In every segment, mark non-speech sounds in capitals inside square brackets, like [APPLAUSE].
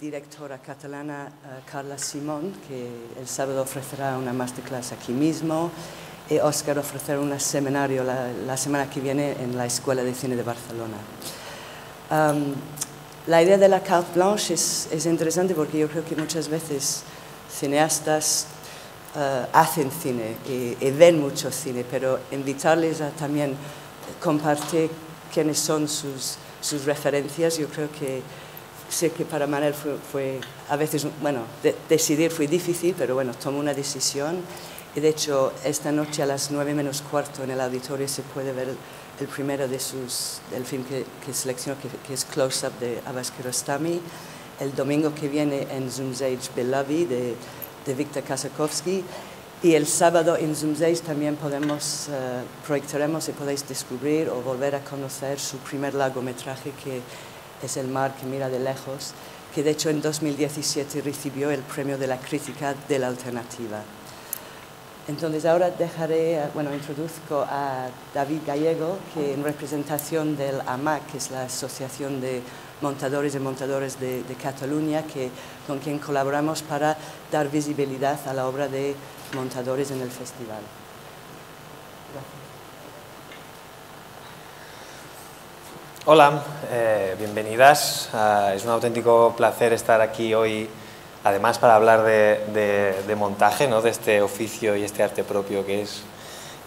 directora catalana eh, Carla Simón, que el sábado ofrecerá una masterclass aquí mismo, y Oscar ofrecerá un seminario la, semana que viene en la Escuela de Cine de Barcelona. la idea de la carte blanche es, interesante porque yo creo que muchas veces cineastas eh, hacen cine y, ven mucho cine, pero invitarles a también compartir quiénes son sus referencias, yo creo que sé que para Manel fue, a veces, bueno, decidir fue difícil, pero bueno, tomó una decisión. Y de hecho, esta noche a las 9 menos cuarto en el auditorio se puede ver el, primero de sus, del film que, seleccionó, que, es Close Up de Abbas Kiarostami. El domingo que viene en Zoom Age, Belavi de, de Víctor Kasakovsky. Y el sábado en Zoom Age también podemos, eh, proyectaremos y podéis descubrir o volver a conocer su primer largometraje que es el mar que mira de lejos, que de hecho en 2017 recibió el premio de la crítica de la alternativa. Entonces ahora dejaré, bueno, introduzco a David Gallego, que en representación del AMAC, que es la Asociación de Montadores y Montadores de, Cataluña, con quien colaboramos para dar visibilidad a la obra de montadores en el festival. Hola, eh, bienvenidas. Ah, es un auténtico placer estar aquí hoy, además para hablar de, montaje, ¿no? de este oficio y este arte propio que es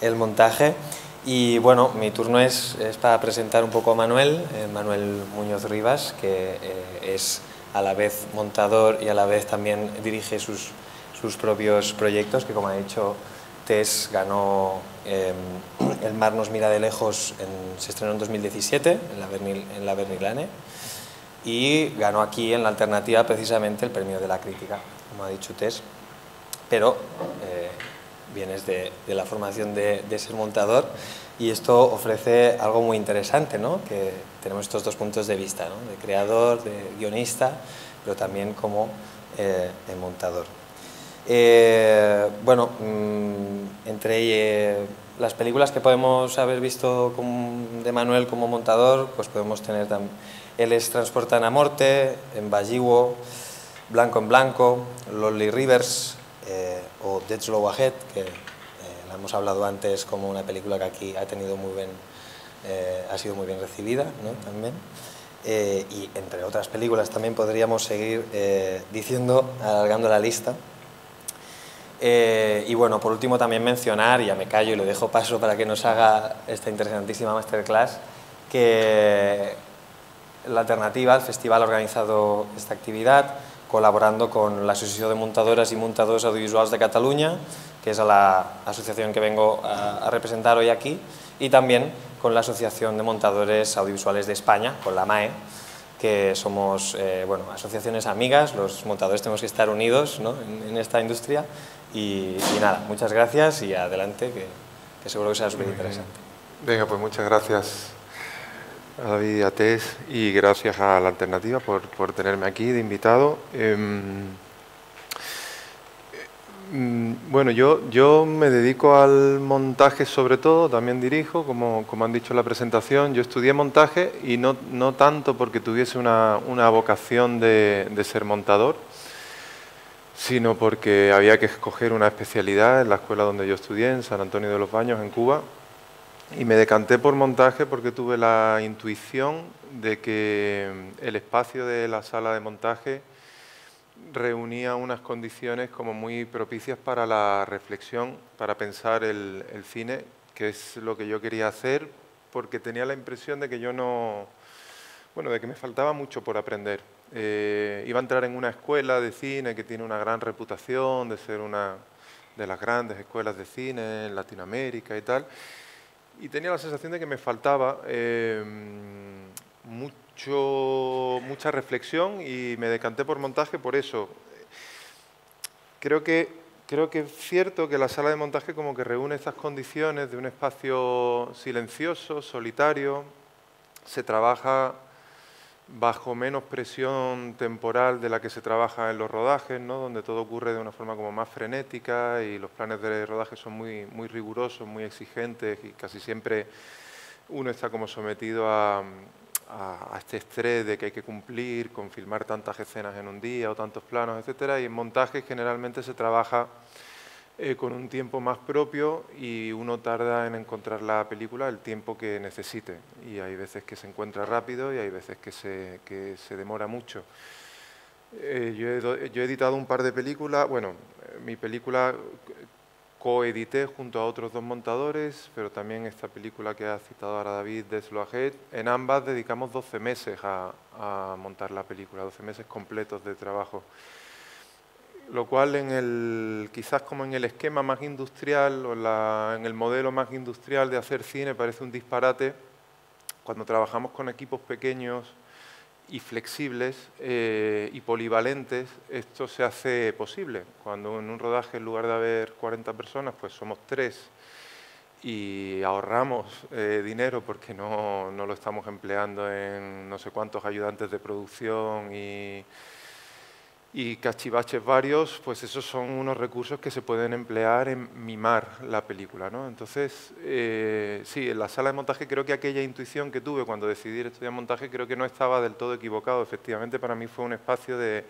el montaje. Y bueno, mi turno es, para presentar un poco a Manuel, eh, Manuel Muñoz Rivas, que eh, es a la vez montador y a la vez también dirige sus, sus propios proyectos, que como ha dicho Tess, ganó Em, el mar nos mira de lejos se estrenó en 2017 en la, Bernilane y ganó aquí en la alternativa precisamente el premio de la crítica, como ha dicho Tess. Pero eh, vienes de, la formación de, ser montador y esto ofrece algo muy interesante, que tenemos estos dos puntos de vista, de creador, de guionista, pero también como eh, montador. Eh, bueno, mm, entre eh, las películas que podemos haber visto de Manuel como montador, pues podemos tener también... Él es Transportan a Morte, en Balliwo, Blanco en Blanco, Lonely Rivers eh, o Dead Slow Ahead, que la hemos hablado antes como una película que aquí ha tenido muy bien, ha sido muy bien recibida ¿no? también. y entre otras películas también podríamos seguir diciendo, alargando la lista. Eh, y bueno, por último también mencionar, ya me callo y lo dejo paso para que nos haga esta interesantísima masterclass, que la alternativa, el festival ha organizado esta actividad colaborando con la Asociación de Montadoras y Montadores Audiovisuales de Cataluña, que es la asociación que vengo a, representar hoy aquí, y también con la Asociación de Montadores Audiovisuales de España, con la MAE, que somos eh, bueno, asociaciones amigas, los montadores tenemos que estar unidos ¿no? en, esta industria y, nada, muchas gracias y adelante, que, seguro que será súper interesante. Venga, pues muchas gracias a David y a Tess y gracias a La Alternativa por, por tenerme aquí de invitado. Em, em, bueno, yo, yo me dedico al montaje sobre todo, también dirijo, como, como han dicho en la presentación. Yo estudié montaje y no, no tanto porque tuviese una, vocación de, de, ser montador, sino porque había que escoger una especialidad en la escuela donde yo estudié, en San Antonio de los Baños, en Cuba, y me decanté por montaje porque tuve la intuición de que mm, el espacio de la sala de montaje reunía unas condiciones como muy propicias para la reflexión, para pensar el, cine, que es lo que yo quería hacer, porque tenía la impresión de que yo no, bueno, de que me faltaba mucho por aprender eh, iba a entrar en una escuela de cine que tiene una gran reputación de ser una de las grandes escuelas de cine en Latinoamérica y tal. Y tenía la sensación de que me faltaba em, mucho, mucha reflexión y me decanté por montaje por eso. Creo que, creo que es cierto que la sala de montaje como que reúne estas condiciones de un espacio silencioso, solitario, se trabaja bajo menos presión temporal de la que se trabaja en los rodajes, ¿no? donde todo ocurre de una forma como más frenética y los planes de rodaje son muy, muy rigurosos, muy exigentes y casi siempre uno está como sometido a, a, este estrés de que hay que cumplir con filmar tantas escenas en un día o tantos planos, etcétera, y en montaje generalmente se trabaja eh, con un tiempo más propio y uno tarda en encontrar la película el tiempo que necesite. Y hay veces que se encuentra rápido y hay veces que se, demora mucho. Eh, yo, he, editado un par de películas, bueno, eh, mi película coedité junto a otros dos montadores, pero también esta película que ha citado ahora David de Sloaget, en ambas dedicamos 12 meses a, a montar la película, 12 meses completos de trabajo lo cual en el, quizás como en el esquema más industrial o en el modelo más industrial de hacer cine parece un disparate. Cuando trabajamos con equipos pequeños y flexibles eh, y polivalentes, esto se hace posible. Cuando en un rodaje, en lugar de haber 40 personas, pues somos tres y ahorramos eh, dinero porque no, no lo estamos empleando en no sé cuántos ayudantes de producción y y cachivaches varios, pues esos son unos recursos que se pueden emplear en mimar la película. ¿no? Entonces, eh, sí, en la sala de montaje creo que aquella intuición que tuve cuando decidí estudiar montaje creo que no estaba del todo equivocado. Efectivamente, para mí fue un espacio de,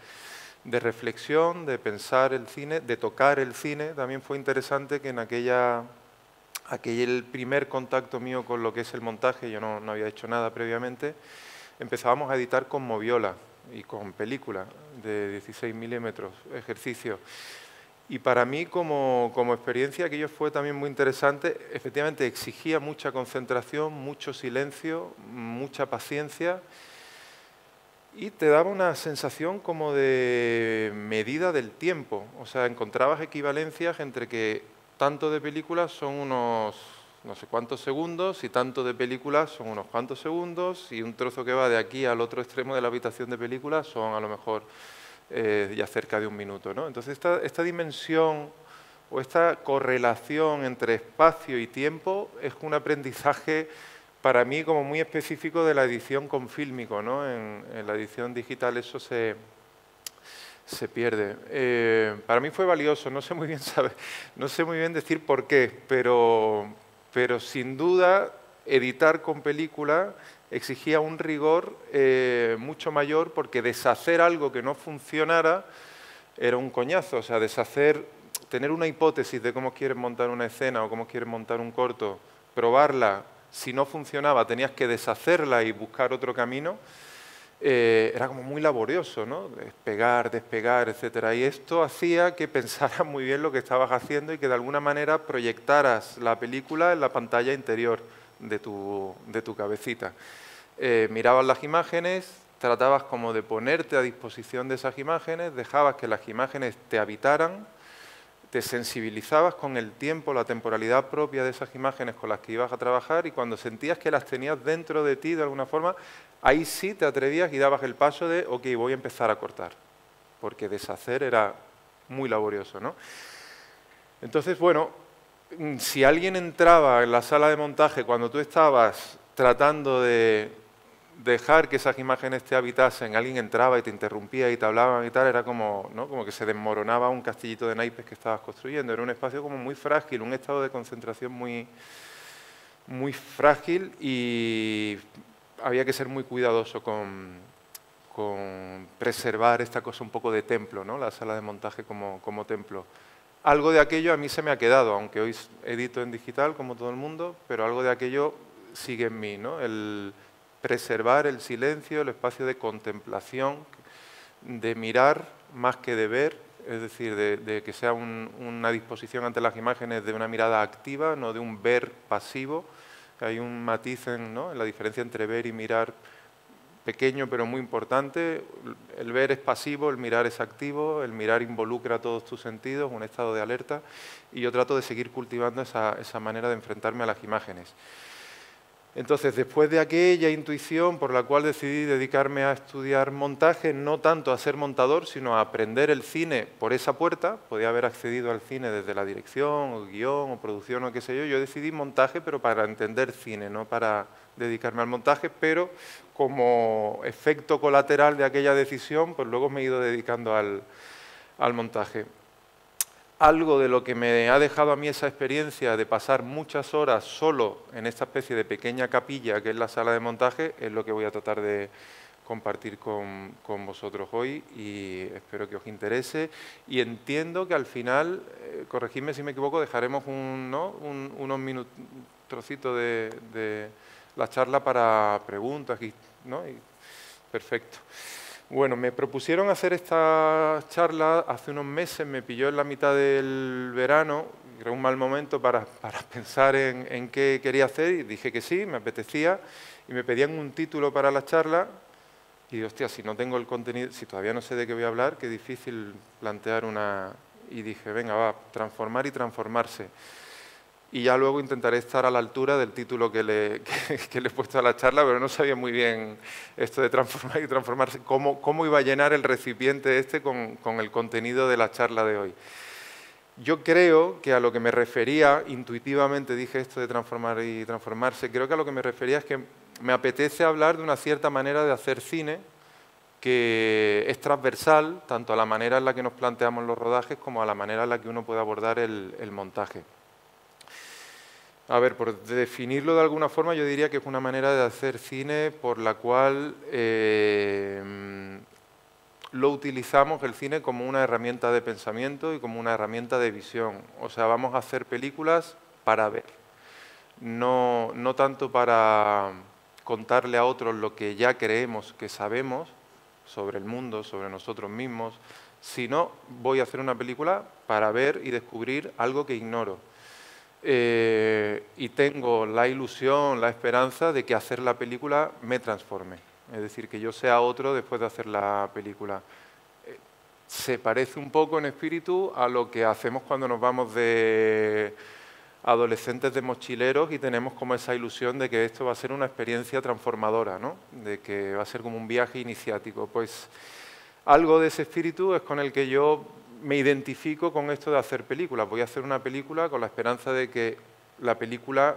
reflexión, de pensar el cine, de tocar el cine. También fue interesante que en aquella aquel primer contacto mío con lo que es el montaje, yo no, no había hecho nada previamente, empezábamos a editar con moviola y con película de 16 milímetros, ejercicio. Y para mí, como, como, experiencia, aquello fue también muy interesante. Efectivamente, exigía mucha concentración, mucho silencio, mucha paciencia y te daba una sensación como de medida del tiempo. O sea, encontrabas equivalencias entre que tanto de películas son unos no sé cuántos segundos, y tanto de películas son unos cuantos segundos, y un trozo que va de aquí al otro extremo de la habitación de películas son a lo mejor eh, ya cerca de un minuto. ¿no? Entonces, esta, dimensión o esta correlación entre espacio y tiempo es un aprendizaje para mí como muy específico de la edición con fílmico. ¿no? En, la edición digital eso se, se pierde. Eh, para mí fue valioso, no sé muy bien no sé muy bien decir por qué, pero, pero sin duda editar con película exigía un rigor eh, mucho mayor porque deshacer algo que no funcionara era un coñazo, o sea, deshacer, tener una hipótesis de cómo quieres montar una escena o cómo quieres montar un corto, probarla, si no funcionaba tenías que deshacerla y buscar otro camino, eh, era como muy laborioso, ¿no? Despegar, despegar, etcétera. Y esto hacía que pensaras muy bien lo que estabas haciendo y que de alguna manera proyectaras la película en la pantalla interior de tu, cabecita. Eh, mirabas las imágenes, tratabas como de ponerte a disposición de esas imágenes, dejabas que las imágenes te habitaran te sensibilizabas con el tiempo, la temporalidad propia de esas imágenes con las que ibas a trabajar y cuando sentías que las tenías dentro de ti de alguna forma, ahí sí te atrevías y dabas el paso de, ok, voy a empezar a cortar, porque deshacer era muy laborioso, ¿no? Entonces, bueno, mm, si alguien entraba en la sala de montaje cuando tú estabas tratando de dejar que esas imágenes te habitasen, alguien entraba y te interrumpía y te hablaba y tal, era como, ¿no? como que se desmoronaba un castillito de naipes que estabas construyendo. Era un espacio como muy frágil, un estado de concentración muy, muy frágil y había que ser muy cuidadoso con, preservar esta cosa un poco de templo, ¿no? la sala de montaje como, como templo. Algo de aquello a mí se me ha quedado, aunque hoy edito en digital como todo el mundo, pero algo de aquello sigue en mí. ¿no? preservar el silencio, el espacio de contemplación, de mirar más que de ver, es decir, de, que sea una disposición ante las imágenes de una mirada activa, no de un ver pasivo. Hay un matiz en, la diferencia entre ver y mirar pequeño pero muy importante. El ver es pasivo, el mirar es activo, el mirar involucra todos tus sentidos, un estado de alerta, y yo trato de seguir cultivando esa manera de enfrentarme a las imágenes. Entonces, después de aquella intuición por la cual decidí dedicarme a estudiar montaje, no tanto a ser montador, sino a aprender el cine por esa puerta, podía haber accedido al cine desde la dirección, o guión, o producción, o qué sé yo, yo decidí montaje, pero para entender cine, no para dedicarme al montaje, pero como efecto colateral de aquella decisión, pues luego me he ido dedicando al, al montaje algo de lo que me ha dejado a mí esa experiencia de pasar muchas horas solo en esta especie de pequeña capilla que es la sala de montaje es lo que voy a tratar de compartir con, con vosotros hoy y espero que os interese. Y entiendo que al final, eh, corregidme si me equivoco, dejaremos un, ¿no? un, unos minutos, trocito de, la charla para preguntas. perfecto. Bueno, me propusieron hacer esta charla hace unos meses, me pilló en la mitad del verano, era un mal momento para, [LAUGHS] pensar en, en, qué quería hacer y dije que sí, me apetecía y me pedían un título para la charla y hostia, si no tengo el contenido, si todavía no sé de qué voy a hablar, qué difícil plantear una... Y dije, venga, va, transformar y transformarse y ya luego intentaré estar a la altura del título [LAUGHS] que le, he puesto a la charla, pero no sabía muy bien esto de transformar y transformarse, cómo, iba a llenar el recipiente este con, el contenido de la charla de hoy. Yo creo que a lo que me refería, intuitivamente dije esto de transformar y transformarse, creo que a lo que me refería es que me apetece hablar de una cierta manera de hacer cine que es transversal tanto a la manera en la que nos planteamos los rodajes como a la manera en la que uno puede abordar el montaje. A ver, por definirlo de alguna forma, yo diría que es una manera de hacer cine por la cual eh, lo utilizamos el cine como una herramienta de pensamiento y como una herramienta de visión. O sea, vamos a hacer películas para ver, no, tanto para contarle a otros lo que ya creemos que sabemos sobre el mundo, sobre nosotros mismos, sino voy a hacer una película para ver y descubrir algo que ignoro. Eh, y tengo la ilusión, la esperanza de que hacer la película me transforme. Es decir, que yo sea otro después de hacer la película. Eh, se parece un poco en espíritu a lo que hacemos cuando nos vamos de adolescentes de mochileros y tenemos como esa ilusión de que esto va a ser una experiencia transformadora, ¿no? de que va a ser como un viaje iniciático. Pues algo de ese espíritu es con el que yo me identifico con esto de hacer películas. Voy a hacer una película con la esperanza de que la película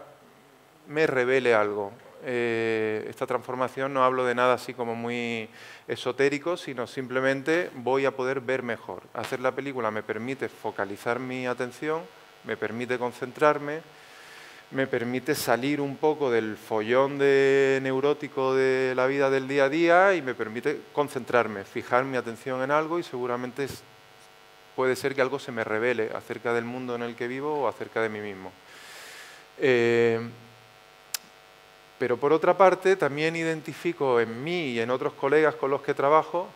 me revele algo. Eh, esta transformación no hablo de nada así como muy esotérico, sino simplemente voy a poder ver mejor. Hacer la película me permite focalizar mi atención, me permite concentrarme, me permite salir un poco del follón de neurótico de la vida del día a día y me permite concentrarme, fijar mi atención en algo y seguramente puede ser que algo se me revele acerca del mundo en el que vivo o acerca de mí mismo. Eh, pero por otra parte, también identifico en mí y en otros colegas con los que trabajo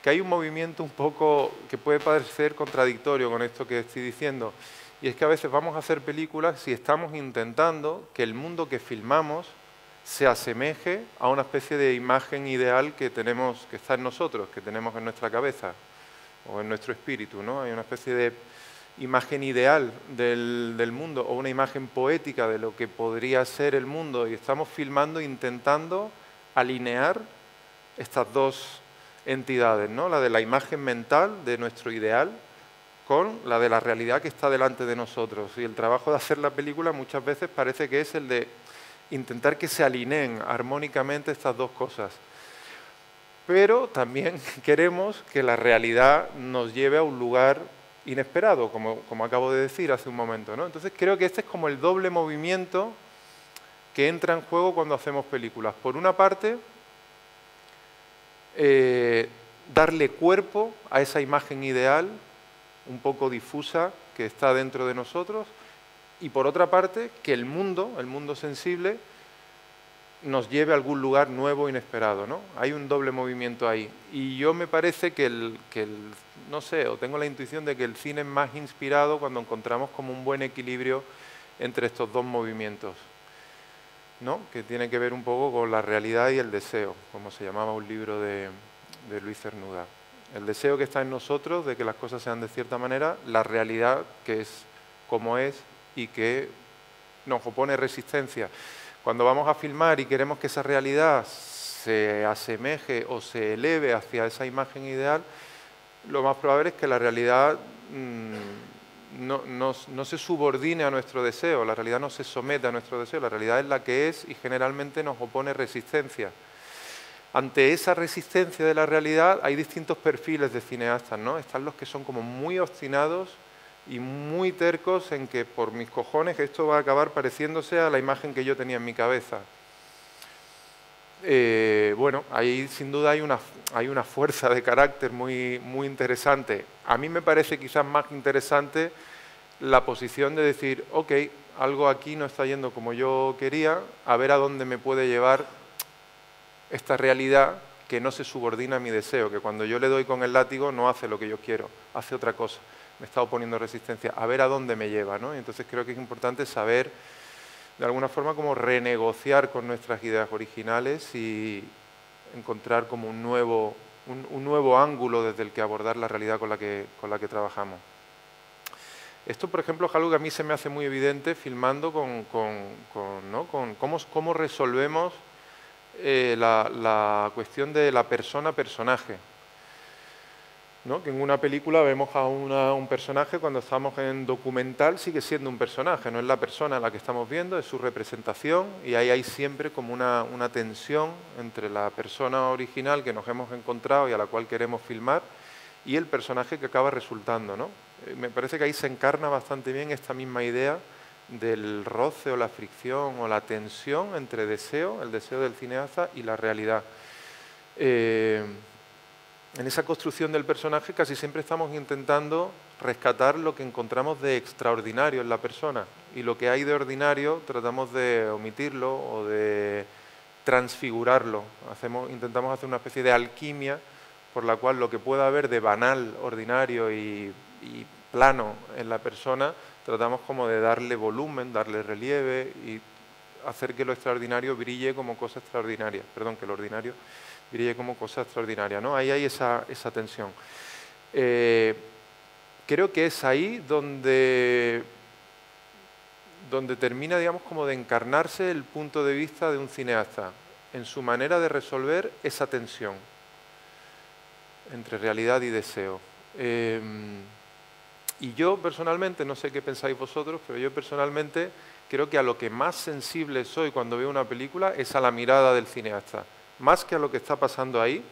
que hay un movimiento un poco que puede parecer contradictorio con esto que estoy diciendo. Y es que a veces vamos a hacer películas si estamos intentando que el mundo que filmamos se asemeje a una especie de imagen ideal que tenemos, que está en nosotros, que tenemos en nuestra cabeza o en nuestro espíritu, ¿no? Hay una especie de imagen ideal del, mundo o una imagen poética de lo que podría ser el mundo y estamos filmando intentando alinear estas dos entidades, ¿no? la de la imagen mental de nuestro ideal con la de la realidad que está delante de nosotros. Y el trabajo de hacer la película muchas veces parece que es el de intentar que se alineen armónicamente estas dos cosas pero también [LAUGHS] queremos que la realidad nos lleve a un lugar inesperado, como, acabo de decir hace un momento. Entonces creo que este es como el doble movimiento que entra en juego cuando hacemos películas. Por una parte, eh, darle cuerpo a esa imagen ideal, un poco difusa, que está dentro de nosotros, y por otra parte, que el mundo, el mundo sensible, nos lleve a algún lugar nuevo, inesperado. ¿no? Hay un doble movimiento ahí. Y yo me parece que el, que el no sé, o tengo la intuición de que el cine es más inspirado cuando encontramos como un buen equilibrio entre estos dos movimientos, ¿no? que tiene que ver un poco con la realidad y el deseo, como se llamaba un libro de, de Luis Cernuda. El deseo que está en nosotros de que las cosas sean de cierta manera, la realidad que es como es y que nos opone resistencia. Cuando vamos a filmar y queremos que esa realidad se asemeje o se eleve hacia esa imagen ideal, lo más probable es que la realidad mm, no, se subordine a nuestro deseo, la realidad no se somete a nuestro deseo, la realidad es la que es y generalmente nos opone resistencia. Ante esa resistencia de la realidad hay distintos perfiles de cineastas, ¿no? Están los que son como muy obstinados y muy tercos en que por mis cojones esto va a acabar pareciéndose a la imagen que yo tenía en mi cabeza. Eh, bueno, ahí sin duda hay una, fuerza de carácter muy, interesante. A mí me parece quizás más interesante la posición de decir, ok, algo aquí no está yendo como yo quería, a ver a dónde me puede llevar esta realidad que no se subordina a mi deseo, que cuando yo le doy con el látigo no hace lo que yo quiero, hace otra cosa, me está oponiendo resistencia, a ver a dónde me lleva. Entonces creo que es importante saber de alguna forma como renegociar con nuestras ideas originales y encontrar como un nuevo, un, nuevo ángulo desde el que abordar la realidad con la que, con la que trabajamos. Esto, por ejemplo, es algo que a mí se me hace muy evidente filmando con, cómo, resolvemos eh, la, cuestión de la persona-personaje que en una película vemos a un personaje, cuando estamos en documental sigue siendo un personaje, no es la persona la que estamos viendo, es su representación y ahí hay siempre como una, tensión entre la persona original que nos hemos encontrado y a la cual queremos filmar y el personaje que acaba resultando. ¿no? Eh, me parece que ahí se encarna bastante bien esta misma idea del roce o la fricción o la tensión entre deseo, el deseo del cineasta y la realidad. Eh, en esa construcción del personaje casi siempre estamos intentando rescatar lo que encontramos de extraordinario en la persona y lo que hay de ordinario tratamos de omitirlo o de transfigurarlo. Hacemos, intentamos hacer una especie de alquimia por la cual lo que pueda haber de banal, ordinario y, y plano en la persona, tratamos como de darle volumen, darle relieve y hacer que lo extraordinario brille como cosa extraordinaria, perdón, que lo ordinario diría como cosa extraordinaria. ¿no? Ahí hay esa, tensión. Eh, creo que es ahí donde, donde termina, digamos, como de encarnarse el punto de vista de un cineasta, en su manera de resolver esa tensión entre realidad y deseo. Em, y yo personalmente, no sé qué pensáis vosotros, pero yo personalmente creo que a lo que más sensible soy cuando veo una película es a la mirada del cineasta más que a lo que está pasando ahí,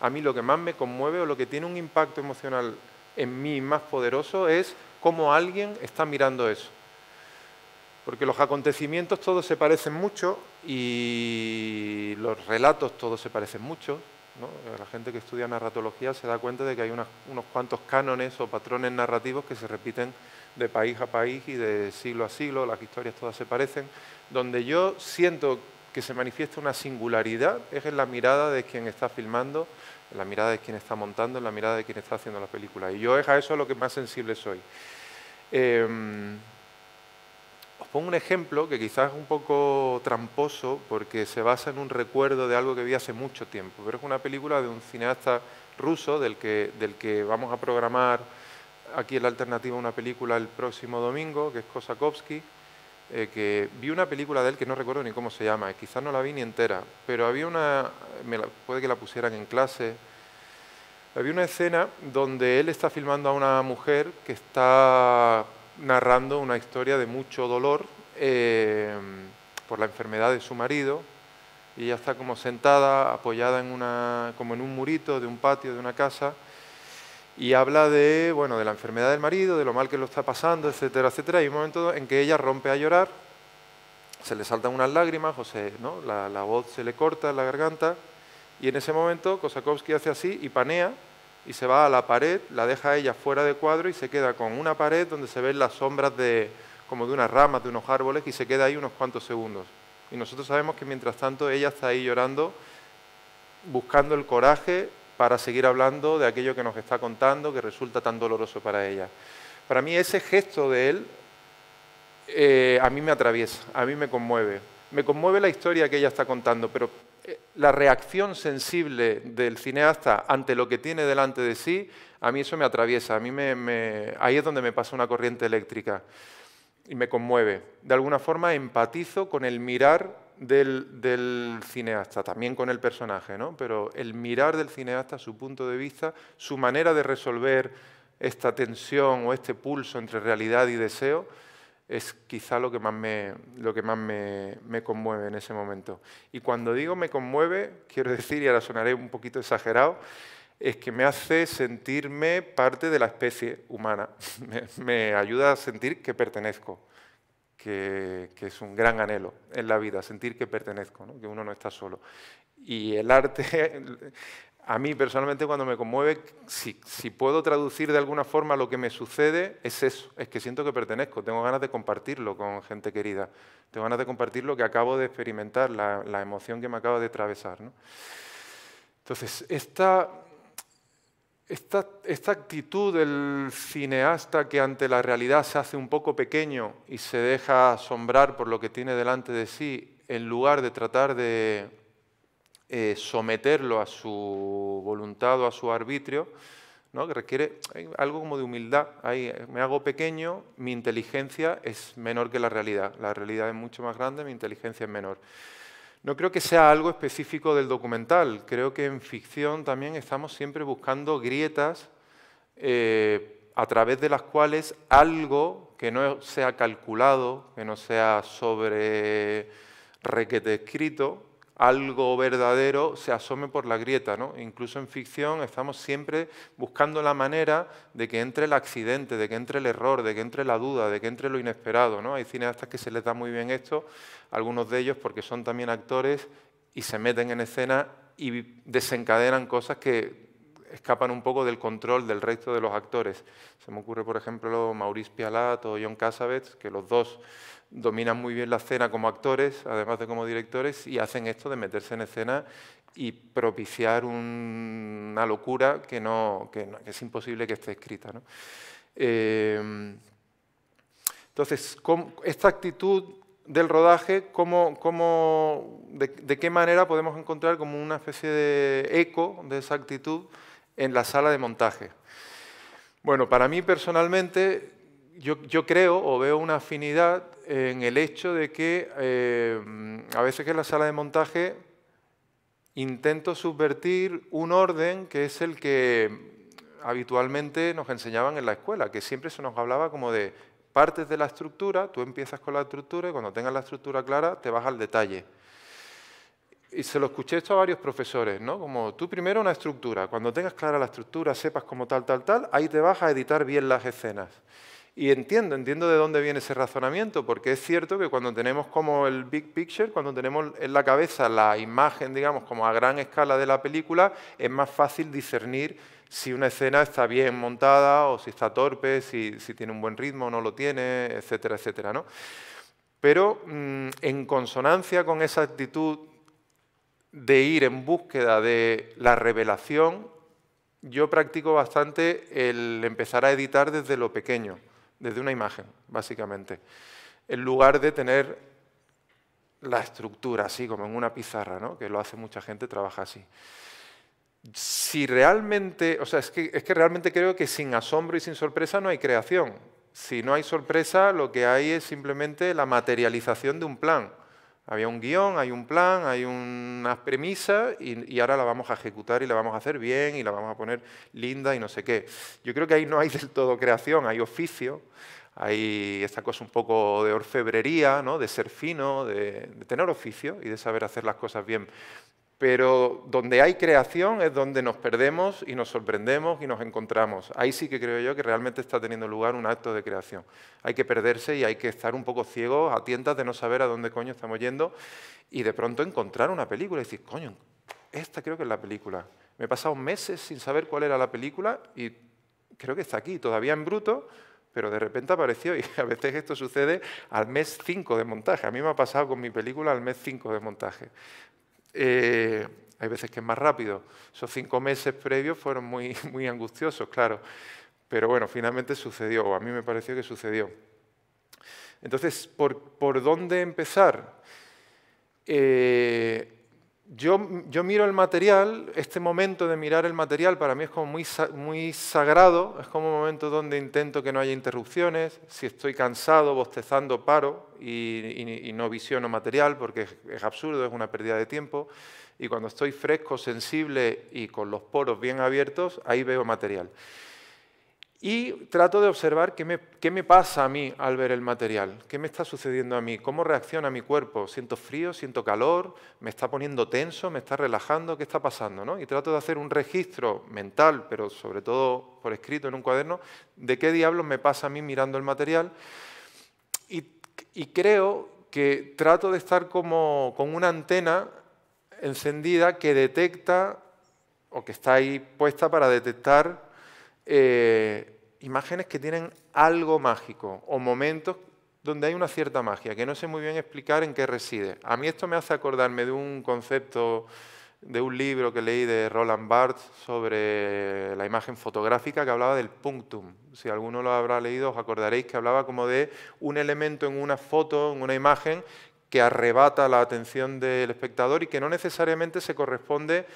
a mí lo que más me conmueve o lo que tiene un impacto emocional en mí más poderoso es cómo alguien está mirando eso. Porque los acontecimientos todos se parecen mucho y los relatos todos se parecen mucho. La gente que estudia narratología se da cuenta de que hay unos cuantos cánones o patrones narrativos que se repiten de país a país y de siglo a siglo, las historias todas se parecen. Donde yo siento que se manifiesta una singularidad es en la mirada de quien está filmando, en la mirada de quien está montando, en la mirada de quien está haciendo la película. Y yo es a eso lo que más sensible soy. Em, os pongo un ejemplo que quizás es un poco tramposo porque se basa en un recuerdo de algo que vi hace mucho tiempo, pero es una película de un cineasta ruso del que, del que vamos a programar aquí en la alternativa una película el próximo domingo, que es Kosakovsky eh, que vi una película de él que no recuerdo ni cómo se llama, quizás no la vi ni entera, pero había una, me puede que la pusieran en clase, había una escena donde él está filmando a una mujer que está narrando una historia de mucho dolor eh, por la enfermedad de su marido y ella está como sentada, apoyada en una, como en un murito de un patio, de una casa, y habla de, bueno, de la enfermedad del marido, de lo mal que lo está pasando, etcétera, etcétera. Hay un momento en que ella rompe a llorar, se le saltan unas lágrimas, José, ¿no? la, voz se le corta en la garganta, y en ese momento Kosakowski hace así y panea y se va a la pared, la deja ella fuera de cuadro y se queda con una pared donde se ven las sombras de, como de unas ramas, de unos árboles, y se queda ahí unos cuantos segundos. Y nosotros sabemos que mientras tanto ella está ahí llorando, buscando el coraje para seguir hablando de aquello que nos está contando, que resulta tan doloroso para ella. Para mí ese gesto de él eh, a mí me atraviesa, a mí me conmueve. Me conmueve la historia que ella está contando, pero eh, la reacción sensible del cineasta ante lo que tiene delante de sí, a mí eso me atraviesa, a mí me, ahí es donde me pasa una corriente eléctrica y me conmueve. De alguna forma empatizo con el mirar del, cineasta, también con el personaje, ¿no? pero el mirar del cineasta, su punto de vista, su manera de resolver esta tensión o este pulso entre realidad y deseo, es quizá lo que más me, lo que más me, conmueve en ese momento. Y cuando digo me conmueve, quiero decir, y ahora sonaré un poquito exagerado, es que me hace sentirme parte de la especie humana, [LAUGHS] me ayuda a sentir que pertenezco que, es un gran anhelo en la vida, sentir que pertenezco, que uno no está solo. Y el arte, [LAUGHS] a mí personalmente cuando me conmueve, si, puedo traducir de alguna forma lo que me sucede, es eso, es que siento que pertenezco, tengo ganas de compartirlo con gente querida, tengo ganas de compartir lo que acabo de experimentar, la, emoción que me acaba de atravesar. Entonces, esta, esta, actitud del cineasta que ante la realidad se hace un poco pequeño y se deja asombrar por lo que tiene delante de sí, en lugar de tratar de eh, someterlo a su voluntad o a su arbitrio, ¿no? que requiere algo como de humildad. me hago pequeño, mi inteligencia es menor que la realidad. La realidad es mucho más grande, mi inteligencia es menor. No creo que sea algo específico del documental, creo que en ficción también estamos siempre buscando grietas eh, a través de las cuales algo que no sea calculado, que no sea sobre requete escrito, algo verdadero se asome por la grieta. ¿no? Incluso en ficción estamos siempre buscando la manera de que entre el accidente, de que entre el error, de que entre la duda, de que entre lo inesperado. ¿no? Hay cineastas que se les da muy bien esto, algunos de ellos porque son también actores y se meten en escena y desencadenan cosas que escapan un poco del control del resto de los actores. Se me ocurre, por ejemplo, Maurice Pialat o John Cassavetes, que los dos dominan muy bien la escena como actores, además de como directores, y hacen esto de meterse en escena y propiciar una locura que, no, es imposible que esté escrita. Eh, entonces, esta actitud del rodaje, ¿cómo, de, de, qué manera podemos encontrar como una especie de eco de esa actitud en la sala de montaje. Bueno, para mí personalmente, yo, creo o veo una afinidad en el hecho de que eh, a veces que en la sala de montaje intento subvertir un orden que es el que habitualmente nos enseñaban en la escuela, que siempre se nos hablaba como de partes de la estructura, tú empiezas con la estructura y cuando tengas la estructura clara te vas al detalle. Y se lo escuché esto a varios profesores, ¿no? Como tú primero una estructura, cuando tengas clara la estructura, sepas como tal, tal, tal, ahí te vas a editar bien las escenas. Y entiendo, entiendo de dónde viene ese razonamiento, porque es cierto que cuando tenemos como el big picture, cuando tenemos en la cabeza la imagen, digamos, como a gran escala de la película, es más fácil discernir si una escena está bien montada o si está torpe, si, tiene un buen ritmo o no lo tiene, etcétera, etcétera, ¿no? Pero mm, en consonancia con esa actitud de ir en búsqueda de la revelación, yo practico bastante el empezar a editar desde lo pequeño, desde una imagen, básicamente, en lugar de tener la estructura así, como en una pizarra, ¿no? que lo hace mucha gente, trabaja así. Si realmente, o sea, es que, es que realmente creo que sin asombro y sin sorpresa no hay creación. Si no hay sorpresa, lo que hay es simplemente la materialización de un plan. Había un guión, hay un plan, hay unas premisas y, ahora la vamos a ejecutar y la vamos a hacer bien y la vamos a poner linda y no sé qué. Yo creo que ahí no hay del todo creación, hay oficio, hay esta cosa un poco de orfebrería, ¿no? de ser fino, de, de tener oficio y de saber hacer las cosas bien pero donde hay creación es donde nos perdemos y nos sorprendemos y nos encontramos. Ahí sí que creo yo que realmente está teniendo lugar un acto de creación. Hay que perderse y hay que estar un poco ciego, a tientas de no saber a dónde coño estamos yendo y de pronto encontrar una película y decir, coño, esta creo que es la película. Me he pasado meses sin saber cuál era la película y creo que está aquí, todavía en bruto, pero de repente apareció y [LAUGHS] a veces esto sucede al mes 5 de montaje. A mí me ha pasado con mi película al mes 5 de montaje. Eh, hay veces que es más rápido. Esos cinco meses previos fueron muy, [LAUGHS] muy angustiosos, claro. Pero bueno, finalmente sucedió, o a mí me pareció que sucedió. Entonces, ¿por, por dónde empezar? Eh, yo, miro el material, este momento de mirar el material para mí es como muy, sagrado, es como un momento donde intento que no haya interrupciones, si estoy cansado, bostezando, paro y, no visiono material porque es, absurdo, es una pérdida de tiempo, y cuando estoy fresco, sensible y con los poros bien abiertos, ahí veo material y trato de observar qué me, me, pasa a mí al ver el material, qué me está sucediendo a mí, cómo reacciona mi cuerpo, siento frío, siento calor, me está poniendo tenso, me está relajando, qué está pasando, ¿no? Y trato de hacer un registro mental, pero sobre todo por escrito en un cuaderno, de qué diablos me pasa a mí mirando el material y, y creo que trato de estar como con una antena encendida que detecta o que está ahí puesta para detectar eh, imágenes que tienen algo mágico o momentos donde hay una cierta magia, que no sé muy bien explicar en qué reside. A mí esto me hace acordarme de un concepto, de un libro que leí de Roland Barthes sobre la imagen fotográfica que hablaba del punctum. Si alguno lo habrá leído, os acordaréis que hablaba como de un elemento en una foto, en una imagen, que arrebata la atención del espectador y que no necesariamente se corresponde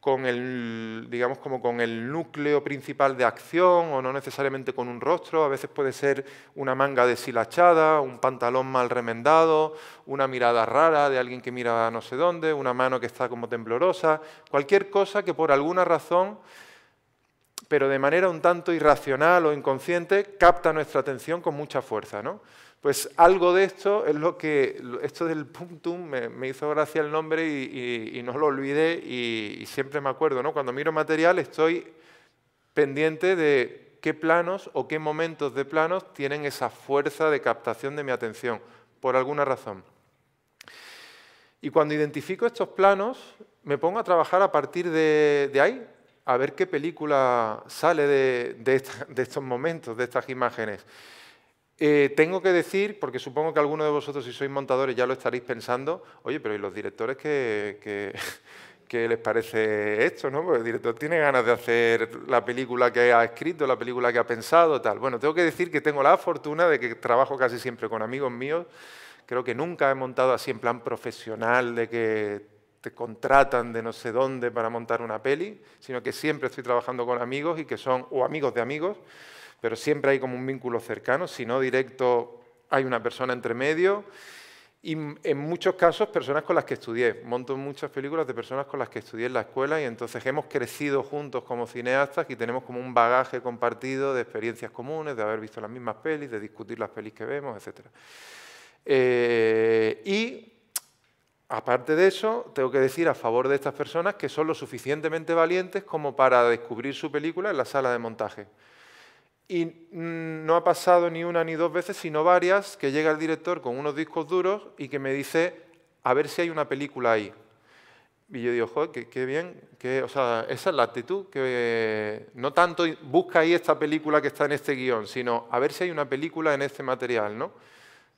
con el, digamos, como con el núcleo principal de acción o no necesariamente con un rostro, a veces puede ser una manga deshilachada, un pantalón mal remendado, una mirada rara de alguien que mira no sé dónde, una mano que está como temblorosa, cualquier cosa que por alguna razón, pero de manera un tanto irracional o inconsciente, capta nuestra atención con mucha fuerza, ¿no? Pues algo de esto es lo que, esto del punctum me, hizo gracia el nombre y, no lo olvidé y, siempre me acuerdo, ¿no? Cuando miro material estoy pendiente de qué planos o qué momentos de planos tienen esa fuerza de captación de mi atención, por alguna razón. Y cuando identifico estos planos, me pongo a trabajar a partir de, ahí, a ver qué película sale de estos momentos, de estas imágenes. Eh, tengo que decir, porque supongo que alguno de vosotros, si sois montadores, ya lo estaréis pensando, oye, pero ¿y los directores [LAUGHS] qué les parece esto, ¿no? Porque el director tiene ganas de hacer la película que ha escrito, la película que ha pensado, tal. Bueno, tengo que decir que tengo la fortuna de que trabajo casi siempre con amigos míos. Creo que nunca he montado así en plan profesional de que te contratan de no sé dónde para montar una peli, sino que siempre estoy trabajando con amigos y que son o amigos de amigos pero siempre hay como un vínculo cercano, si no directo hay una persona entre medio y en muchos casos personas con las que estudié. Monto muchas películas de personas con las que estudié en la escuela y entonces hemos crecido juntos como cineastas y tenemos como un bagaje compartido de experiencias comunes, de haber visto las mismas pelis, de discutir las pelis que vemos, etc. Eh, y aparte de eso, tengo que decir a favor de estas personas que son lo suficientemente valientes como para descubrir su película en la sala de montaje. Y no ha pasado ni una ni dos veces, sino varias, que llega el director con unos discos duros y que me dice, a ver si hay una película ahí. Y yo digo, joder, qué, bien, esa es la actitud, que no tanto busca ahí esta película que está en este guión, sino a ver si hay una película en este material, ¿no?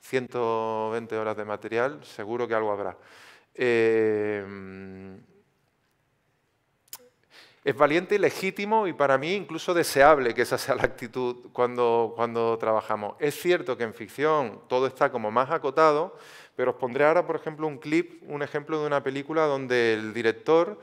120 horas de material, seguro que algo habrá. Eh, es valiente y legítimo y para mí incluso deseable que esa sea la actitud cuando, cuando trabajamos. Es cierto que en ficción todo está como más acotado, pero os pondré ahora, por ejemplo, un clip, un ejemplo de una película donde el director,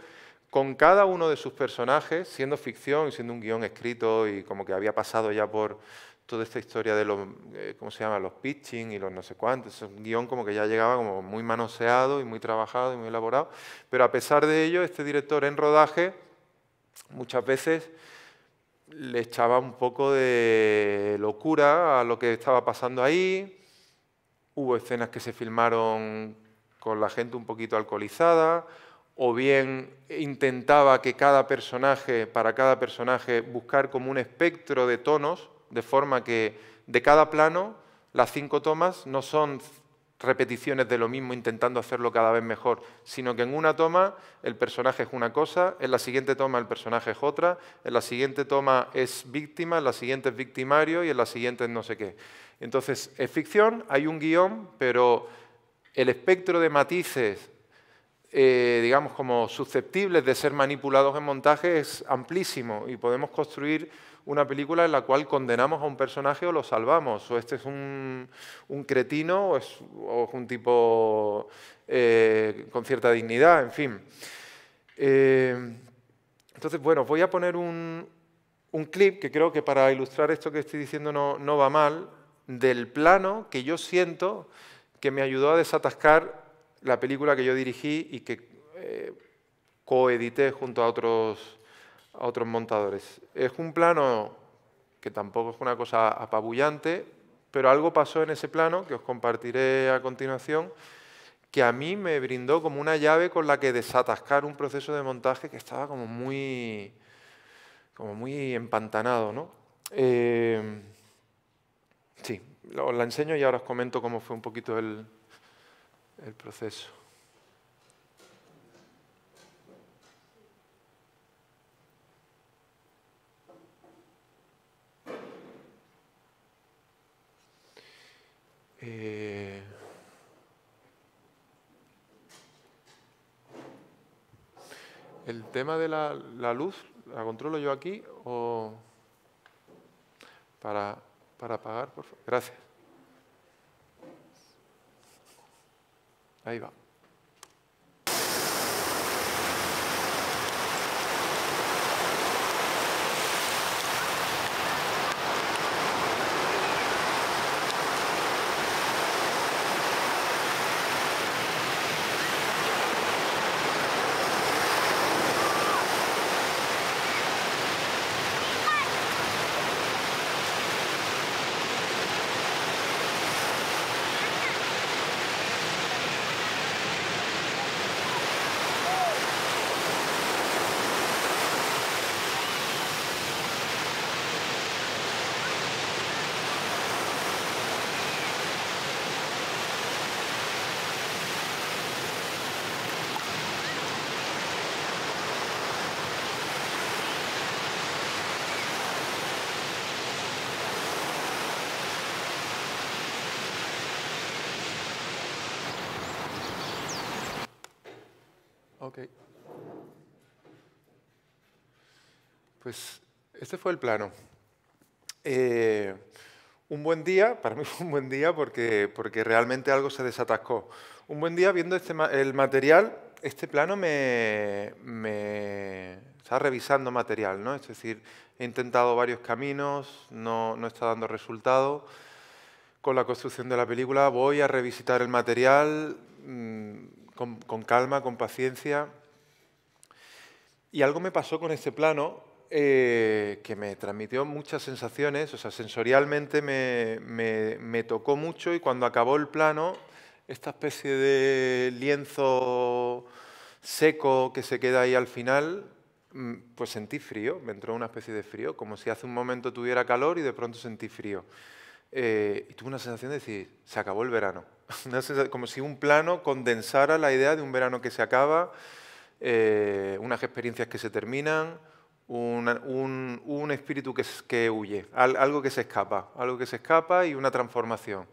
con cada uno de sus personajes, siendo ficción y siendo un guión escrito y como que había pasado ya por toda esta historia de los, eh, ¿cómo se llama?, los pitching y los no sé cuántos, un guión como que ya llegaba como muy manoseado y muy trabajado y muy elaborado, pero a pesar de ello, este director en rodaje muchas veces le echaba un poco de locura a lo que estaba pasando ahí. Hubo escenas que se filmaron con la gente un poquito alcoholizada, o bien intentaba que cada personaje, para cada personaje, buscar como un espectro de tonos, de forma que de cada plano, las cinco tomas no son repeticiones de lo mismo intentando hacerlo cada vez mejor, sino que en una toma el personaje es una cosa, en la siguiente toma el personaje es otra, en la siguiente toma es víctima, en la siguiente es victimario y en la siguiente no sé qué. Entonces, es ficción, hay un guión, pero el espectro de matices, eh, digamos, como susceptibles de ser manipulados en montaje es amplísimo y podemos construir una película en la cual condenamos a un personaje o lo salvamos, o este es un, cretino o es, un tipo eh, con cierta dignidad, en fin. Eh, entonces, bueno, voy a poner un, clip que creo que para ilustrar esto que estoy diciendo no, no va mal, del plano que yo siento que me ayudó a desatascar la película que yo dirigí y que eh, coedité junto a otros a otros montadores. Es un plano que tampoco es una cosa apabullante, pero algo pasó en ese plano, que os compartiré a continuación, que a mí me brindó como una llave con la que desatascar un proceso de montaje que estaba como muy, como muy empantanado. ¿no? Eh, sí, os la enseño y ahora os comento cómo fue un poquito el proceso. Eh, ¿El tema de la, luz la controlo yo aquí o para, para apagar, por favor? Gracias. Ahí va. Este fue el plano. Eh, un buen día, para mí fue un buen día porque, porque realmente algo se desatascó. Un buen día viendo este, el material, este plano me, me está revisando material, ¿no? Es decir, he intentado varios caminos, no, no está dando resultado. Con la construcción de la película voy a revisitar el material mm, con, con calma, con paciencia. Y algo me pasó con este plano eh, que me transmitió muchas sensaciones, o sea, sensorialmente me, tocó mucho y cuando acabó el plano, esta especie de lienzo seco que se queda ahí al final, mm, pues sentí frío, me entró una especie de frío, como si hace un momento tuviera calor y de pronto sentí frío. Eh, y tuve una sensación de decir, se acabó el verano. [LAUGHS] como si un plano condensara la idea de un verano que se acaba, eh, unas experiencias que se terminan, un, espíritu que, que huye, algo que se escapa, algo que se escapa y una transformación.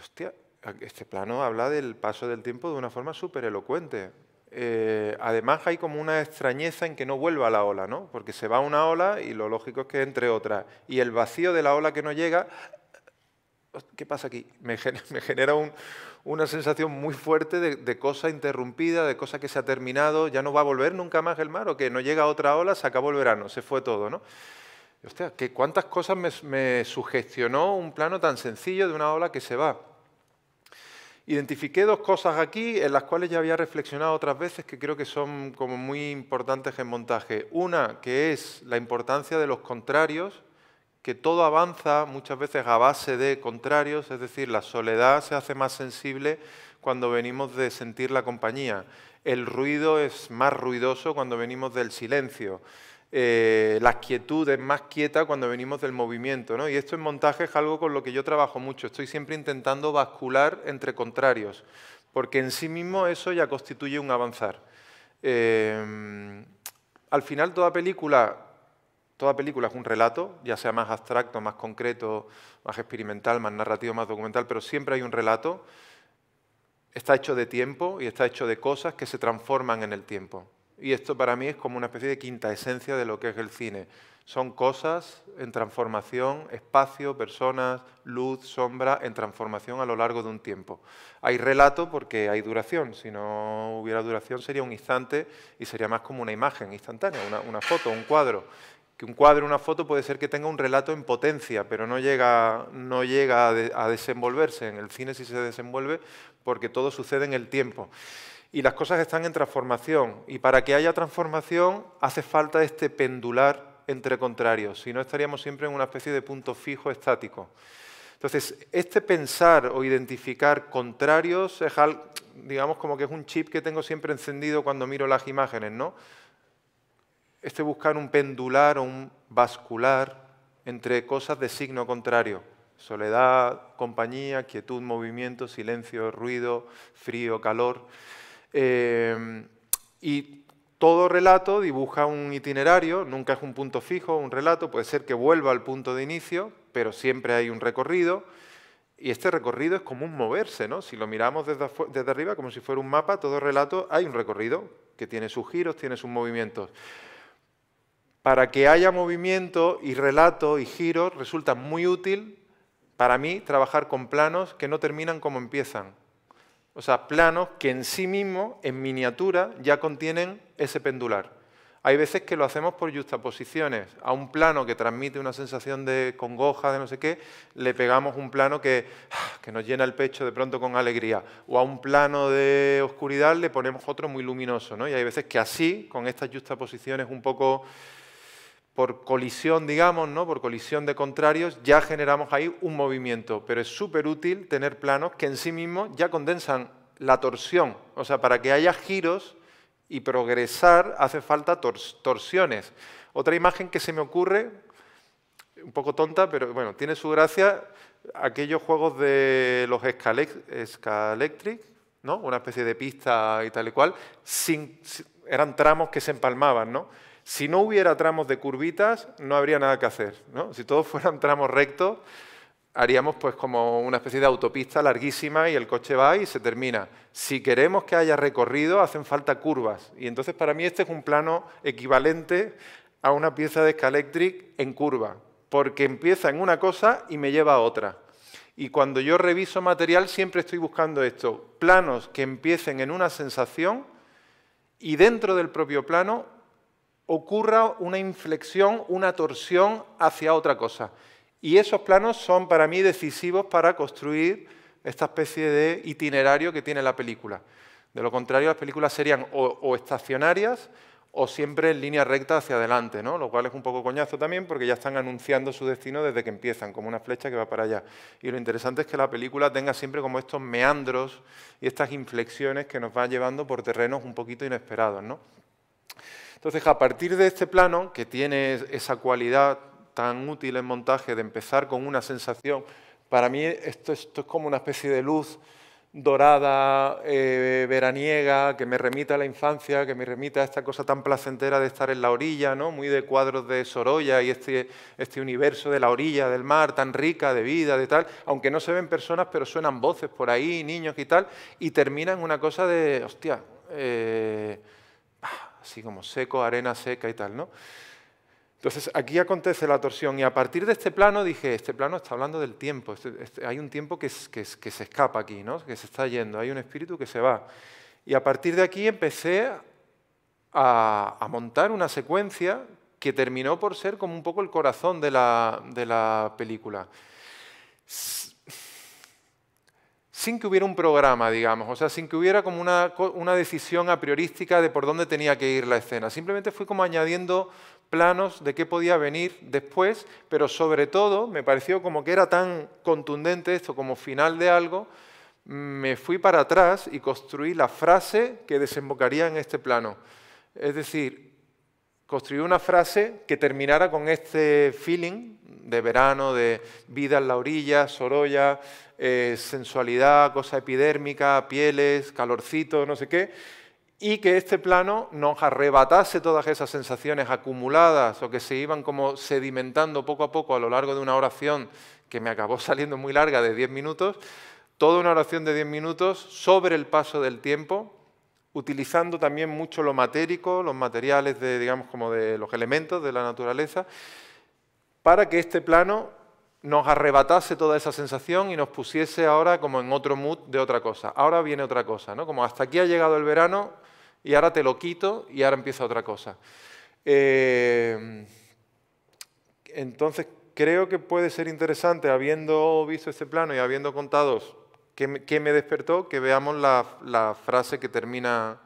hostia, este plano habla del paso del tiempo de una forma súper elocuente. Eh, además hay como una extrañeza en que no vuelva la ola, ¿no? Porque se va una ola y lo lógico es que entre otra. Y el vacío de la ola que no llega, ¿qué pasa aquí? me [LAUGHS] genera un, una sensación muy fuerte de, cosa interrumpida, de cosa que se ha terminado, ya no va a volver nunca más el mar, o que no llega otra ola, se acabó el verano, se fue todo, ¿no? Hostia, que cuántas cosas me, me sugestionó un plano tan sencillo de una ola que se va. Identifiqué dos cosas aquí en las cuales ya había reflexionado otras veces que creo que son como muy importantes en montaje. Una, que es la importancia de los contrarios, que todo avanza muchas veces a base de contrarios, es decir, la soledad se hace más sensible cuando venimos de sentir la compañía, el ruido es más ruidoso cuando venimos del silencio, eh, la quietud es más quieta cuando venimos del movimiento. ¿no? Y esto en montaje es algo con lo que yo trabajo mucho. Estoy siempre intentando bascular entre contrarios, porque en sí mismo eso ya constituye un avanzar. Eh, al final toda película Toda película es un relato, ya sea más abstracto, más concreto, más experimental, más narrativo, más documental, pero siempre hay un relato. Está hecho de tiempo y está hecho de cosas que se transforman en el tiempo. Y esto para mí es como una especie de quinta esencia de lo que es el cine. Son cosas en transformación, espacio, personas, luz, sombra, en transformación a lo largo de un tiempo. Hay relato porque hay duración. Si no hubiera duración sería un instante y sería más como una imagen instantánea, una, foto, un cuadro que un cuadro, una foto puede ser que tenga un relato en potencia, pero no llega, no llega a, desenvolverse. En el cine sí se desenvuelve porque todo sucede en el tiempo. Y las cosas están en transformación. Y para que haya transformación hace falta este pendular entre contrarios. Si no, estaríamos siempre en una especie de punto fijo estático. Entonces, este pensar o identificar contrarios es, digamos, como que es un chip que tengo siempre encendido cuando miro las imágenes, ¿no? este buscar un pendular o un vascular entre cosas de signo contrario. Soledad, compañía, quietud, movimiento, silencio, ruido, frío, calor. Eh, y todo relato dibuja un itinerario, nunca es un punto fijo, un relato, puede ser que vuelva al punto de inicio, pero siempre hay un recorrido. Y este recorrido es como un moverse, ¿no? Si lo miramos desde arriba, como si fuera un mapa, todo relato hay un recorrido que tiene sus giros, tiene sus movimientos para que haya movimiento y relato y giro, resulta muy útil para mí trabajar con planos que no terminan como empiezan. O sea, planos que en sí mismos, en miniatura, ya contienen ese pendular. Hay veces que lo hacemos por juxtaposiciones. A un plano que transmite una sensación de congoja, de no sé qué, le pegamos un plano que, ah, nos llena el pecho de pronto con alegría. O a un plano de oscuridad le ponemos otro muy luminoso. ¿no? Y hay veces que así, con estas yuxtaposiciones un poco por colisión, digamos, ¿no? por colisión de contrarios, ya generamos ahí un movimiento. Pero es súper útil tener planos que en sí mismos ya condensan la torsión. O sea, para que haya giros y progresar hace falta torsiones. Otra imagen que se me ocurre, un poco tonta, pero bueno, tiene su gracia, aquellos juegos de los Scalectric, ¿no? una especie de pista y tal y cual, eran tramos que se empalmaban, ¿no? Si no hubiera tramos de curvitas, no habría nada que hacer. Si todos [LAUGHS] fueran tramos rectos, haríamos pues como una especie de autopista larguísima y el coche va y se termina. Si queremos que haya recorrido, hacen falta curvas. Y entonces para mí este es un plano equivalente a una pieza de Scalectric en curva, porque empieza en una cosa y me lleva a otra. Y cuando yo reviso material siempre estoy buscando esto, planos que empiecen en una sensación y dentro del propio plano ocurra una inflexión, una torsión hacia otra cosa. Y esos planos son para mí decisivos para construir esta especie de itinerario que tiene la película. De lo contrario, las películas serían o, estacionarias o siempre en línea recta hacia adelante, ¿no? lo cual es un poco coñazo también porque ya están anunciando su destino desde que empiezan, como una flecha que va para allá. Y lo interesante es que la película tenga siempre como estos meandros y estas inflexiones que nos va llevando por terrenos un poquito inesperados. ¿no? Entonces, a partir de este plano, que tiene esa cualidad tan útil en montaje de empezar con una sensación, para mí esto, es como una especie de luz dorada, eh, veraniega, que me remita a la infancia, que me remita a esta cosa tan placentera de estar en la orilla, ¿no? muy de cuadros de Sorolla y este, este universo de la orilla del mar, tan rica de vida, de tal, aunque no se ven personas, pero suenan voces por ahí, niños y tal, y termina en una cosa de, hostia, eh, así como seco, arena seca y tal, ¿no? Entonces aquí acontece la torsión y a partir de este plano dije, este plano está hablando del tiempo, este, este, hay un tiempo que, que, se escapa aquí, ¿no? que se está yendo, hay un espíritu que se va. Y a partir de aquí empecé a, montar una secuencia que terminó por ser como un poco el corazón de la, de la película sin que hubiera un programa, digamos, o sea, sin que hubiera como una, decisión a priorística de por dónde tenía que ir la escena. Simplemente fui como añadiendo planos de qué podía venir después, pero sobre todo me pareció como que era tan contundente esto como final de algo, me fui para atrás y construí la frase que desembocaría en este plano. Es decir, Construir una frase que terminara con este feeling de verano, de vida en la orilla, sorolla, eh, sensualidad, cosa epidérmica, pieles, calorcito, no sé qué, y que este plano nos arrebatase todas esas sensaciones acumuladas o que se iban como sedimentando poco a poco a lo largo de una oración que me acabó [LAUGHS] saliendo muy larga de 10 minutos, toda una oración de 10 minutos sobre el paso del tiempo, utilizando también mucho lo matérico, los materiales de, digamos, como de los elementos de la naturaleza, para que este plano nos arrebatase toda esa sensación y nos pusiese ahora como en otro mood de otra cosa. Ahora viene otra cosa, ¿no? Como hasta aquí ha llegado el verano y ahora te lo quito y ahora empieza otra cosa. Eh, entonces creo que puede ser interesante, habiendo visto este plano y habiendo contado ¿Qué me, despertó? Que veamos la, frase que termina,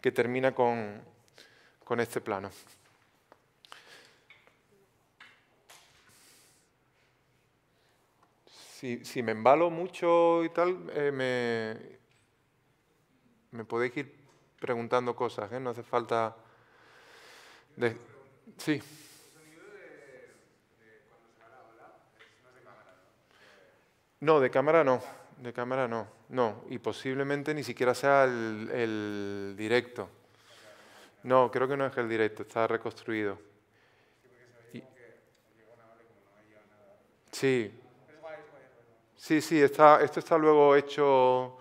que termina con, con este plano. Si, me embalo mucho y tal, eh, me, me, podéis ir preguntando cosas, ¿eh? no hace falta... De... Sí. No, de cámara no de cámara no, no, y posiblemente ni siquiera sea el, directo. No, creo que no es el directo, está reconstruido. sí, sí, sí, está, esto está luego hecho...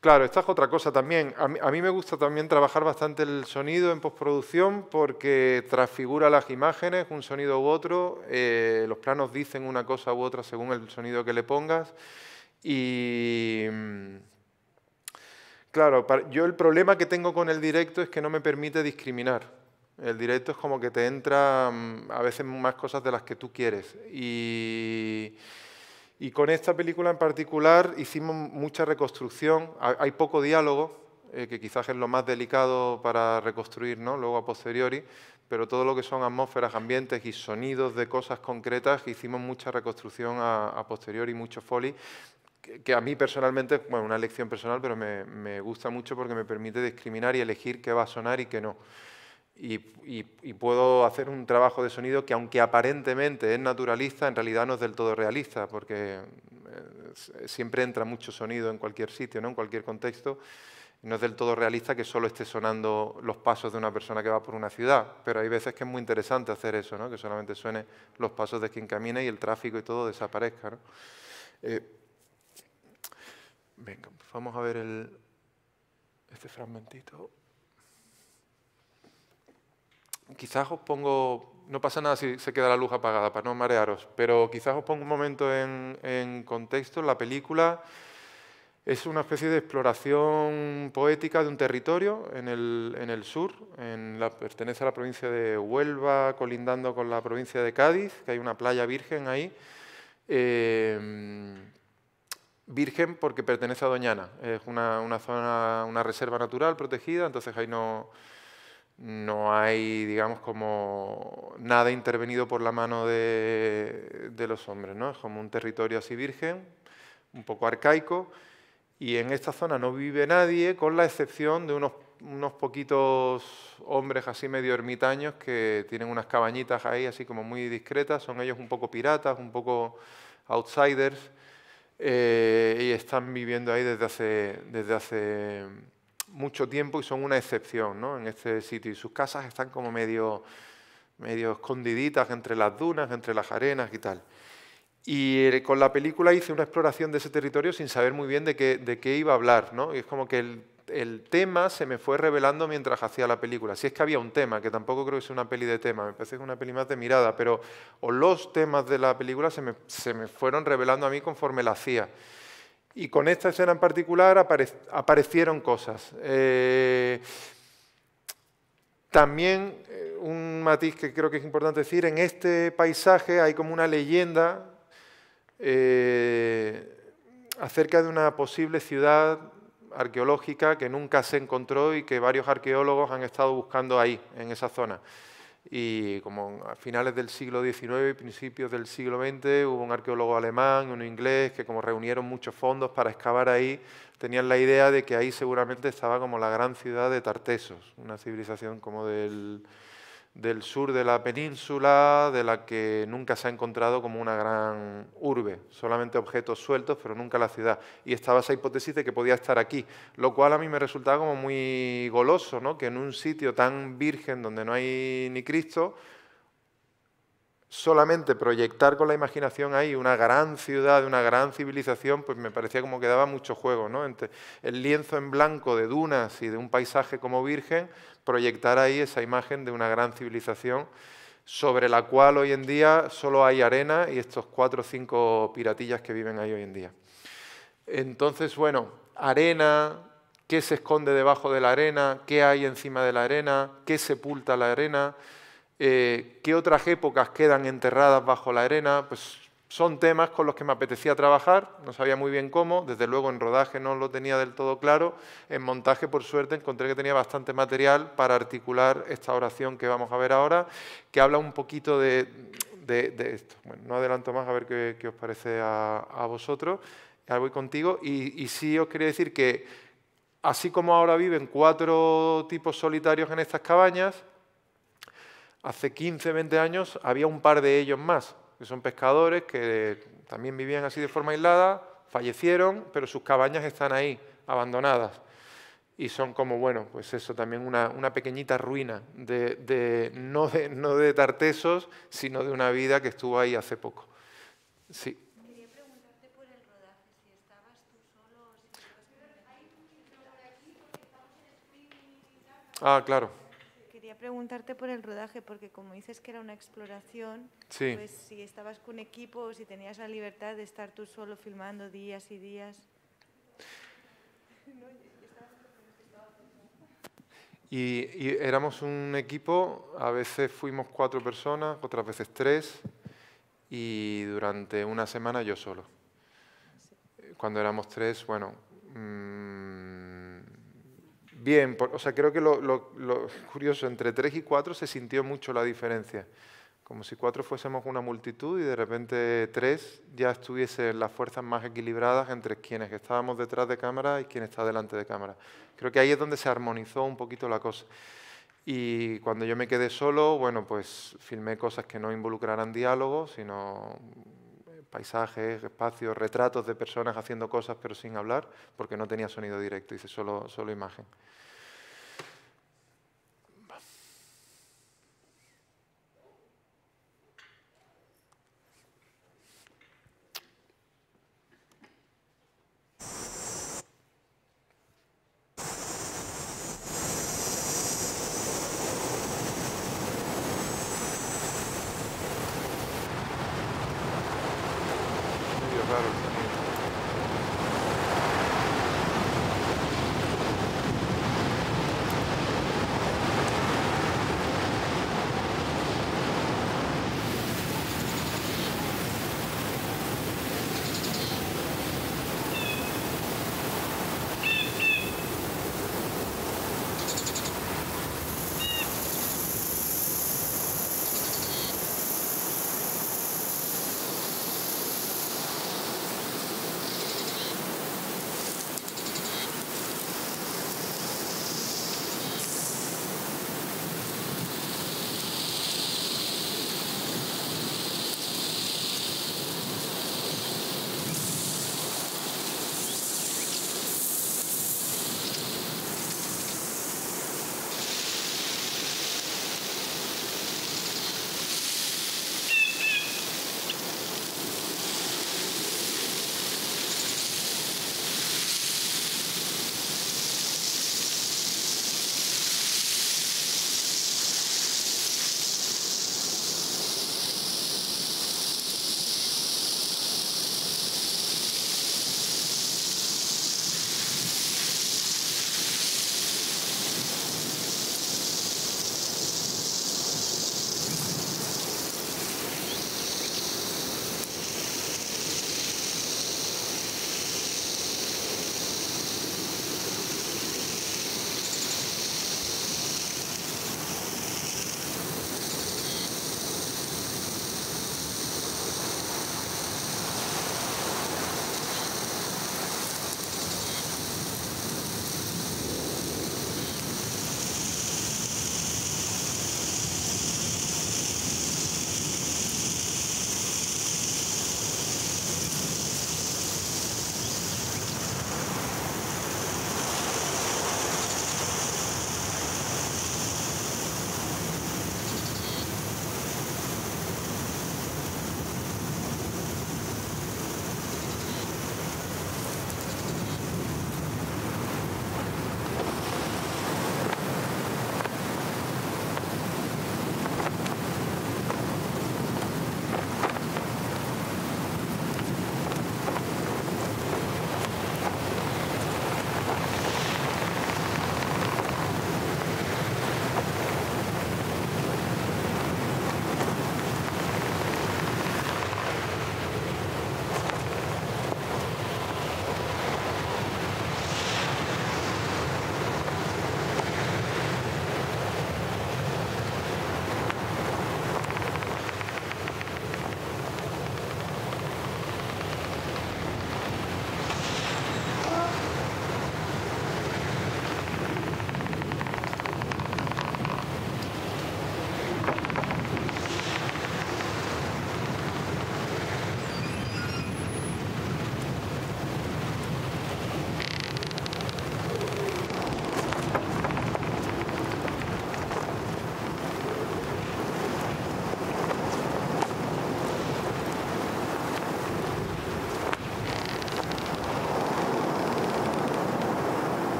Claro, esta es otra cosa también. A mí, me gusta también trabajar bastante el sonido en postproducción porque transfigura las imágenes, un sonido u otro. Eh, los planos dicen una cosa u otra según el sonido que le pongas. Y mm, claro, yo el problema que tengo con el directo es que no me permite discriminar. El directo es como que te entra mm, a veces más cosas de las que tú quieres. Y, con esta película en particular hicimos mucha reconstrucción. Hay poco diálogo, eh, que quizás es lo más delicado para reconstruir ¿no? luego a posteriori, pero todo lo que son atmósferas, ambientes y sonidos de cosas concretas, hicimos mucha reconstrucción a, a posteriori, mucho foley, que, a mí personalmente, bueno, una elección personal, pero me, me, gusta mucho porque me permite discriminar y elegir qué va a sonar y qué no. Y, puedo hacer un trabajo de sonido que aunque aparentemente es naturalista, en realidad no es del todo realista, porque eh, siempre entra mucho sonido en cualquier sitio, ¿no? en cualquier contexto. No es del todo realista que solo esté sonando los pasos de una persona que va por una ciudad, pero hay veces que es muy interesante hacer eso, ¿no? que solamente suene los pasos de quien camina y el tráfico y todo desaparezca. ¿no? Eh, Venga, vamos a ver el, este fragmentito. Quizás os pongo, no pasa nada si se queda la luz apagada para no marearos, pero quizás os pongo un momento en, contexto. La película es una especie de exploración poética de un territorio en el, sur, en la, pertenece a la provincia de Huelva, colindando con la provincia de Cádiz, que hay una playa virgen ahí. Eh, virgen porque pertenece a Doñana, es una, zona, una reserva natural protegida, entonces ahí no, no hay, digamos, como nada intervenido por la mano de, los hombres, ¿no? Es como un territorio así virgen, un poco arcaico, y en esta zona no vive nadie, con la excepción de unos, unos poquitos hombres así medio ermitaños que tienen unas cabañitas ahí así como muy discretas, son ellos un poco piratas, un poco outsiders, eh, y están viviendo ahí desde hace, desde hace mucho tiempo y son una excepción en este sitio. Y sus casas están como medio, medio escondiditas entre las dunas, entre las arenas y tal. Y eh, con la película hice una exploración de ese territorio sin saber muy bien de qué, de qué iba a hablar, ¿no? Y es como que el el tema se me fue revelando mientras hacía la película. Si es que había un tema, que tampoco creo que sea una peli de tema, me parece que es una peli más de mirada, pero los temas de la película se me, se me fueron revelando a mí conforme la hacía. Y con esta escena en particular aparecieron cosas. Eh, también eh, un matiz que creo que es importante decir, en este paisaje hay como una leyenda eh, acerca de una posible ciudad arqueológica que nunca se encontró y que varios arqueólogos han estado buscando ahí, en esa zona. Y como a finales del siglo XIX y principios del siglo XX hubo un arqueólogo alemán y uno inglés que como reunieron muchos fondos para excavar ahí, tenían la idea de que ahí seguramente estaba como la gran ciudad de Tartesos, una civilización como del del sur de la península, de la que nunca se ha encontrado como una gran urbe, solamente objetos sueltos, pero nunca la ciudad. Y estaba esa hipótesis de que podía estar aquí, lo cual a mí me resultaba como muy goloso, ¿no? que en un sitio tan virgen donde no hay ni Cristo, solamente proyectar con la imaginación ahí una gran ciudad, una gran civilización, pues me parecía como que daba mucho juego, ¿no? Entre el lienzo en blanco de dunas y de un paisaje como virgen, proyectar ahí esa imagen de una gran civilización sobre la cual hoy en día solo hay arena y estos cuatro o cinco piratillas que viven ahí hoy en día. Entonces, bueno, arena, qué se esconde debajo de la arena, qué hay encima de la arena, qué sepulta la arena, eh, qué otras épocas quedan enterradas bajo la arena, pues son temas con los que me apetecía trabajar, no sabía muy bien cómo, desde luego en rodaje no lo tenía del todo claro, en montaje por suerte encontré que tenía bastante material para articular esta oración que vamos a ver ahora, que habla un poquito de, esto. Bueno, no adelanto más a ver qué, os parece a, vosotros, voy contigo, y, y sí os quería decir que así como ahora viven cuatro tipos solitarios en estas cabañas, Hace 15, 20 años había un par de ellos más, que son pescadores que también vivían así de forma aislada, fallecieron, pero sus cabañas están ahí, abandonadas. Y son como, bueno, pues eso, también una, pequeñita ruina, de, no, de, no de tartesos, sino de una vida que estuvo ahí hace poco. Sí. Ah, claro preguntarte por el rodaje, porque como dices que era una exploración, pues si estabas con equipo o si tenías la libertad de estar tú solo filmando días y días. Y, éramos un equipo, a veces fuimos cuatro personas, otras veces tres, y durante una semana yo solo. Cuando éramos tres, bueno, mm, bien, o sea, creo que lo, curioso, entre 3 y 4 se sintió mucho la diferencia, como si cuatro fuésemos una multitud y de repente tres ya estuviesen las fuerzas más equilibradas entre quienes estábamos detrás de cámara y quien está delante de cámara. Creo que ahí es donde se armonizó un poquito la cosa. Y cuando yo me quedé solo, bueno, pues filmé cosas que no involucraran diálogo, sino paisajes, espacios, retratos de personas haciendo cosas pero sin hablar, porque no tenía sonido directo, solo, solo imagen.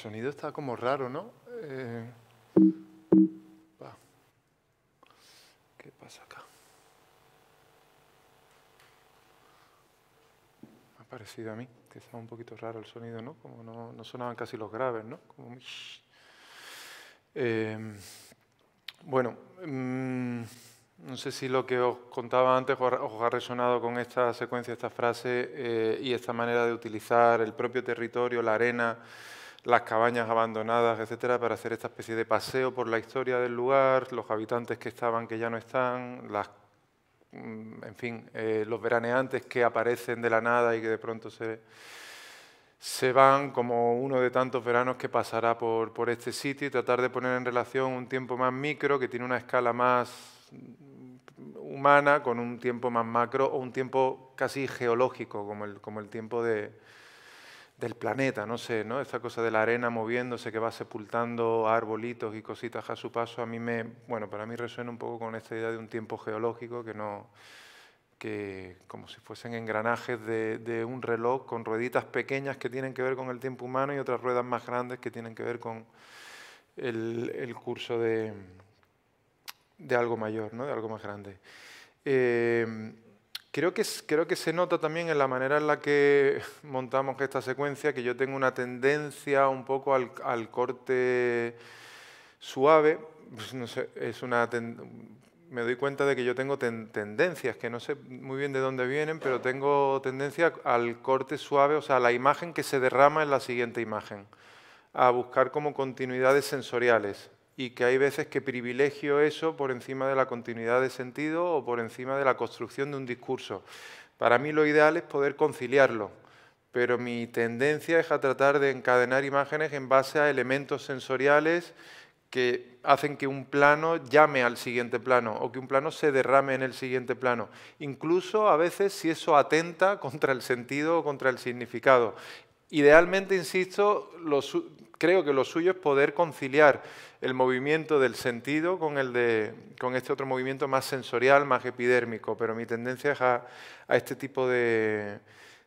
El sonido está como raro, ¿no? Eh, ¿Qué pasa acá? Me ha parecido a mí que estaba un poquito raro el sonido, ¿no? Como no, sonaban casi los graves, ¿no? Como... Eh, bueno, mm, no sé si lo que os contaba antes os ha resonado con esta secuencia, esta frase eh, y esta manera de utilizar el propio territorio, la arena las cabañas abandonadas, etcétera, para hacer esta especie de paseo por la historia del lugar, los habitantes que estaban, que ya no están, las, mm, en fin, eh, los veraneantes que aparecen de la nada y que de pronto se, se van como uno de tantos veranos que pasará por, por este sitio y tratar de poner en relación un tiempo más micro que tiene una escala más humana con un tiempo más macro o un tiempo casi geológico, como el, como el tiempo de, del planeta, no sé, ¿no? Esta cosa de la arena moviéndose que va sepultando arbolitos y cositas a su paso, a mí me, bueno, para mí resuena un poco con esta idea de un tiempo geológico que no, que como si fuesen engranajes de, un reloj con rueditas pequeñas que tienen que ver con el tiempo humano y otras ruedas más grandes que tienen que ver con el, curso de, de algo mayor, ¿no? De algo más grande. Eh, Creo que, se nota también en la manera en la que [LAUGHS] montamos esta secuencia que yo tengo una tendencia un poco al, corte suave. Pues, es una me doy cuenta de que yo tengo tendencias, que no sé muy bien de dónde vienen, pero tengo tendencia al corte suave, o sea, a la imagen que se derrama en la siguiente imagen, a buscar como continuidades sensoriales y que hay veces que privilegio eso por encima de la continuidad de sentido o por encima de la construcción de un discurso. Para mí lo ideal es poder conciliarlo, pero mi tendencia es a tratar de encadenar imágenes en base a elementos sensoriales que hacen que un plano llame al siguiente plano o que un plano se derrame en el siguiente plano, incluso a veces si eso atenta [LAUGHS] contra el sentido o contra el significado. Idealmente, insisto, creo que lo suyo es poder conciliar el movimiento del sentido con, el de, con este otro movimiento más sensorial, más epidérmico, pero mi tendencia es a, este tipo de,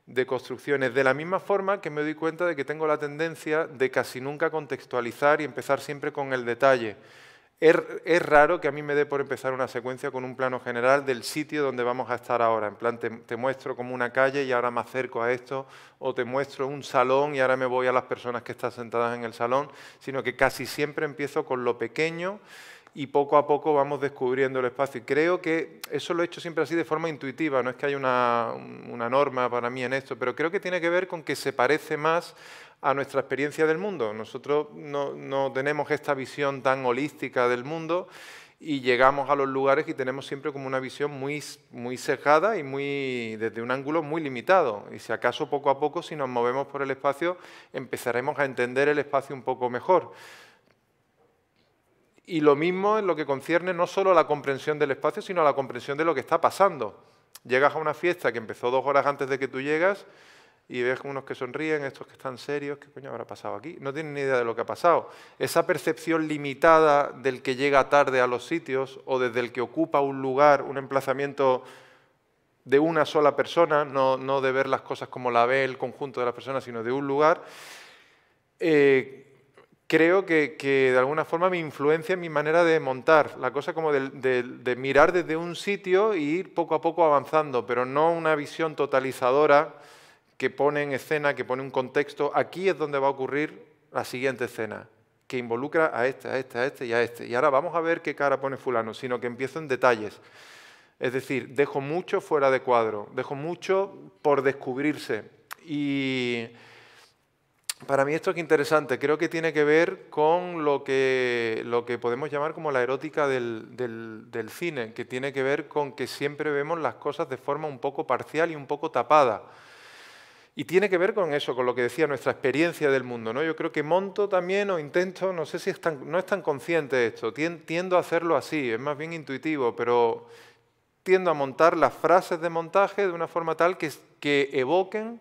de construcciones. De la misma forma que me doy cuenta de que tengo la tendencia de casi nunca contextualizar y empezar siempre con el detalle. Es, raro que a mí me dé por empezar una secuencia con un plano general del sitio donde vamos a estar ahora. En plan, te, muestro como una calle y ahora me acerco a esto, o te muestro un salón y ahora me voy a las personas que están sentadas en el salón, sino que casi siempre empiezo con lo pequeño y poco a poco vamos descubriendo el espacio. Y creo que eso lo he hecho siempre así de forma intuitiva, no es que haya una, norma para mí en esto, pero creo que tiene que ver con que se parece más a nuestra experiencia del mundo. Nosotros no, tenemos esta visión tan holística del mundo y llegamos a los lugares y tenemos siempre como una visión muy, muy cerrada y muy, desde un ángulo muy limitado. Y si acaso poco a poco, si nos movemos por el espacio, empezaremos a entender el espacio un poco mejor. Y lo mismo en lo que concierne no solo a la comprensión del espacio, sino a la comprensión de lo que está pasando. Llegas a una fiesta que empezó dos horas antes de que tú llegas y ves unos que sonríen, estos que están serios, ¿qué coño habrá pasado aquí? No tienen ni idea de lo que ha pasado. Esa percepción limitada del que llega tarde a los sitios o desde el que ocupa un lugar, un emplazamiento de una sola persona, no, de ver las cosas como la ve el conjunto de las personas, sino de un lugar, eh, creo que, de alguna forma me influencia en mi manera de montar, la cosa como de, mirar desde un sitio y e ir poco a poco avanzando, pero no una visión totalizadora que pone en escena, que pone un contexto, aquí es donde va a ocurrir la siguiente escena, que involucra a este, a este, a este y a este. Y ahora vamos a ver qué cara pone fulano, sino que empiezo en detalles. Es decir, dejo mucho fuera de cuadro, dejo mucho por descubrirse. Y, para mí esto es interesante, creo que tiene que ver con lo que, podemos llamar como la erótica del, cine, que tiene que ver con que siempre vemos las cosas de forma un poco parcial y un poco tapada. Y tiene que ver con eso, con lo que decía nuestra experiencia del mundo. ¿no? Yo creo que monto también o intento, no sé si están no es tan consciente esto, tiendo a hacerlo así, es más bien intuitivo, pero tiendo a montar las frases de montaje de una forma tal que, que evoquen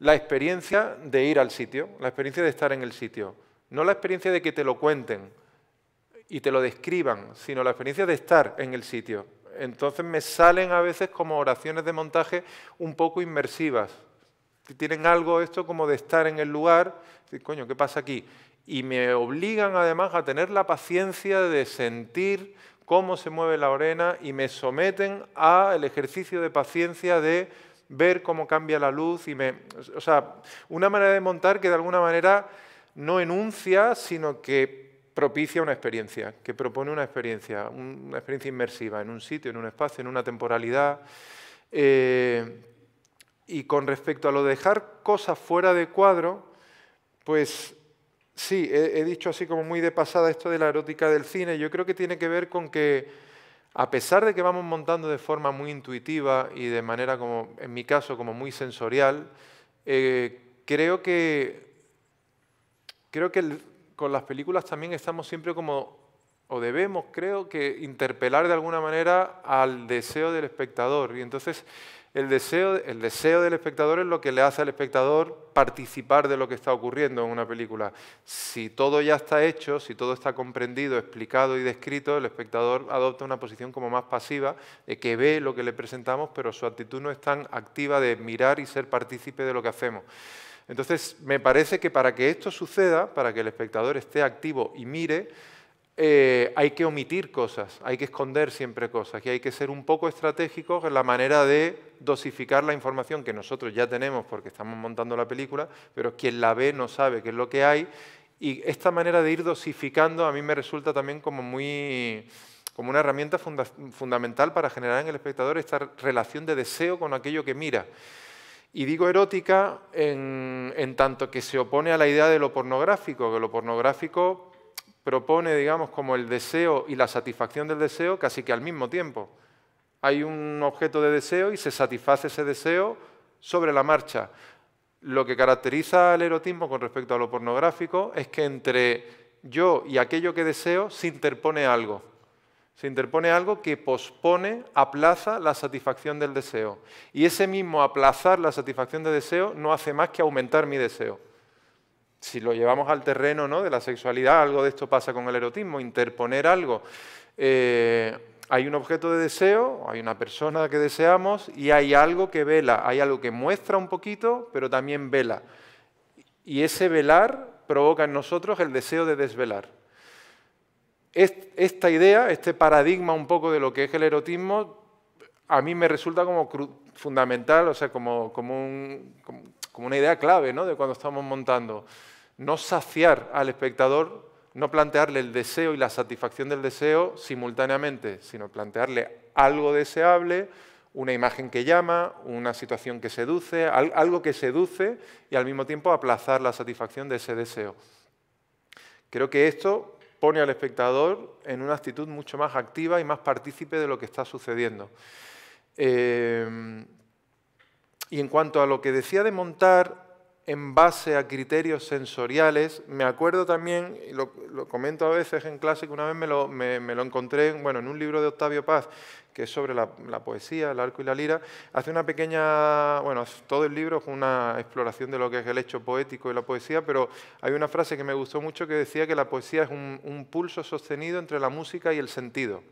la experiencia de ir al sitio, la experiencia de estar en el sitio, no la experiencia de que te lo cuenten y te lo describan, sino la experiencia de estar en el sitio. Entonces me salen a veces como oraciones de montaje un poco inmersivas. Tienen algo esto como de estar en el lugar, coño, ¿qué pasa aquí? Y me obligan además a tener la paciencia de sentir cómo se mueve la arena y me someten al ejercicio de paciencia de ver cómo cambia la luz y me... O sea, una manera de montar que de alguna manera no enuncia, sino que propicia una experiencia, que propone una experiencia, una experiencia inmersiva en un sitio, en un espacio, en una temporalidad. Eh, y con respecto a lo de dejar cosas fuera de cuadro, pues sí, he, he dicho así como muy de pasada esto de la erótica del cine, yo creo que tiene que ver con que a pesar de que vamos montando de forma muy intuitiva y de manera, como en mi caso, como muy sensorial, eh, creo que, creo que con las películas también estamos siempre como, o debemos, creo que, interpelar de alguna manera al deseo del espectador. Y entonces el deseo, el deseo del espectador es lo que le hace al espectador participar de lo que está ocurriendo en una película. Si todo ya está hecho, si todo está comprendido, explicado y descrito, el espectador adopta una posición como más pasiva, de que ve lo que le presentamos, pero su actitud no es tan activa de mirar y ser partícipe de lo que hacemos. Entonces, me parece que para que esto suceda, para que el espectador esté activo y mire, eh, hay que omitir cosas, hay que esconder siempre cosas y hay que ser un poco estratégicos en la manera de dosificar la información que nosotros ya tenemos porque estamos montando la película, pero quien la ve no sabe qué es lo que hay y esta manera de ir dosificando a mí me resulta también como muy como una herramienta fundamental para generar en el espectador esta relación de deseo con aquello que mira. Y digo erótica en, en, tanto que se opone a la idea de lo pornográfico, que lo pornográfico propone, digamos, como el deseo y la satisfacción del deseo casi que al mismo tiempo. Hay un objeto de deseo y se satisface ese deseo sobre la marcha. Lo que caracteriza al erotismo con respecto a lo pornográfico es que entre yo y aquello que deseo se interpone algo. Se interpone algo que pospone, aplaza la satisfacción del deseo. Y ese mismo aplazar la satisfacción del deseo no hace más que aumentar mi deseo si lo llevamos al terreno ¿no? de la sexualidad, algo de esto pasa con el erotismo, interponer algo. Eh, hay un objeto de deseo, hay una persona que deseamos y hay algo que vela, hay algo que muestra un poquito, pero también vela. Y ese velar provoca en nosotros el deseo de desvelar. Esta idea, este paradigma un poco de lo que es el erotismo, a mí me resulta como fundamental, o sea, como, como, un, como una idea clave ¿no? de cuando estamos montando. No saciar al espectador, no plantearle el deseo y la satisfacción del deseo simultáneamente, sino plantearle algo deseable, una imagen que llama, una situación que seduce, algo que seduce y al mismo tiempo aplazar la satisfacción de ese deseo. Creo que esto pone al espectador en una actitud mucho más activa y más partícipe de lo que está sucediendo. Eh, y en cuanto a lo que decía de montar en base a criterios sensoriales, me acuerdo también, y lo, comento a veces en clase, que una vez me lo, encontré en un libro de Octavio Paz, que es sobre la, poesía, el arco y la lira, hace una pequeña, bueno, todo el libro es una exploración de lo que es el hecho poético y la poesía, pero hay una frase que me gustó mucho que decía que la poesía es un pulso sostenido entre la música y el sentido.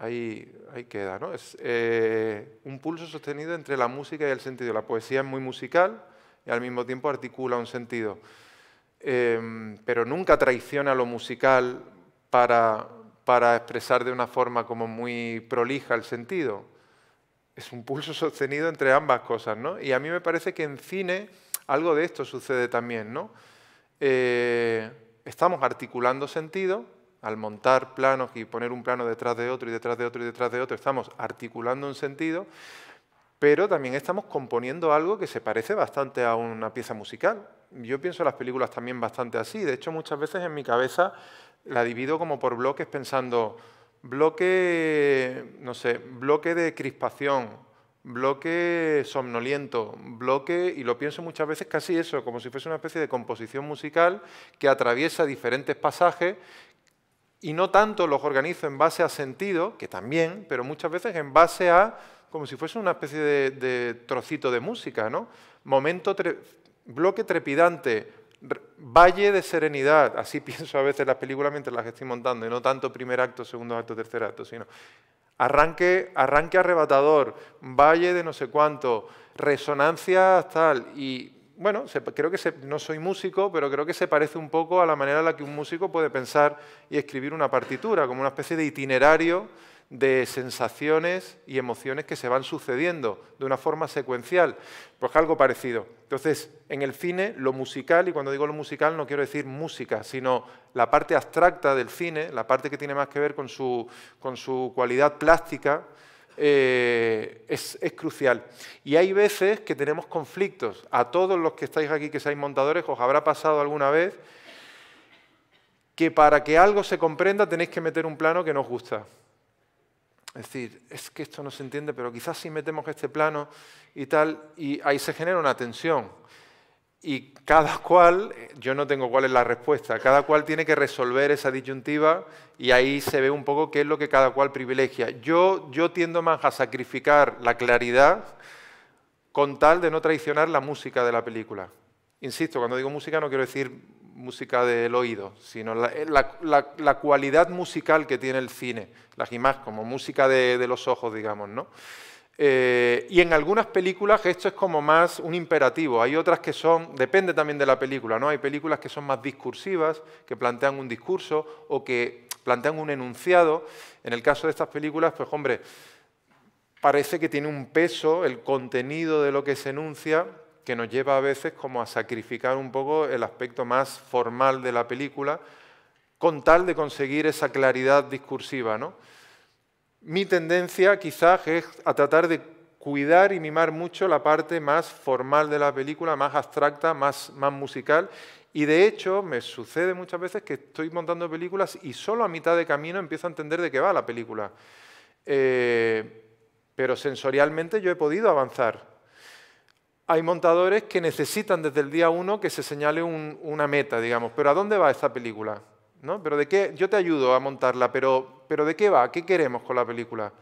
Ahí, queda, ¿no? Es eh, un pulso sostenido entre la música y el sentido. La poesía es muy musical y al mismo tiempo articula un sentido. Em, pero nunca traiciona lo musical para, expresar de una forma como muy prolija el sentido. Es un pulso sostenido entre ambas cosas, ¿no? Y a mí me parece que en cine algo de esto sucede también, ¿no? Eh, estamos articulando sentido al montar planos y poner un plano detrás de otro y detrás de otro y detrás de otro, estamos articulando un sentido, pero también estamos componiendo algo que se parece bastante a una pieza musical. Yo pienso las películas también bastante así. De hecho, muchas veces en mi cabeza la divido como por bloques pensando bloque, no sé, bloque de crispación, bloque somnoliento, bloque, y lo pienso muchas veces casi eso, como si fuese una especie de composición musical que atraviesa diferentes pasajes y no tanto los organizo en base a sentido, que también, pero muchas veces en base a como si fuese una especie de, trocito de música, ¿no? Momento, bloque trepidante, valle de serenidad, así [LAUGHS] pienso a veces las películas mientras las estoy montando, y no tanto primer acto, segundo acto, tercer acto, sino arranque, arranque arrebatador, valle de no sé cuánto, resonancia tal, y bueno, creo que no soy músico, pero creo que se parece un poco a la manera en la que un músico puede pensar y escribir una partitura, como una especie de itinerario de sensaciones y emociones que se van sucediendo de una forma secuencial, pues algo parecido. Entonces, en el cine, lo musical, y cuando digo lo musical no quiero decir música, sino la parte abstracta del cine, la parte que tiene más que ver con su cualidad plástica, eh, es, crucial. Y hay veces que tenemos conflictos. A todos los que estáis aquí, que seáis montadores, os habrá pasado alguna vez que para que algo se comprenda tenéis que meter un plano que nos os gusta. Es decir, es que esto no se entiende, pero quizás si metemos este plano y tal, y ahí se genera una tensión y cada cual, yo no tengo cuál es la respuesta, cada cual tiene que resolver esa disyuntiva y ahí se ve un poco qué es lo que cada cual privilegia. Yo, yo tiendo más a sacrificar la claridad con tal de no traicionar la música de la película. Insisto, cuando digo música no quiero decir música del oído, sino la, eh, cualidad musical que tiene el cine, las imágenes, como música de, de los ojos, digamos, ¿no? Eh, y en algunas películas esto es como más un imperativo, hay otras que son, depende también de la película, ¿no? Hay películas que son más discursivas, que plantean un discurso o que plantean un enunciado. En el caso de estas películas, pues hombre, parece que tiene un peso el contenido de lo que se enuncia que nos lleva a veces como a sacrificar un poco el aspecto más formal de la película con tal de conseguir esa claridad discursiva, ¿no? mi tendencia quizás es a tratar de cuidar y mimar mucho la parte más formal de la película, más abstracta, más, más musical. Y de hecho me sucede muchas veces que estoy montando películas y solo a mitad de camino empiezo a entender de qué va la película. Eh, pero sensorialmente yo he podido avanzar. Hay montadores que necesitan desde el día uno que se señale una meta, digamos, pero ¿a dónde va esta película? ¿No? Pero de qué, yo te ayudo a montarla, pero pero ¿de qué va? ¿Qué queremos con la película?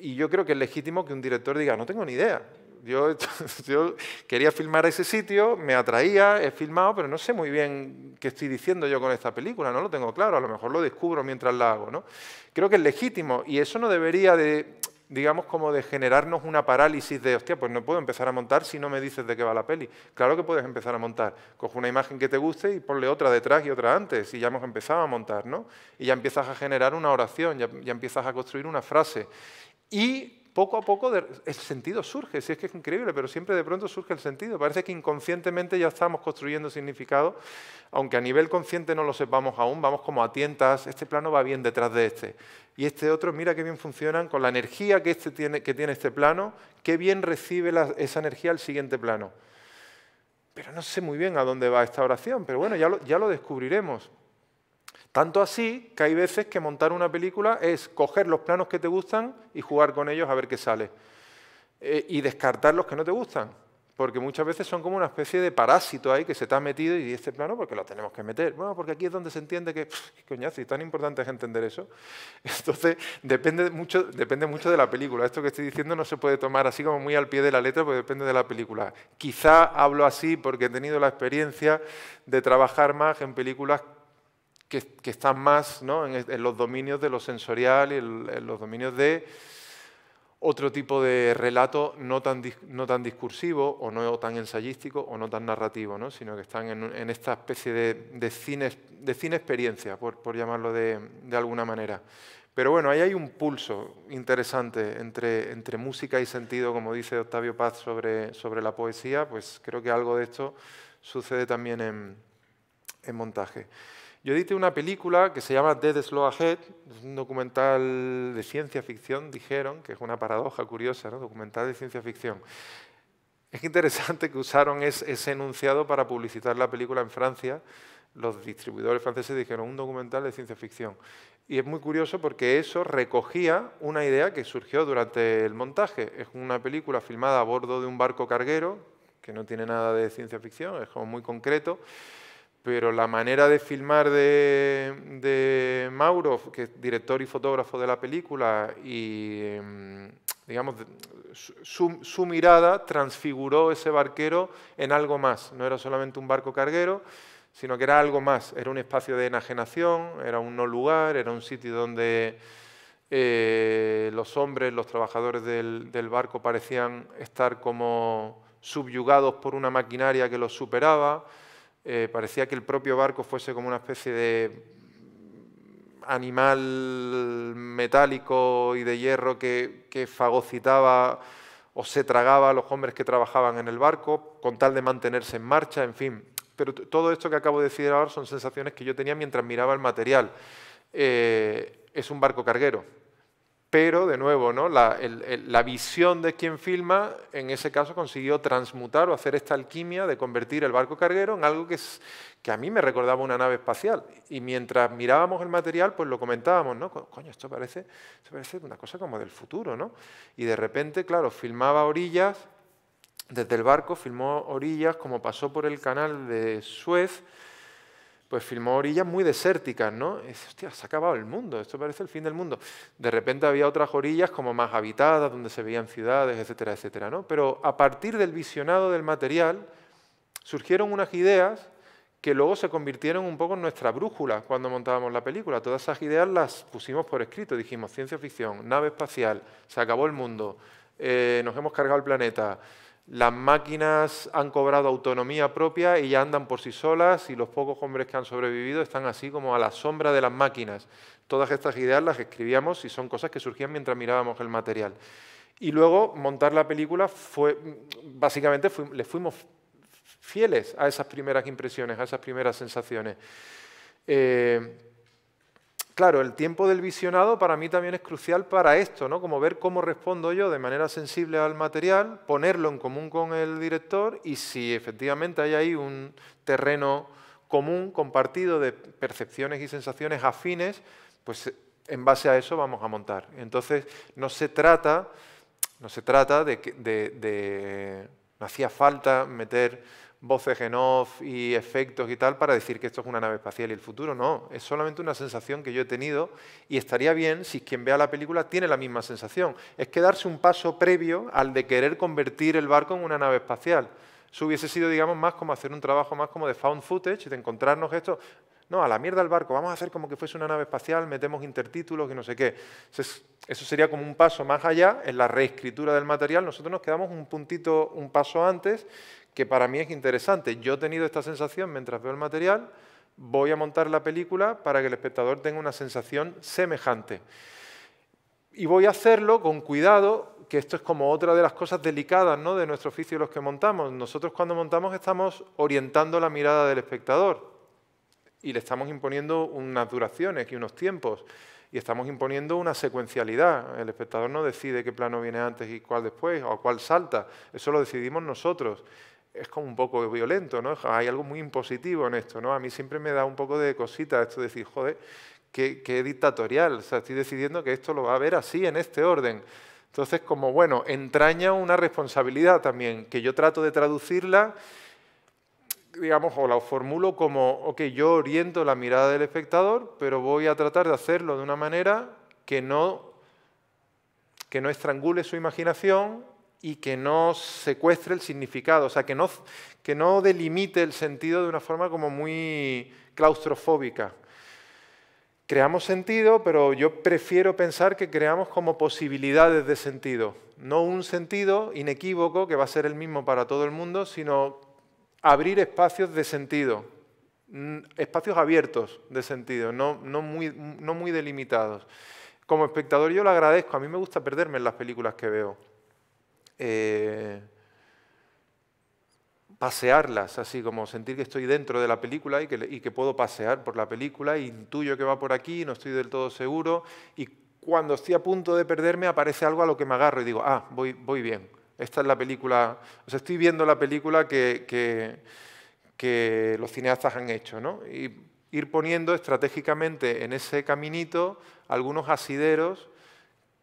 Y yo creo que es legítimo que un director diga, no tengo ni idea. [LAUGHS] Yo, quería filmar ese sitio, me atraía, he filmado, pero no sé muy bien qué estoy diciendo yo con esta película, no lo tengo claro, a lo mejor lo descubro mientras la hago. ¿no? Creo que es legítimo y eso no debería de digamos, como de generarnos una parálisis de, hostia, pues no puedo empezar a montar si no me dices de qué va la peli. Claro que puedes empezar a montar. Coge una imagen que te guste y ponle otra detrás y otra antes, y ya hemos empezado a montar, ¿no? Y ya empiezas a generar una oración, ya, empiezas a construir una frase. Y poco a poco el sentido surge, si es que es increíble, pero siempre de pronto surge el sentido. Parece que inconscientemente ya estamos construyendo significado, aunque a nivel consciente no lo sepamos aún, vamos como a tientas, este plano va bien detrás de este. Y este otro, mira qué bien funcionan con la energía que, este tiene, que tiene este plano, qué bien recibe esa energía el siguiente plano. Pero no sé muy bien a dónde va esta oración, pero bueno, ya lo descubriremos. Tanto así que hay veces que montar una película es coger los planos que te gustan y jugar con ellos a ver qué sale. Eh, y descartar los que no te gustan. Porque muchas veces son como una especie de parásito ahí que se te ha metido y este plano porque lo tenemos que meter. Bueno, porque aquí es donde se entiende que, qué coñazo, y tan importante es entender eso. [LAUGHS] Entonces, depende mucho, depende mucho de la película. Esto que estoy diciendo no se puede tomar así como muy al pie de la letra porque depende de la película. Quizá hablo así porque he tenido la experiencia de trabajar más en películas que, están más en, los dominios de lo sensorial y en los dominios de otro tipo de relato no tan, discursivo o no tan ensayístico o no tan narrativo, sino que están en, esta especie de, de, cine, de cine experiencia, por, llamarlo de, alguna manera. Pero bueno, ahí hay un pulso interesante entre, música y sentido, como dice Octavio Paz sobre, la poesía, pues creo que algo de esto sucede también en, en montaje. Yo edité una película que se llama Dead Slow Ahead, es un documental de ciencia ficción, dijeron, que es una paradoja curiosa, ¿no? documental de ciencia ficción. Es interesante que usaron ese enunciado para publicitar la película en Francia. Los distribuidores franceses dijeron un documental de ciencia ficción. Y es muy curioso porque eso recogía una idea que surgió durante el montaje. Es una película filmada a bordo de un barco carguero, que no tiene nada de ciencia ficción, es como muy concreto pero la manera de filmar de, Mauro, que es director y fotógrafo de la película, y em, digamos, su, mirada transfiguró ese barquero en algo más. No era solamente un barco carguero, sino que era algo más. Era un espacio de enajenación, era un no lugar, era un sitio donde eh, los hombres, los trabajadores del, del barco parecían estar como subyugados por una maquinaria que los superaba eh, parecía que el propio barco fuese como una especie de animal metálico y de hierro que, fagocitaba o se tragaba a los hombres que trabajaban en el barco con tal de mantenerse en marcha, en fin. Pero todo esto que acabo de decir ahora son sensaciones que yo tenía mientras miraba el material. Eh, es un barco carguero, pero de nuevo, ¿no? la, visión de quien filma, en ese caso, consiguió transmutar o hacer esta alquimia de convertir el barco carguero en algo que, a mí me recordaba una nave espacial. Y mientras mirábamos el material, pues lo comentábamos, ¿no? Coño, esto parece, esto parece una cosa como del futuro, ¿no? Y de repente, claro, filmaba orillas, desde el barco filmó orillas, como pasó por el canal de Suez, pues filmó orillas muy desérticas, ¿no? hostia, se ha acabado el mundo, esto parece el fin del mundo. De repente había otras orillas como más habitadas, donde se veían ciudades, etcétera, etcétera, ¿no? Pero a partir del visionado del material surgieron unas ideas que luego se convirtieron un poco en nuestra brújula cuando montábamos la película. Todas esas ideas las pusimos por escrito, dijimos ciencia ficción, nave espacial, se acabó el mundo, eh, nos hemos cargado el planeta, las máquinas han cobrado autonomía propia y ya andan por sí solas y los pocos hombres que han sobrevivido están así como a la sombra de las máquinas. Todas estas ideas las escribíamos y son cosas que surgían mientras mirábamos el material. Y luego montar la película fue, básicamente le fuimos fieles a esas primeras impresiones, a esas primeras sensaciones. Eh, Claro, el tiempo del visionado para mí también es crucial para esto, ¿no? Como ver cómo respondo yo de manera sensible al material, ponerlo en común con el director y si efectivamente hay ahí un terreno común, compartido de percepciones y sensaciones afines, pues en base a eso vamos a montar. Entonces, no se trata, no se trata de que de, no hacía falta meter voces en off y efectos y tal para decir que esto es una nave espacial y el futuro. No, es solamente una sensación que yo he tenido y estaría bien si quien vea la película tiene la misma sensación. Es que darse un paso previo al de querer convertir el barco en una nave espacial. Eso hubiese sido, digamos, más como hacer un trabajo más como de found footage, de encontrarnos esto. No, a la mierda el barco, vamos a hacer como que fuese una nave espacial, metemos intertítulos y no sé qué. Eso sería como un paso más allá en la reescritura del material. Nosotros nos quedamos un puntito, un paso antes que para mí es interesante. Yo he tenido esta sensación mientras veo el material, voy a montar la película para que el espectador tenga una sensación semejante. Y voy a hacerlo con cuidado, que esto es como otra de las cosas delicadas de nuestro oficio los que montamos. Nosotros cuando montamos estamos orientando la mirada del espectador y le estamos imponiendo unas duraciones y unos tiempos y estamos imponiendo una secuencialidad. El espectador no decide qué plano viene antes y cuál después o cuál salta. Eso lo decidimos nosotros es como un poco violento, ¿no? Hay algo muy impositivo en esto, ¿no? A mí siempre me da un poco de cosita esto de decir, joder, qué, dictatorial, sea, estoy decidiendo que esto lo va a ver así, en este orden. Entonces, como bueno, entraña una responsabilidad también, que yo trato de traducirla, digamos, o la formulo como, ok, yo oriento la mirada del espectador, pero voy a tratar de hacerlo de una manera que no, que no estrangule su imaginación y que no secuestre el significado, o sea, que no, delimite el sentido de una forma como muy claustrofóbica. Creamos sentido, pero yo prefiero pensar que creamos como posibilidades de sentido, no un sentido inequívoco que va a ser el mismo para todo el mundo, sino abrir espacios de sentido, mm, espacios abiertos de sentido, no, muy, no muy delimitados. Como espectador yo lo agradezco, a mí me gusta perderme en las películas que veo. Eh, pasearlas, así como sentir que estoy dentro de la película y que, puedo pasear por la película, y intuyo que va por aquí, no estoy del todo seguro, y cuando estoy a punto de perderme aparece algo a lo que me agarro y digo, ah, voy, voy bien, esta es la película, o sea, estoy viendo la película que, que, los cineastas han hecho, Y ir poniendo estratégicamente en ese caminito algunos asideros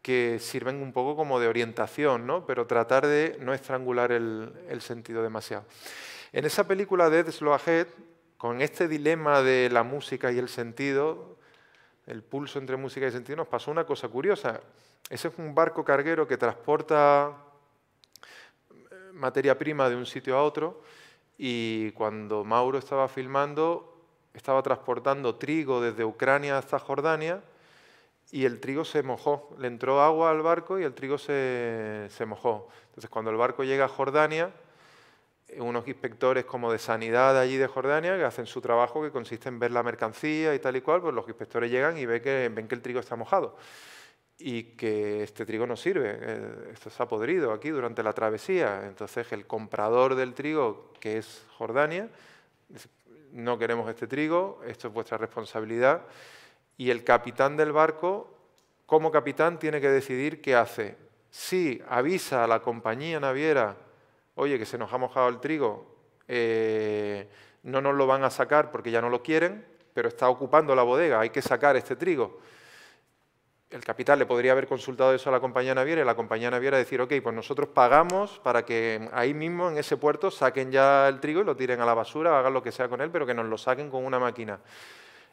que sirven un poco como de orientación, pero tratar de no estrangular el, sentido demasiado. En esa película de Ed con este dilema de la música y el sentido, el pulso entre música y sentido, nos pasó una cosa curiosa. Ese es un barco carguero que transporta eh, materia prima de un sitio a otro y cuando Mauro estaba filmando, estaba transportando trigo desde Ucrania hasta Jordania y el trigo se mojó. Le entró agua al barco y el trigo se, mojó. Entonces, cuando el barco llega a Jordania, eh, unos inspectores como de sanidad allí de Jordania que hacen su trabajo que consiste en ver la mercancía y tal y cual, pues los inspectores llegan y ven que, ven que el trigo está mojado y que este trigo no sirve, eh, esto se ha podrido aquí durante la travesía. Entonces el comprador del trigo, que es Jordania, dice, no queremos este trigo, esto es vuestra responsabilidad y el capitán del barco, como capitán, tiene que decidir qué hace. Si avisa a la compañía naviera, oye, que se nos ha mojado el trigo, eh, no nos lo van a sacar porque ya no lo quieren, pero está ocupando la bodega, hay que sacar este trigo. El capitán le podría haber consultado eso a la compañía naviera y la compañía naviera decir, ok, pues nosotros pagamos para que ahí mismo en ese puerto saquen ya el trigo y lo tiren a la basura, hagan lo que sea con él, pero que nos lo saquen con una máquina.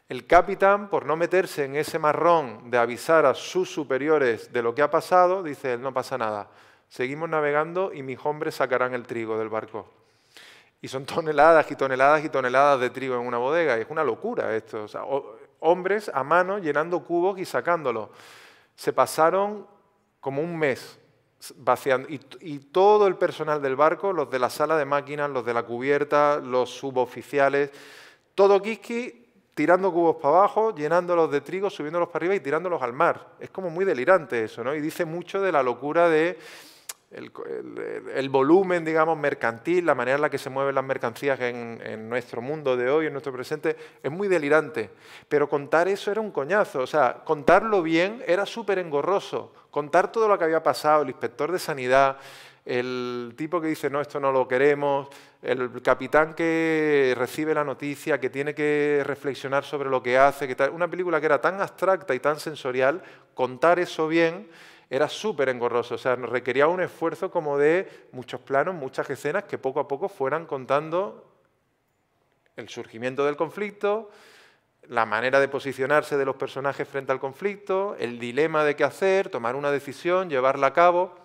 El capitán, por no meterse en ese marrón de avisar a sus superiores de lo que ha pasado, dice, no pasa nada. Seguimos navegando y mis hombres sacarán el trigo del barco. Y son toneladas y toneladas y toneladas de trigo en una bodega. es una locura esto. hombres a mano llenando cubos y sacándolo. Se pasaron como un mes vaciando. Y, y, todo el personal del barco, los de la sala de máquinas, los de la cubierta, los suboficiales, todo Kiski tirando cubos para abajo, llenándolos de trigo, subiéndolos para arriba y tirándolos al mar. Es como muy delirante eso, ¿no? Y dice mucho de la locura de el, volumen, digamos, mercantil, la manera en la que se mueven las mercancías en, en, nuestro mundo de hoy, en nuestro presente, es muy delirante. Pero contar eso era un coñazo, o sea, contarlo bien era súper engorroso. Contar todo lo que había pasado, el inspector de sanidad, el tipo que dice, no, esto no lo queremos, el capitán que recibe la noticia, que tiene que reflexionar sobre lo que hace, que Una película que era tan abstracta y tan sensorial, contar eso bien era súper engorroso, o sea, requería un esfuerzo como de muchos planos, muchas escenas que poco a poco fueran contando el surgimiento del conflicto, la manera de posicionarse de los personajes frente al conflicto, el dilema de qué hacer, tomar una decisión, llevarla a cabo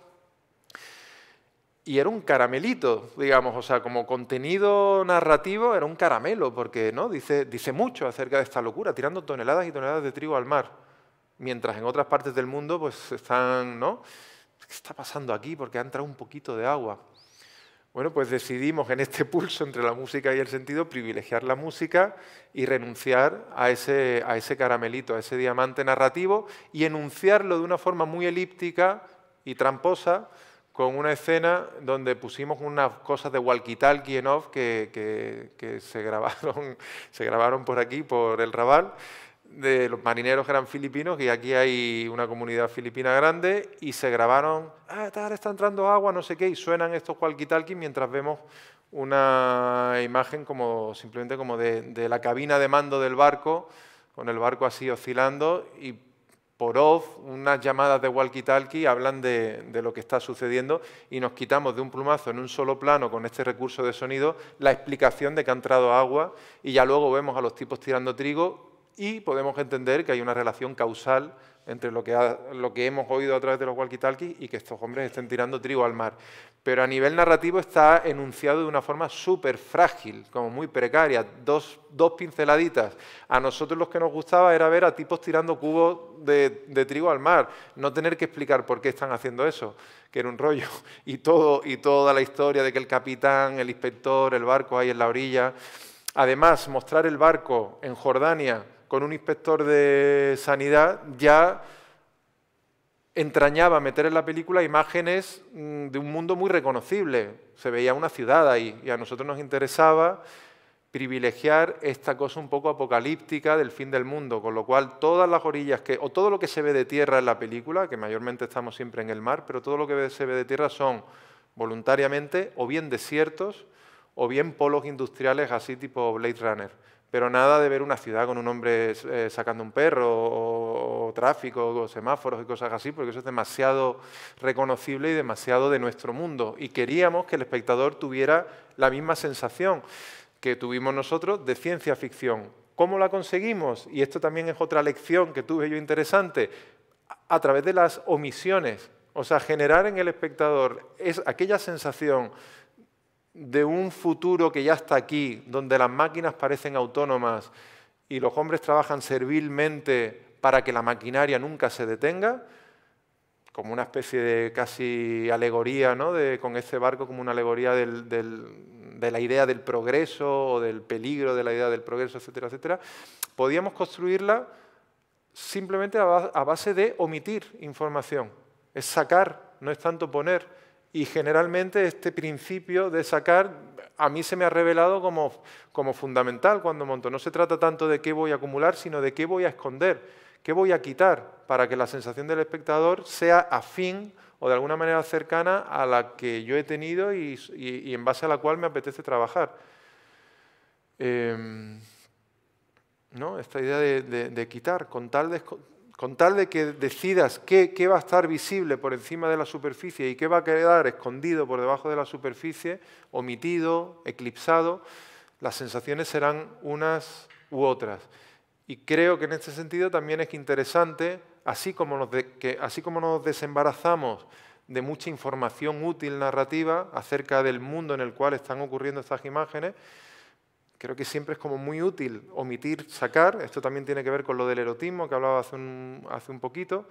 y era un caramelito, digamos, o sea, como contenido narrativo era un caramelo, porque ¿no? dice, dice mucho acerca de esta locura, tirando toneladas y toneladas de trigo al mar, mientras en otras partes del mundo pues están, ¿no? ¿Qué está pasando aquí? Porque ha entrado un poquito de agua. Bueno, pues decidimos en este pulso entre la música y el sentido privilegiar la música y renunciar a ese, a ese caramelito, a ese diamante narrativo y enunciarlo de una forma muy elíptica y tramposa, con una escena donde pusimos unas cosas de walkie-talkie en off que, se, grabaron, [LAUGHS] se grabaron por aquí, por el Raval, de los marineros que eran filipinos, y aquí hay una comunidad filipina grande, y se grabaron, ah, está entrando agua, no sé qué, y suenan estos walkie-talkie mientras vemos una imagen como simplemente como de, de la cabina de mando del barco, con el barco así oscilando, y por off, unas llamadas de walkie-talkie, hablan de, lo que está sucediendo y nos quitamos de un plumazo en un solo plano con este recurso de sonido la explicación de que ha entrado agua y ya luego vemos a los tipos tirando trigo y podemos entender que hay una relación causal entre lo que, lo que hemos oído a través de los walkie-talkies y que estos hombres estén tirando trigo al mar pero a nivel narrativo está enunciado de una forma súper frágil, como muy precaria, dos, pinceladitas. A nosotros lo que nos gustaba era ver a tipos tirando cubos de, trigo al mar, no tener que explicar por qué están haciendo eso, que era un rollo, [LAUGHS] y, todo, y toda la historia de que el capitán, el inspector, el barco ahí en la orilla. Además, mostrar el barco en Jordania con un inspector de sanidad ya entrañaba meter en la película imágenes mm, de un mundo muy reconocible. Se veía una ciudad ahí y a nosotros nos interesaba privilegiar esta cosa un poco apocalíptica del fin del mundo, con lo cual todas las orillas que, o todo lo que se ve de tierra en la película, que mayormente estamos siempre en el mar, pero todo lo que se ve de tierra son voluntariamente o bien desiertos o bien polos industriales así tipo Blade Runner, pero nada de ver una ciudad con un hombre eh, sacando un perro tráfico o semáforos y cosas así, porque eso es demasiado reconocible y demasiado de nuestro mundo. Y queríamos que el espectador tuviera la misma sensación que tuvimos nosotros de ciencia ficción. ¿Cómo la conseguimos? Y esto también es otra lección que tuve yo interesante, a través de las omisiones. O sea, generar en el espectador aquella sensación de un futuro que ya está aquí, donde las máquinas parecen autónomas y los hombres trabajan servilmente para que la maquinaria nunca se detenga, como una especie de casi alegoría, ¿no? con este barco como una alegoría de la idea del progreso o del peligro de la idea del progreso, etcétera, etcétera, podíamos construirla simplemente a base de omitir información. Es sacar, no es tanto poner. Y generalmente este principio de sacar a mí se me ha revelado como, como fundamental cuando monto. No se trata tanto de qué voy a acumular, sino de qué voy a esconder. ¿Qué voy a quitar para que la sensación del espectador sea afín o de alguna manera cercana a la que yo he tenido y, en base a la cual me apetece trabajar? Em, ¿no? Esta idea de, quitar, con tal de, que decidas qué, va a estar visible por encima de la superficie y qué va a quedar escondido por debajo de la superficie, omitido, eclipsado, las sensaciones serán unas u otras. Y creo que en este sentido también es interesante, así como nos, así como nos desembarazamos de mucha información útil narrativa acerca del mundo en el cual están ocurriendo estas imágenes, creo que siempre es como muy útil omitir, sacar, esto también tiene que ver con lo del erotismo que hablaba hace un poquito,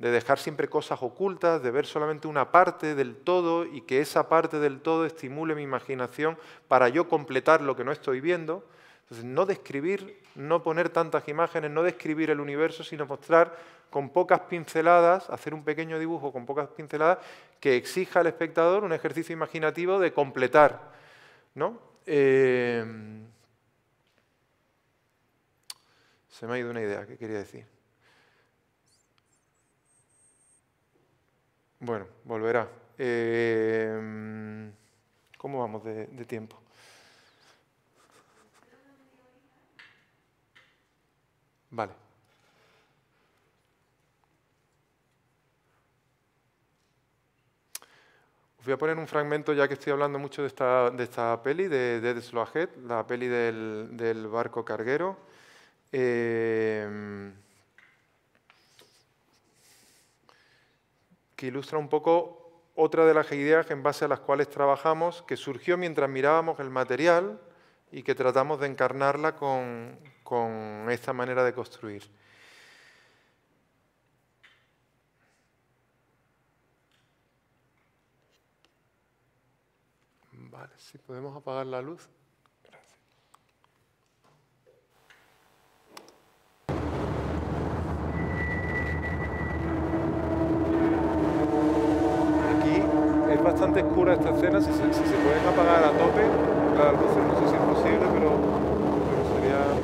de dejar siempre cosas ocultas, de ver solamente una parte del todo y que esa parte del todo estimule mi imaginación para yo completar lo que no estoy viendo. Entonces, no describir, no poner tantas imágenes, no describir el universo, sino mostrar con pocas pinceladas, hacer un pequeño dibujo con pocas pinceladas que exija al espectador un ejercicio imaginativo de completar. ¿no? Eh, se me ha ido una idea, ¿qué quería decir? Bueno, volverá. Eh, ¿Cómo vamos de tiempo? Vale. Os voy a poner un fragmento, ya que estoy hablando mucho de esta, de esta peli, de Dead Ahead, la peli del, barco carguero. Eh, que ilustra un poco otra de las ideas en base a las cuales trabajamos, que surgió mientras mirábamos el material y que tratamos de encarnarla con, esta manera de construir. Vale, si podemos apagar la luz. Aquí es bastante oscura esta escena, si se, pueden apagar a tope, no yeah.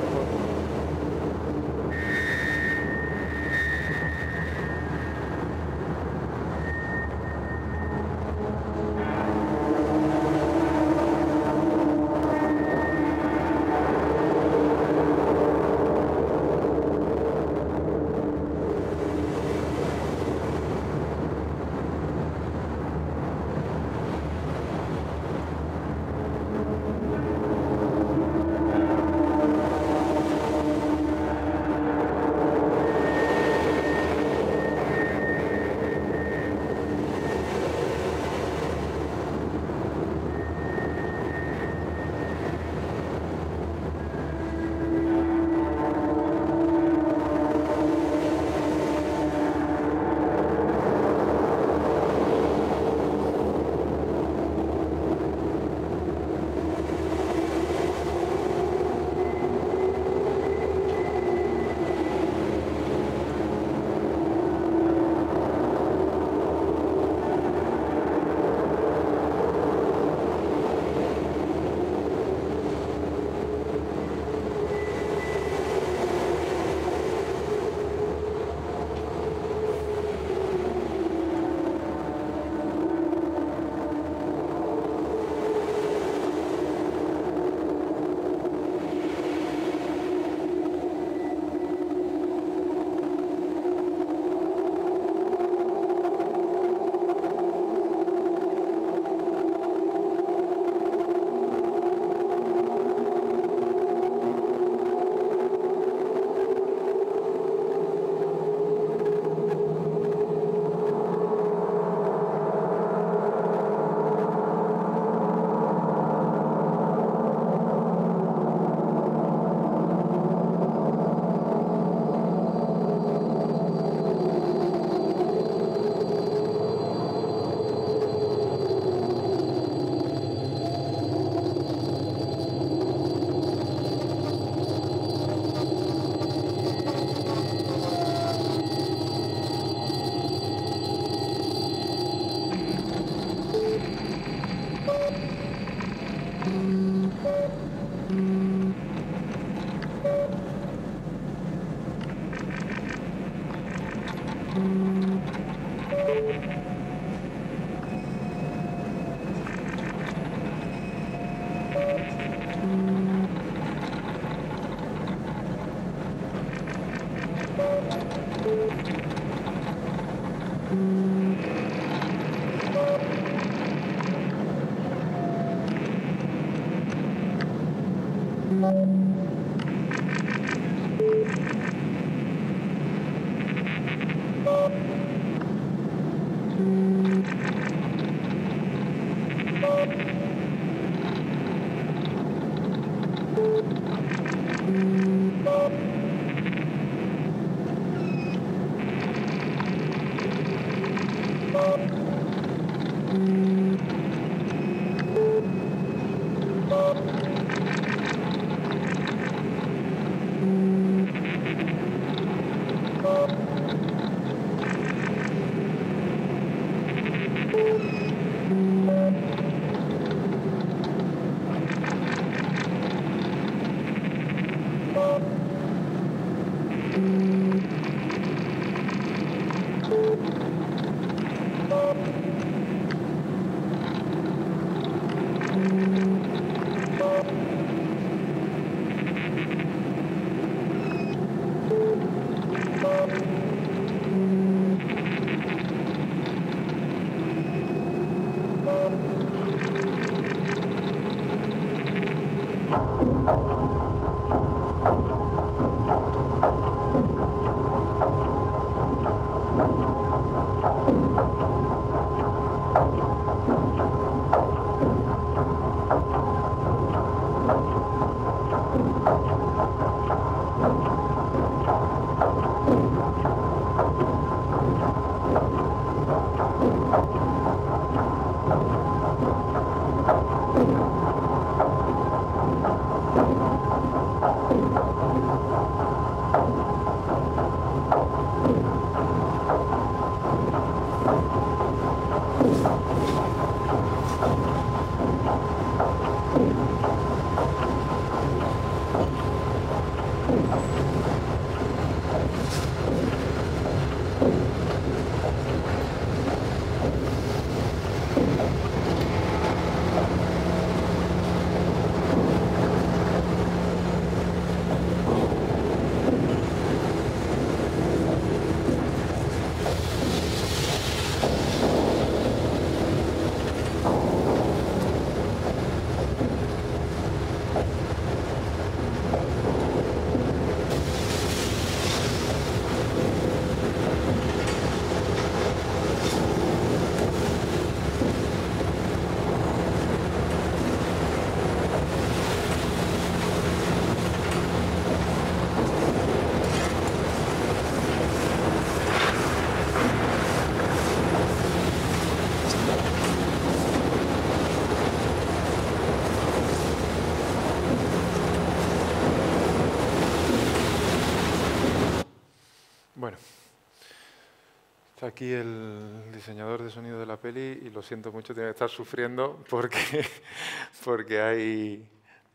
aquí el diseñador de sonido de la peli y lo siento mucho, tiene que estar sufriendo porque, [LAUGHS] porque hay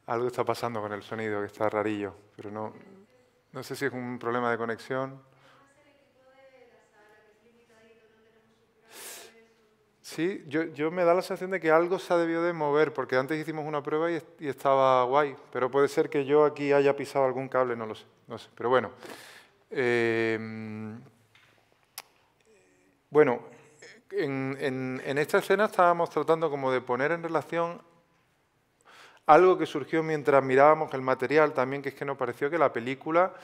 algo está pasando con el sonido que está rarillo, pero no, no sé si es un problema de conexión. Sí, yo, me da la sensación de que algo se ha debido de mover, porque antes hicimos una prueba y, estaba guay, pero puede ser que yo aquí haya pisado algún cable, no lo sé, Pero bueno, eh, bueno, en, esta escena estábamos tratando como de poner en relación algo que surgió mientras mirábamos el material también, que es que nos pareció que la película,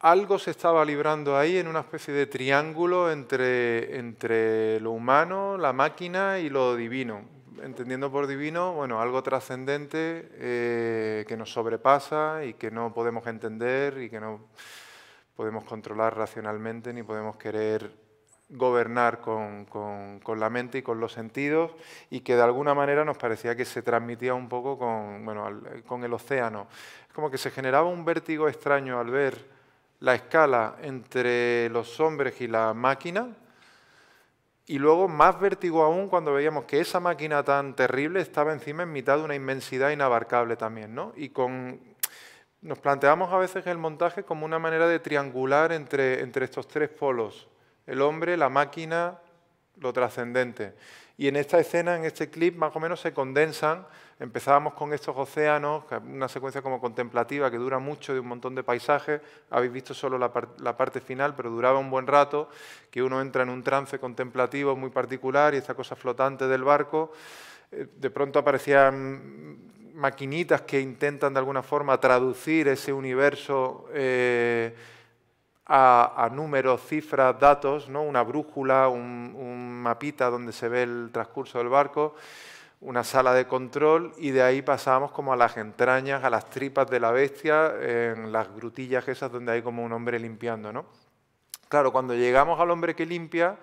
algo se estaba librando ahí en una especie de triángulo entre, entre lo humano, la máquina y lo divino. Entendiendo por divino, bueno, algo trascendente eh, que nos sobrepasa y que no podemos entender y que no podemos controlar racionalmente ni podemos querer gobernar con, la mente y con los sentidos y que de alguna manera nos parecía que se transmitía un poco con, el océano. Es como que se generaba un vértigo extraño al ver la escala entre los hombres y la máquina y luego más vértigo aún cuando veíamos que esa máquina tan terrible estaba encima en mitad de una inmensidad inabarcable también. ¿no? Y con, nos planteamos a veces el montaje como una manera de triangular entre, entre estos tres polos el hombre, la máquina, lo trascendente. Y en esta escena, en este clip, más o menos se condensan. Empezábamos con estos océanos, una secuencia como contemplativa que dura mucho, de un montón de paisajes. Habéis visto solo la, parte final, pero duraba un buen rato, que uno entra en un trance contemplativo muy particular y esta cosa flotante del barco. Eh, de pronto aparecían maquinitas que intentan de alguna forma traducir ese universo. Eh, a, números, cifras, datos, ¿no? una brújula, un, un mapita donde se ve el transcurso del barco, una sala de control y de ahí pasamos como a las entrañas, a las tripas de la bestia, en las grutillas esas donde hay como un hombre limpiando, ¿no? Claro, cuando llegamos al hombre que limpia,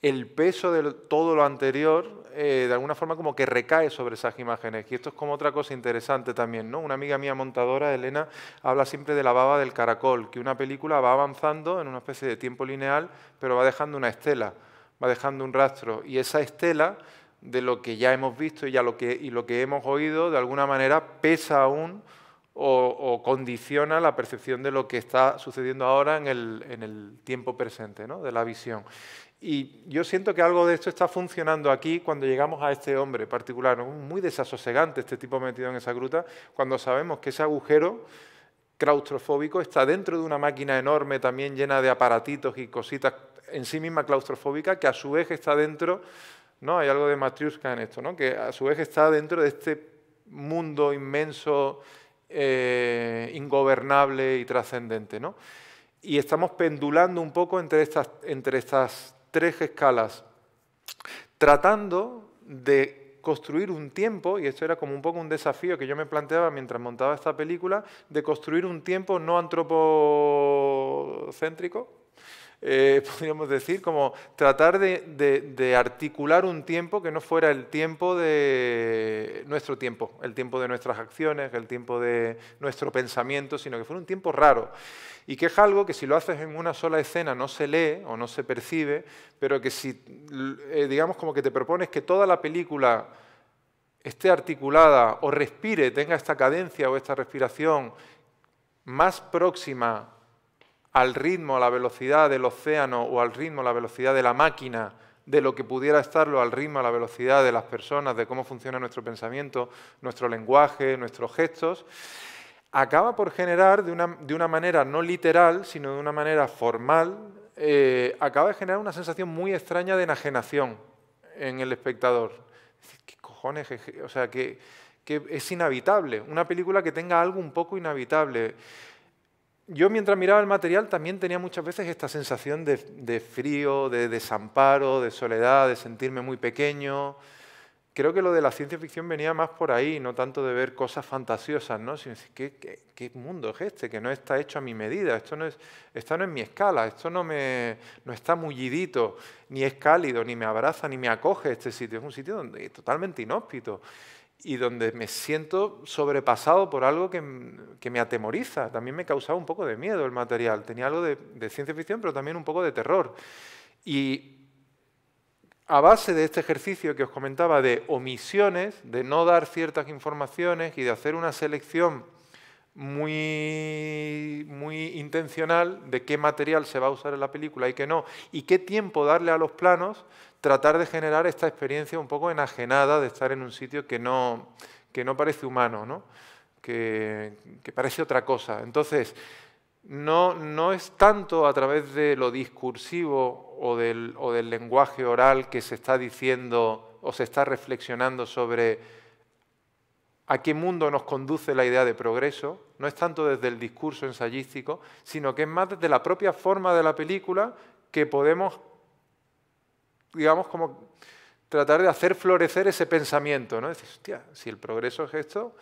el peso de todo lo anterior eh, de alguna forma como que recae sobre esas imágenes. Y esto es como otra cosa interesante también, ¿no? Una amiga mía montadora, Elena, habla siempre de la baba del caracol, que una película va avanzando en una especie de tiempo lineal, pero va dejando una estela, va dejando un rastro. Y esa estela de lo que ya hemos visto y, ya lo, que, y lo que hemos oído, de alguna manera pesa aún o, condiciona la percepción de lo que está sucediendo ahora en el, en el tiempo presente, ¿no? de la visión. Y yo siento que algo de esto está funcionando aquí cuando llegamos a este hombre particular, muy desasosegante este tipo metido en esa gruta, cuando sabemos que ese agujero claustrofóbico está dentro de una máquina enorme también llena de aparatitos y cositas en sí misma claustrofóbica, que a su vez está dentro, ¿no? Hay algo de matriusca en esto, ¿no? Que a su vez está dentro de este mundo inmenso, eh, ingobernable y trascendente, ¿no? Y estamos pendulando un poco entre estas, entre estas tres escalas, tratando de construir un tiempo, y esto era como un poco un desafío que yo me planteaba mientras montaba esta película, de construir un tiempo no antropocéntrico, eh, [LAUGHS] podríamos decir, como tratar de, articular un tiempo que no fuera el tiempo de nuestro tiempo, el tiempo de nuestras acciones, el tiempo de nuestro pensamiento, sino que fuera un tiempo raro. Y que es algo que si lo haces en una sola escena no se lee o no se percibe, pero que si, eh, digamos, como que te propones que toda la película esté articulada o respire, tenga esta cadencia o esta respiración más próxima al ritmo, a la velocidad del océano o al ritmo, a la velocidad de la máquina, de lo que pudiera estarlo al ritmo, a la velocidad de las personas, de cómo funciona nuestro pensamiento, nuestro lenguaje, nuestros gestos, acaba por generar de una, manera no literal, sino de una manera formal, eh, acaba de generar una sensación muy extraña de enajenación en el espectador. ¿Qué cojones? O sea, que, que es inhabitable. Una película que tenga algo un poco inhabitable yo mientras miraba el material también tenía muchas veces esta sensación de, frío, de desamparo, de soledad, de sentirme muy pequeño. Creo que lo de la ciencia ficción venía más por ahí, no tanto de ver cosas fantasiosas, ¿no? sino decir, ¿qué, mundo es este? Que no está hecho a mi medida, esto no es, esto no es mi escala, esto no, me, no está mullidito, ni es cálido, ni me abraza, ni me acoge este sitio. Es un sitio totalmente inhóspito y donde me siento sobrepasado por algo que, me atemoriza. También me causaba un poco de miedo el material. Tenía algo de, ciencia ficción, pero también un poco de terror. Y a base de este ejercicio que os comentaba de omisiones, de no dar ciertas informaciones y de hacer una selección muy, muy intencional de qué material se va a usar en la película y qué no, y qué tiempo darle a los planos, tratar de generar esta experiencia un poco enajenada de estar en un sitio que no, que no parece humano, Que, parece otra cosa. Entonces, no, no es tanto a través de lo discursivo o del, o del lenguaje oral que se está diciendo o se está reflexionando sobre a qué mundo nos conduce la idea de progreso, no es tanto desde el discurso ensayístico, sino que es más desde la propia forma de la película que podemos digamos, como tratar de hacer florecer ese pensamiento, ¿no? Decir, hostia, si el progreso es esto,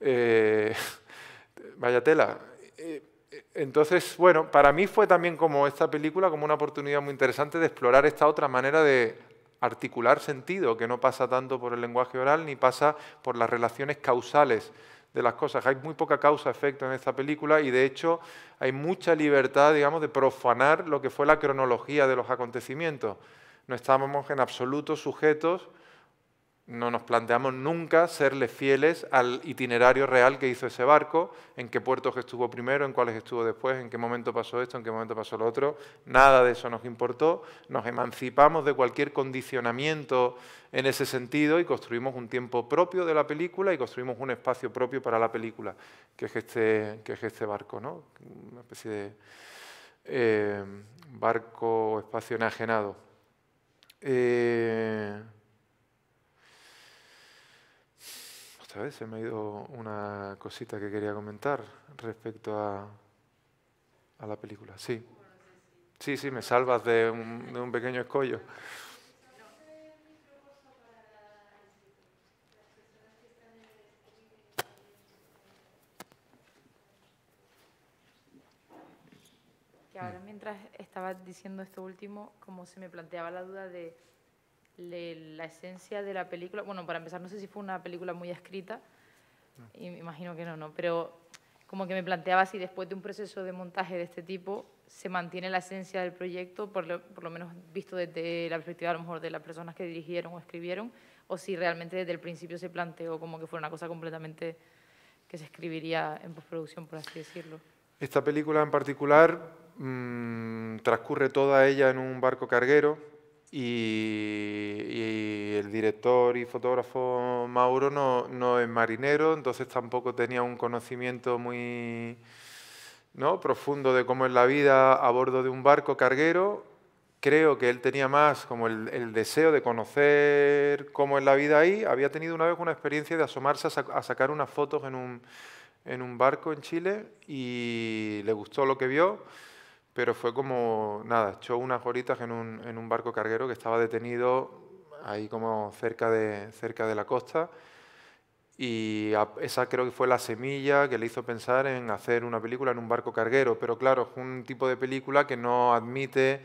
eh, [LAUGHS] vaya tela. Eh, eh, entonces, bueno, para mí fue también como esta película, como una oportunidad muy interesante de explorar esta otra manera de articular sentido, que no pasa tanto por el lenguaje oral ni pasa por las relaciones causales de las cosas. Hay muy poca causa-efecto en esta película y de hecho hay mucha libertad, digamos, de profanar lo que fue la cronología de los acontecimientos no estábamos en absoluto sujetos, no nos planteamos nunca serles fieles al itinerario real que hizo ese barco, en qué puertos estuvo primero, en cuáles estuvo después, en qué momento pasó esto, en qué momento pasó lo otro. Nada de eso nos importó, nos emancipamos de cualquier condicionamiento en ese sentido y construimos un tiempo propio de la película y construimos un espacio propio para la película, que es este, que es este barco, ¿no? una especie de eh, barco espacio enajenado. Eh, otra vez se me ha ido una cosita que quería comentar respecto a, a la película. Sí. Sí, sí, me salvas de de un pequeño escollo. estaba diciendo esto último, como se me planteaba la duda de la esencia de la película. Bueno, para empezar, no sé si fue una película muy escrita, ah. y me imagino que no, no, pero como que me planteaba si después de un proceso de montaje de este tipo se mantiene la esencia del proyecto, por lo, por lo menos visto desde la perspectiva a lo mejor de las personas que dirigieron o escribieron, o si realmente desde el principio se planteó como que fuera una cosa completamente que se escribiría en postproducción, por así decirlo. Esta película en particular Mm, transcurre toda ella en un barco carguero y, el director y fotógrafo Mauro no, es marinero, entonces tampoco tenía un conocimiento muy profundo de cómo es la vida a bordo de un barco carguero. Creo que él tenía más como el, deseo de conocer cómo es la vida ahí. Había tenido una vez una experiencia de asomarse a, sacar unas fotos en un barco en Chile y le gustó lo que vio pero fue como, nada, echó unas horitas en un, barco carguero que estaba detenido ahí como cerca de, la costa. Y esa creo que fue la semilla que le hizo pensar en hacer una película en un barco carguero, pero claro, es un tipo de película que no admite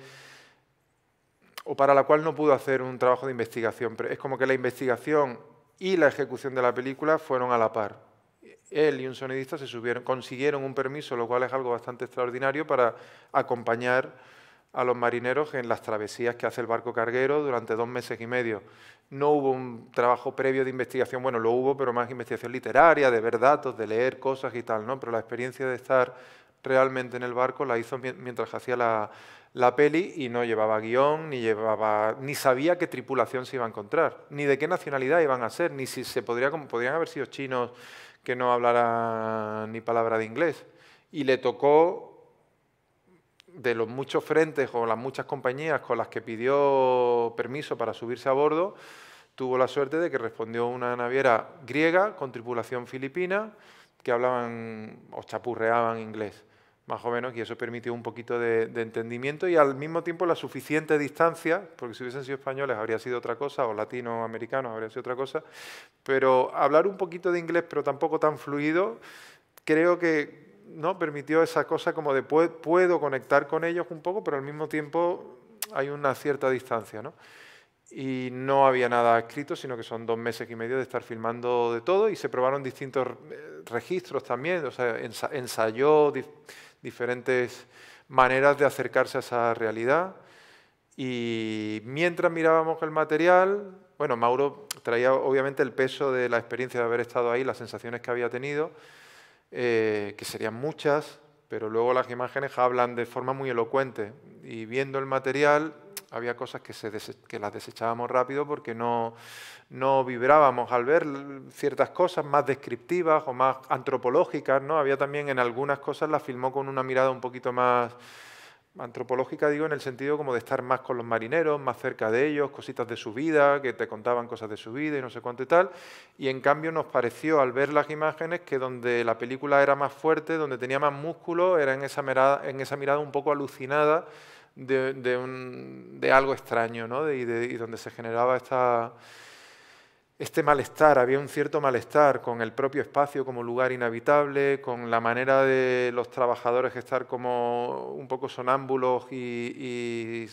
o para la cual no pudo hacer un trabajo de investigación. es como que la investigación y la ejecución de la película fueron a la par él y un sonidista se subieron, consiguieron un permiso, lo cual es algo bastante extraordinario para acompañar a los marineros en las travesías que hace el barco carguero durante dos meses y medio. No hubo un trabajo previo de investigación, bueno, lo hubo, pero más investigación literaria, de ver datos, de leer cosas y tal, ¿no? Pero la experiencia de estar realmente en el barco la hizo mientras hacía la, peli y no llevaba guión, ni, llevaba, ni sabía qué tripulación se iba a encontrar, ni de qué nacionalidad iban a ser, ni si se podría, como podrían haber sido chinos, que no hablara ni palabra de inglés. Y le tocó de los muchos frentes o las muchas compañías con las que pidió permiso para subirse a bordo, tuvo la suerte de que respondió una naviera griega con tripulación filipina que hablaban o chapurreaban inglés más o menos, y eso permitió un poquito de, entendimiento y al mismo tiempo la suficiente distancia, porque si hubiesen sido españoles habría sido otra cosa, o latinoamericanos habría sido otra cosa, pero hablar un poquito de inglés, pero tampoco tan fluido, creo que no permitió esa cosa como de puedo, conectar con ellos un poco, pero al mismo tiempo hay una cierta distancia, ¿no? y no había nada escrito, sino que son dos meses y medio de estar filmando de todo y se probaron distintos eh, registros también, o sea, ensayó diferentes maneras de acercarse a esa realidad. Y mientras mirábamos el material, bueno, Mauro traía obviamente el peso de la experiencia de haber estado ahí, las sensaciones que había tenido, eh, que serían muchas, pero luego las imágenes hablan de forma muy elocuente. Y viendo el material, había cosas que, las desechábamos rápido porque no, no vibrábamos al ver ciertas cosas más descriptivas o más antropológicas, ¿no? Había también en algunas cosas las filmó con una mirada un poquito más antropológica, digo, en el sentido como de estar más con los marineros, más cerca de ellos, cositas de su vida, que te contaban cosas de su vida y no sé cuánto y tal. Y en cambio nos pareció al ver las imágenes que donde la película era más fuerte, donde tenía más músculo, era en esa mirada, en esa mirada un poco alucinada de, un, de algo extraño, ¿no? y, de, donde se generaba esta, este malestar, había un cierto malestar con el propio espacio como lugar inhabitable, con la manera de los trabajadores estar como un poco sonámbulos y,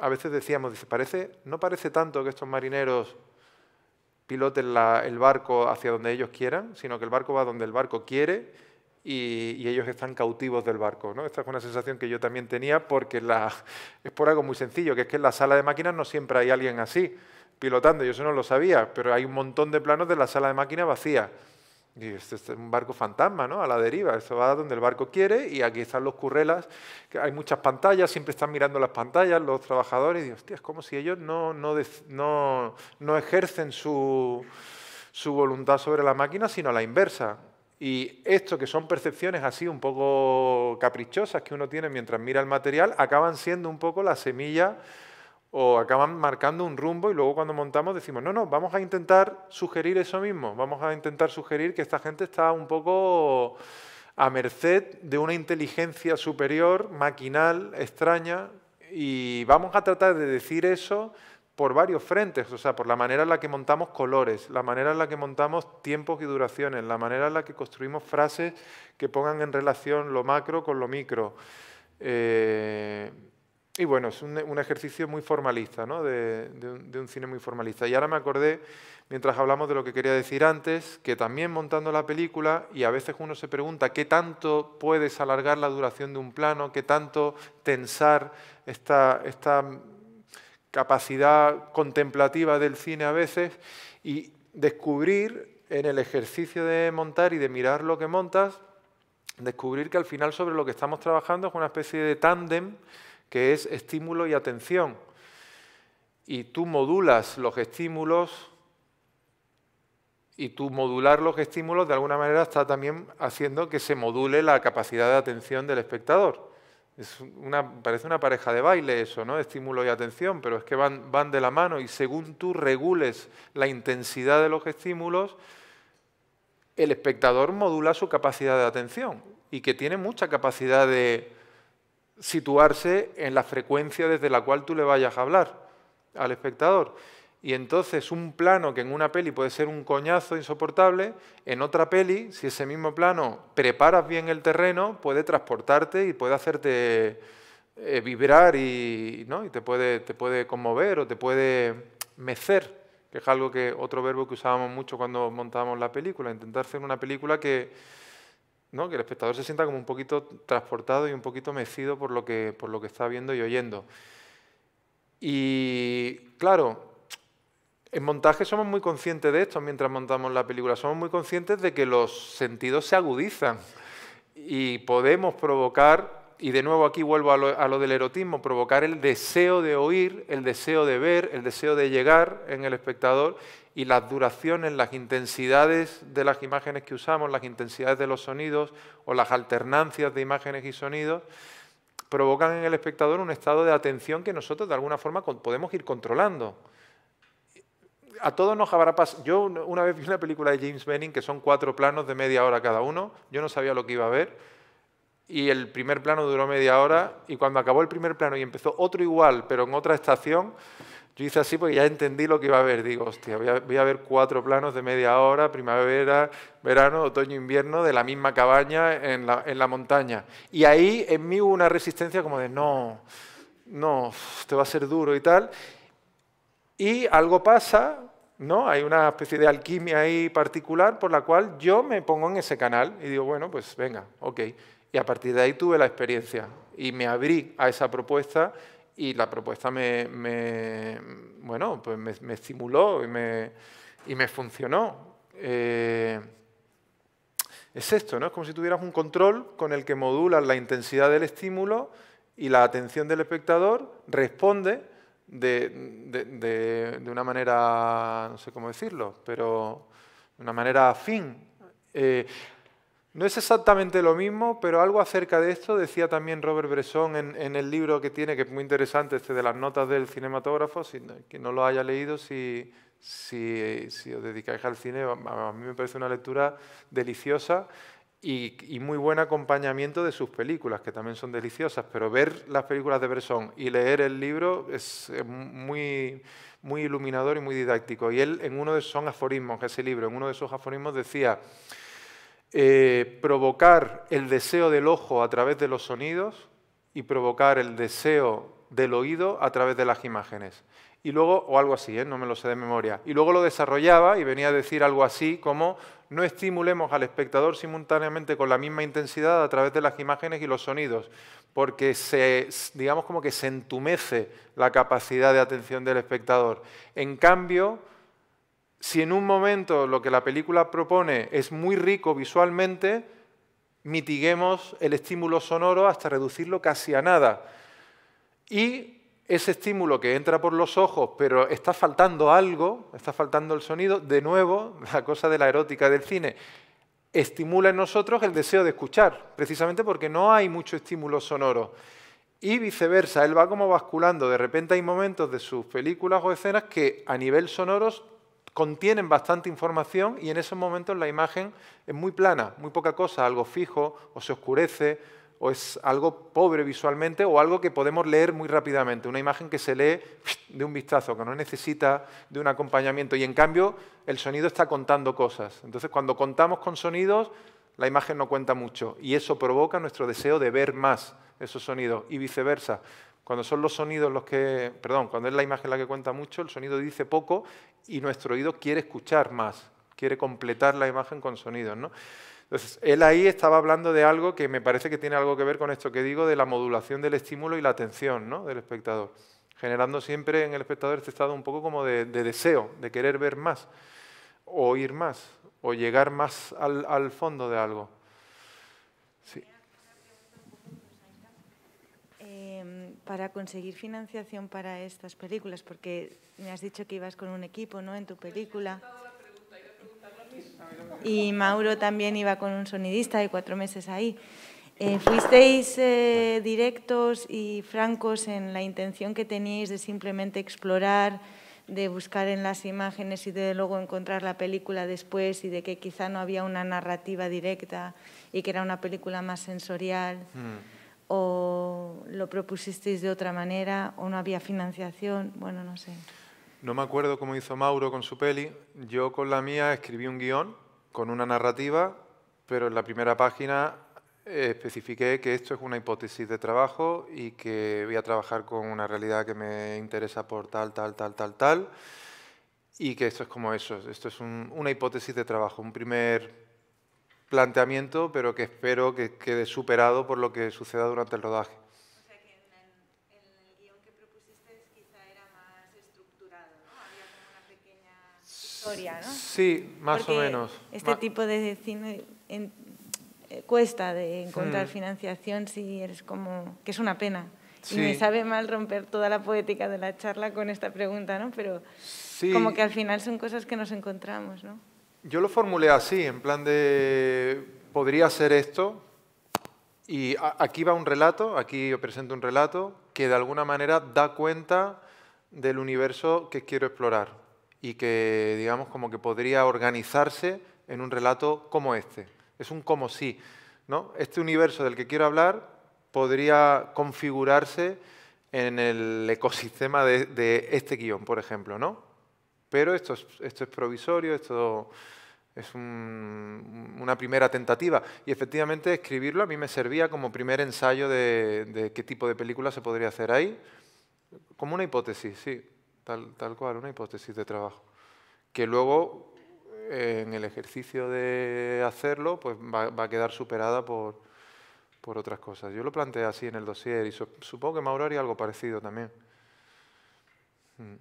a veces decíamos, no parece tanto que estos marineros piloten el barco hacia donde ellos quieran, sino que el barco va donde el barco quiere y, ellos están cautivos del barco. ¿no? Esta es una sensación que yo también tenía porque [LAUGHS] es por algo muy sencillo, que es que en la sala de máquinas no siempre hay alguien así pilotando, yo eso no lo sabía, pero hay un montón de planos de la sala de máquinas vacía. Y este es un barco fantasma, ¿no? A la deriva. Eso va donde el barco quiere y aquí están los currelas. Que hay muchas pantallas, siempre están mirando las pantallas los trabajadores. Y, hostia, es como si ellos no, no, no, ejercen su, su, voluntad sobre la máquina, sino a la inversa. Y esto, que son percepciones así un poco caprichosas que uno tiene mientras mira el material, acaban siendo un poco la semilla o acaban marcando un rumbo y luego cuando montamos decimos, no, no, vamos a intentar sugerir eso mismo, vamos a intentar sugerir que esta gente está un poco a merced de una inteligencia superior, maquinal, extraña, y vamos a tratar de decir eso por varios frentes, o sea, por la manera en la que montamos colores, la manera en la que montamos tiempos y duraciones, la manera en la que construimos frases que pongan en relación lo macro con lo micro. Eh, y bueno, es un, ejercicio muy formalista, ¿no? de, un, cine muy formalista. Y ahora me acordé, mientras hablamos de lo que quería decir antes, que también montando la película, y a veces uno se pregunta qué tanto puedes alargar la duración de un plano, qué tanto tensar esta, esta capacidad contemplativa del cine a veces y descubrir en el ejercicio de montar y de mirar lo que montas, descubrir que al final sobre lo que estamos trabajando es una especie de tándem que es estímulo y atención. Y tú modulas los estímulos y tú modular los estímulos de alguna manera está también haciendo que se module la capacidad de atención del espectador una, parece una pareja de baile eso, ¿no? Estímulo y atención, pero es que van, van de la mano y según tú regules la intensidad de los estímulos, el espectador modula su capacidad de atención y que tiene mucha capacidad de situarse en la frecuencia desde la cual tú le vayas a hablar al espectador. Y entonces un plano que en una peli puede ser un coñazo insoportable, en otra peli, si ese mismo plano preparas bien el terreno, puede transportarte y puede hacerte eh, vibrar y, ¿no? te, puede, te puede conmover o te puede mecer, que es algo que otro verbo que usábamos mucho cuando montábamos la película, intentar hacer una película que, ¿no? que el espectador se sienta como un poquito transportado y un poquito mecido por lo que, por lo que está viendo y oyendo. Y claro, en montaje somos muy conscientes de esto mientras montamos la película, somos muy conscientes de que los sentidos se agudizan y podemos provocar, y de nuevo aquí vuelvo a lo, a lo del erotismo, provocar el deseo de oír, el deseo de ver, el deseo de llegar en el espectador y las duraciones, las intensidades de las imágenes que usamos, las intensidades de los sonidos o las alternancias de imágenes y sonidos provocan en el espectador un estado de atención que nosotros de alguna forma podemos ir controlando a todos nos habrá pasado. Yo una vez vi una película de James Benning que son cuatro planos de media hora cada uno. Yo no sabía lo que iba a ver. Y el primer plano duró media hora. Y cuando acabó el primer plano y empezó otro igual, pero en otra estación, yo hice así porque ya entendí lo que iba a ver. Digo, hostia, voy a, ver cuatro planos de media hora: primavera, verano, otoño, invierno, de la misma cabaña en la, en la montaña. Y ahí en mí hubo una resistencia como de no no, te va a ser duro y tal y algo pasa, ¿no? Hay una especie de alquimia ahí particular por la cual yo me pongo en ese canal y digo, bueno, pues venga, ok. Y a partir de ahí tuve la experiencia y me abrí a esa propuesta y la propuesta me, bueno, pues me, estimuló y me, funcionó. Eh, es esto, ¿no? Es como si tuvieras un control con el que modulas la intensidad del estímulo y la atención del espectador responde de, una manera, no sé cómo decirlo, pero de una manera afín. Eh, no es exactamente lo mismo, pero algo acerca de esto decía también Robert Bresson en, el libro que tiene, que es muy interesante, este de las notas del cinematógrafo, que no lo haya leído, si, si, si os dedicáis al cine, a mí me parece una lectura deliciosa y, muy buen acompañamiento de sus películas, que también son deliciosas, pero ver las películas de Bresson y leer el libro es muy, muy iluminador y muy didáctico. Y él en uno de sus aforismos, ese libro, en uno de sus aforismos decía, eh, provocar el deseo del ojo a través de los sonidos y provocar el deseo del oído a través de las imágenes y luego, o algo así, ¿eh? no me lo sé de memoria, y luego lo desarrollaba y venía a decir algo así como no estimulemos al espectador simultáneamente con la misma intensidad a través de las imágenes y los sonidos, porque se, digamos como que se entumece la capacidad de atención del espectador. En cambio, si en un momento lo que la película propone es muy rico visualmente, mitiguemos el estímulo sonoro hasta reducirlo casi a nada. Y ese estímulo que entra por los ojos, pero está faltando algo, está faltando el sonido, de nuevo, [LAUGHS] la cosa de la erótica del cine, estimula en nosotros el deseo de escuchar, precisamente porque no hay mucho estímulo sonoro. Y viceversa, él va como basculando, de repente hay momentos de sus películas o escenas que a nivel sonoro contienen bastante información y en esos momentos la imagen es muy plana, muy poca cosa, algo fijo o se oscurece o es algo pobre visualmente o algo que podemos leer muy rápidamente, una imagen que se lee de un vistazo, que no necesita de un acompañamiento y en cambio el sonido está contando cosas. Entonces cuando contamos con sonidos, la imagen no cuenta mucho y eso provoca nuestro deseo de ver más esos sonidos y viceversa. Cuando son los sonidos los que, perdón, cuando es la imagen la que cuenta mucho, el sonido dice poco y nuestro oído quiere escuchar más, quiere completar la imagen con sonidos, ¿no? Entonces, él ahí estaba hablando de algo que me parece que tiene algo que ver con esto que digo de la modulación del estímulo y la atención ¿no? del espectador, generando siempre en el espectador este estado un poco como de, deseo, de querer ver más, o oír más, o llegar más al, fondo de algo. Sí. Em, para conseguir financiación para estas películas, porque me has dicho que ibas con un equipo, ¿no? En tu película y Mauro también iba con un sonidista de cuatro meses ahí. Eh, ¿Fuisteis eh, directos y francos en la intención que teníais de simplemente explorar, de buscar en las imágenes y de luego encontrar la película después y de que quizá no había una narrativa directa y que era una película más sensorial? Mm. ¿O lo propusisteis de otra manera? ¿O no había financiación? Bueno, no sé. No me acuerdo cómo hizo Mauro con su peli. Yo con la mía escribí un guión con una narrativa, pero en la primera página eh, especifiqué que esto es una hipótesis de trabajo y que voy a trabajar con una realidad que me interesa por tal, tal, tal, tal, tal, y que esto es como eso, esto es una hipótesis de trabajo, un primer planteamiento, pero que espero que quede superado por lo que suceda durante el rodaje. Sí, más o menos. Este tipo de cine eh, cuesta de encontrar hmm. financiación si eres como... que es una pena. me sabe mal romper toda la poética de la charla con esta pregunta, ¿no? Pero como que al final son cosas que nos encontramos, ¿no? Yo lo formulé así, en plan de... podría ser esto, y aquí va un relato, aquí yo presento un relato que de alguna manera da cuenta del universo que quiero explorar y que, digamos, como que podría organizarse en un relato como este. Es un como si. ¿no? Este universo del que quiero hablar podría configurarse en el ecosistema de, este guión, por ejemplo. ¿no? Pero esto es, esto es provisorio, esto es una primera tentativa. Y efectivamente escribirlo a mí me servía como primer ensayo de, de qué tipo de película se podría hacer ahí, como una hipótesis, sí tal, cual, una hipótesis de trabajo. Que luego, eh, en el ejercicio de hacerlo, pues va, a quedar superada por, otras cosas. Yo lo planteé así en el dossier y supongo que Mauro haría algo parecido también. Mm.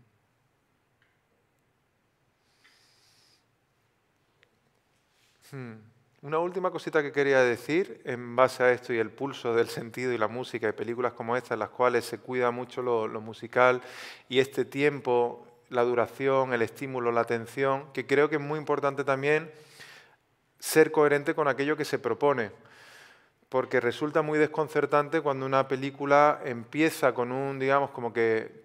Mm. Una última cosita que quería decir en base a esto y el pulso del sentido y la música y películas como esta en las cuales se cuida mucho lo, lo musical y este tiempo, la duración, el estímulo, la atención, que creo que es muy importante también ser coherente con aquello que se propone porque resulta muy desconcertante cuando una película empieza con un, digamos, como que,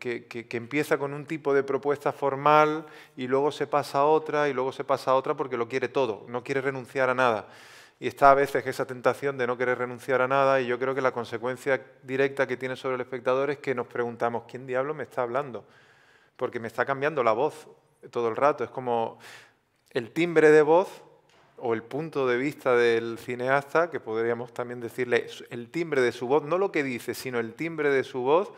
empieza con un tipo de propuesta formal y luego se pasa a otra y luego se pasa a otra porque lo quiere todo, no quiere renunciar a nada. Y está a veces esa tentación de no querer renunciar a nada y yo creo que la consecuencia directa que tiene sobre el espectador es que nos preguntamos, ¿quién diablo me está hablando? Porque me está cambiando la voz todo el rato, es como el timbre de voz o el punto de vista del cineasta, que podríamos también decirle el timbre de su voz, no lo que dice, sino el timbre de su voz,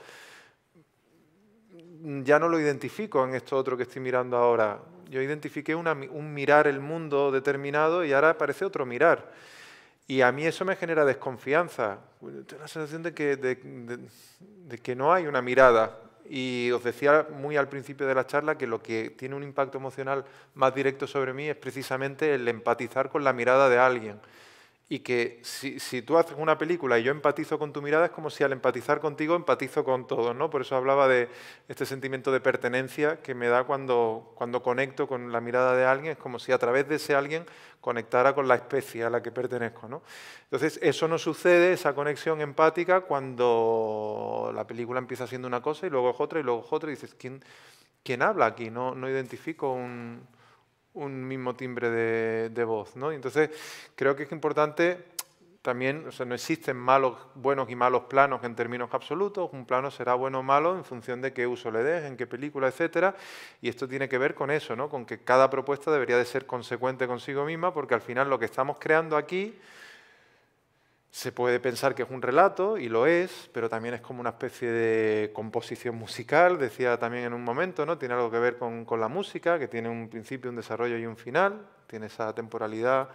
ya no lo identifico en esto otro que estoy mirando ahora. Yo identifiqué un mirar el mundo determinado y ahora aparece otro mirar. Y a mí eso me genera desconfianza. Tengo la sensación de que no hay una mirada y os decía muy al principio de la charla que lo que tiene un impacto emocional más directo sobre mí es precisamente el empatizar con la mirada de alguien y que si, tú haces una película y yo empatizo con tu mirada, es como si al empatizar contigo empatizo con todos, ¿no? Por eso hablaba de este sentimiento de pertenencia que me da cuando, cuando conecto con la mirada de alguien, es como si a través de ese alguien conectara con la especie a la que pertenezco, ¿no? Entonces, eso no sucede, esa conexión empática, cuando la película empieza siendo una cosa y luego es otra y luego es otra y dices, ¿quién, quién habla aquí? No, no identifico un un mismo timbre de, voz. ¿no? Entonces, creo que es importante también, o sea, no existen malos, buenos y malos planos en términos absolutos, un plano será bueno o malo en función de qué uso le des, en qué película, etcétera, y esto tiene que ver con eso, ¿no? con que cada propuesta debería de ser consecuente consigo misma, porque al final lo que estamos creando aquí se puede pensar que es un relato, y lo es, pero también es como una especie de composición musical, decía también en un momento, ¿no? Tiene algo que ver con, la música, que tiene un principio, un desarrollo y un final, tiene esa temporalidad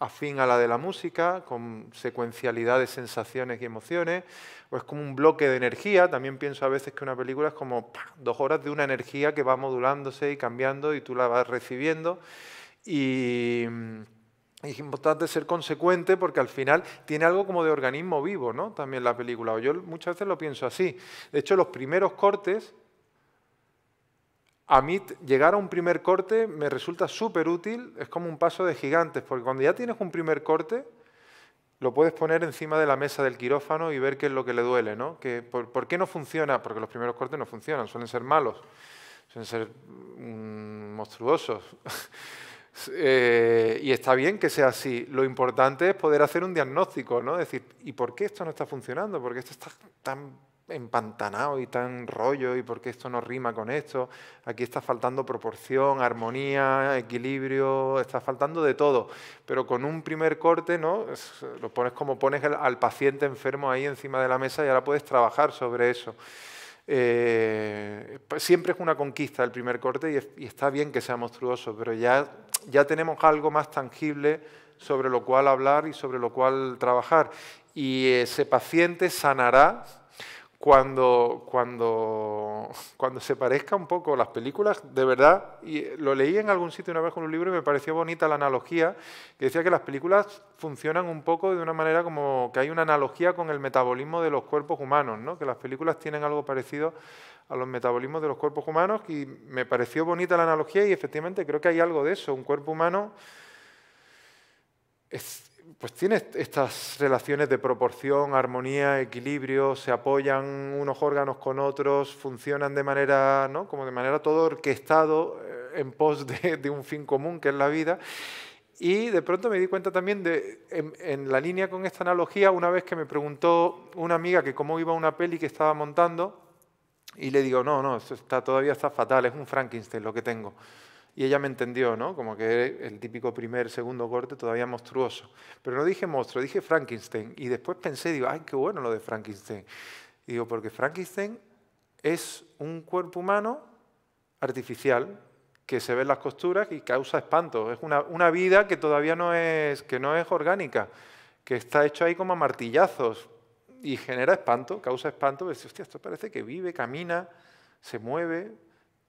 afín a la de la música, con secuencialidad de sensaciones y emociones, o es como un bloque de energía. También pienso a veces que una película es como dos horas de una energía que va modulándose y cambiando y tú la vas recibiendo. Y es importante ser consecuente porque al final tiene algo como de organismo vivo, ¿no? También la película. yo muchas veces lo pienso así. De hecho, los primeros cortes, a mí llegar a un primer corte me resulta súper útil, es como un paso de gigantes, porque cuando ya tienes un primer corte, lo puedes poner encima de la mesa del quirófano y ver qué es lo que le duele, ¿no? Que, por, qué no funciona? Porque los primeros cortes no funcionan, suelen ser malos, suelen ser mm, monstruosos. [LAUGHS] Eh, y está bien que sea así. Lo importante es poder hacer un diagnóstico, ¿no? Decir, ¿y por qué esto no está funcionando? ¿Por qué esto está tan empantanado y tan rollo? ¿Y por qué esto no rima con esto? Aquí está faltando proporción, armonía, equilibrio, está faltando de todo. Pero con un primer corte, ¿no? Lo pones como pones al paciente enfermo ahí encima de la mesa y ahora puedes trabajar sobre eso. Eh, pues siempre es una conquista el primer corte y, y, está bien que sea monstruoso, pero ya, ya tenemos algo más tangible sobre lo cual hablar y sobre lo cual trabajar. Y ese paciente sanará cuando, cuando, cuando se parezca un poco las películas, de verdad, y lo leí en algún sitio una vez con un libro y me pareció bonita la analogía, que decía que las películas funcionan un poco de una manera como que hay una analogía con el metabolismo de los cuerpos humanos, ¿no? que las películas tienen algo parecido a los metabolismos de los cuerpos humanos y me pareció bonita la analogía y efectivamente creo que hay algo de eso, un cuerpo humano... Es, pues tiene estas relaciones de proporción, armonía, equilibrio, se apoyan unos órganos con otros, funcionan de manera, ¿no? como de manera todo orquestado eh, en pos de, un fin común que es la vida. Y de pronto me di cuenta también, de, en, la línea con esta analogía, una vez que me preguntó una amiga que cómo iba una peli que estaba montando, y le digo, no, no, está, todavía está fatal, es un Frankenstein lo que tengo. Y ella me entendió, ¿no? Como que el típico primer, segundo corte todavía monstruoso. Pero no dije monstruo, dije Frankenstein. Y después pensé, digo, ay, qué bueno lo de Frankenstein. digo, porque Frankenstein es un cuerpo humano artificial que se ven las costuras y causa espanto. Es una, vida que todavía no es, que no es orgánica, que está hecho ahí como a martillazos y genera espanto, causa espanto. Pues, hostia, esto parece que vive, camina, se mueve,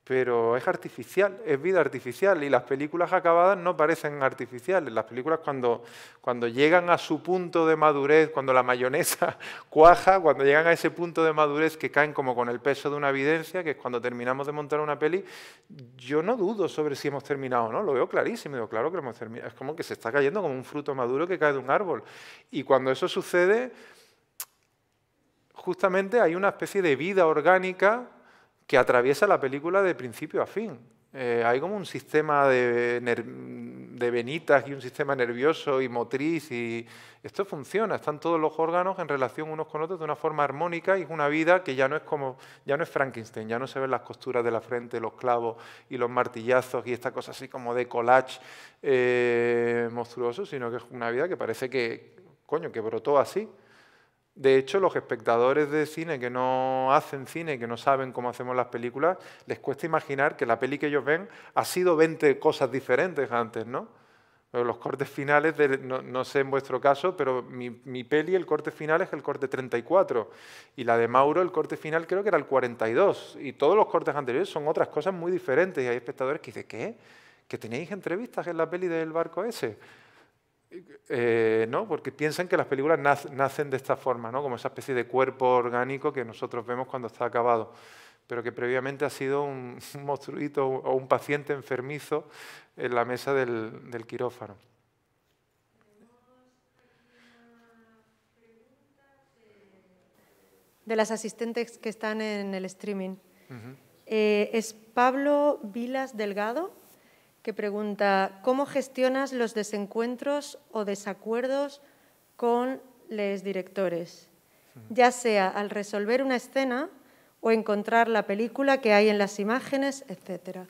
pero es artificial, es vida artificial y las películas acabadas no parecen artificiales. Las películas cuando, cuando llegan a su punto de madurez, cuando la mayonesa [LAUGHS] cuaja, cuando llegan a ese punto de madurez que caen como con el peso de una evidencia, que es cuando terminamos de montar una peli, yo no dudo sobre si hemos terminado o no, lo veo clarísimo, digo, claro que hemos terminado. Es como que se está cayendo como un fruto maduro que cae de un árbol. Y cuando eso sucede, justamente hay una especie de vida orgánica que atraviesa la película de principio a fin. Eh, hay como un sistema de, venitas y un sistema nervioso y motriz y esto funciona. Están todos los órganos en relación unos con otros de una forma armónica y es una vida que ya no es como, ya no es Frankenstein, ya no se ven las costuras de la frente, los clavos y los martillazos y esta cosa así como de collage eh, monstruoso, sino que es una vida que parece que, coño, que brotó así. De hecho, los espectadores de cine que no hacen cine, que no saben cómo hacemos las películas, les cuesta imaginar que la peli que ellos ven ha sido 20 cosas diferentes antes, ¿no? los cortes finales, no, sé en vuestro caso, pero mi, mi, peli, el corte final es el corte 34 y la de Mauro, el corte final creo que era el 42 y todos los cortes anteriores son otras cosas muy diferentes y hay espectadores que dicen, ¿qué? ¿Que tenéis entrevistas en la peli del barco ese? Eh, ¿no? Porque piensan que las películas nacen de esta forma, como esa especie de cuerpo orgánico que nosotros vemos cuando está acabado, pero que previamente ha sido un, [LAUGHS] monstruito o un paciente enfermizo en la mesa del, quirófano. De las asistentes que están en el streaming. Eh, ¿Es Pablo Vilas Delgado? que pregunta, ¿cómo gestionas los desencuentros o desacuerdos con los directores? Ya sea al resolver una escena o encontrar la película que hay en las imágenes, etc.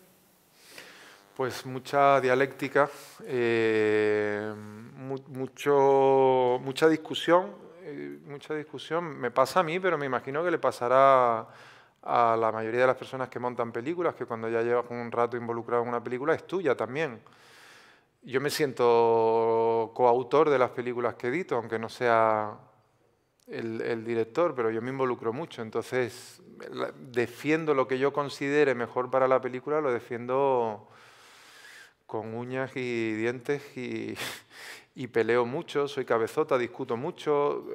Pues mucha dialéctica, eh, mucho, mucha discusión, eh, mucha discusión. Me pasa a mí, pero me imagino que le pasará a a la mayoría de las personas que montan películas, que cuando ya llevas un rato involucrado en una película es tuya también. Yo me siento coautor de las películas que edito, aunque no sea el, director, pero yo me involucro mucho. Entonces, defiendo lo que yo considere mejor para la película, lo defiendo con uñas y dientes y, y peleo mucho, soy cabezota, discuto mucho.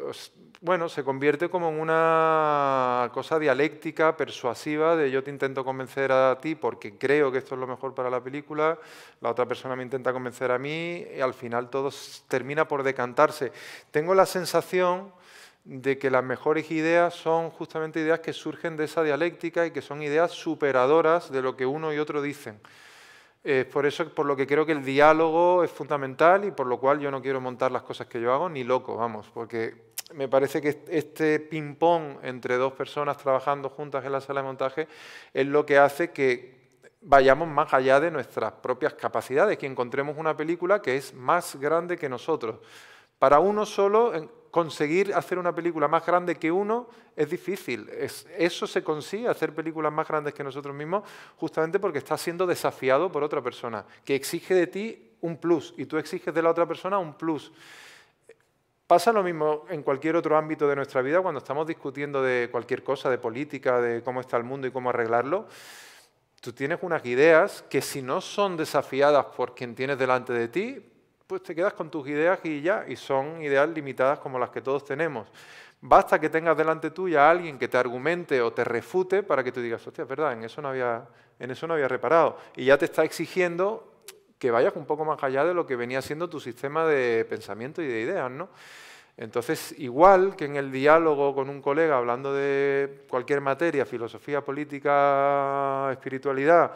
Bueno, se convierte como en una cosa dialéctica, persuasiva, de yo te intento convencer a ti porque creo que esto es lo mejor para la película, la otra persona me intenta convencer a mí y al final todo termina por decantarse. Tengo la sensación de que las mejores ideas son justamente ideas que surgen de esa dialéctica y que son ideas superadoras de lo que uno y otro dicen. Eh, por eso, por lo que creo que el diálogo es fundamental y por lo cual yo no quiero montar las cosas que yo hago ni loco, vamos, porque me parece que este ping-pong entre dos personas trabajando juntas en la sala de montaje es lo que hace que vayamos más allá de nuestras propias capacidades, que encontremos una película que es más grande que nosotros. Para uno solo conseguir hacer una película más grande que uno es difícil. eso se consigue, hacer películas más grandes que nosotros mismos, justamente porque estás siendo desafiado por otra persona, que exige de ti un plus y tú exiges de la otra persona un plus. Pasa lo mismo en cualquier otro ámbito de nuestra vida, cuando estamos discutiendo de cualquier cosa, de política, de cómo está el mundo y cómo arreglarlo. Tú tienes unas ideas que si no son desafiadas por quien tienes delante de ti, pues te quedas con tus ideas y ya, y son ideas limitadas como las que todos tenemos. Basta que tengas delante tuya a alguien que te argumente o te refute para que tú digas, hostia, es verdad, en eso no había, en eso no había reparado. Y ya te está exigiendo que vayas un poco más allá de lo que venía siendo tu sistema de pensamiento y de ideas, Entonces, igual que en el diálogo con un colega hablando de cualquier materia, filosofía política, espiritualidad,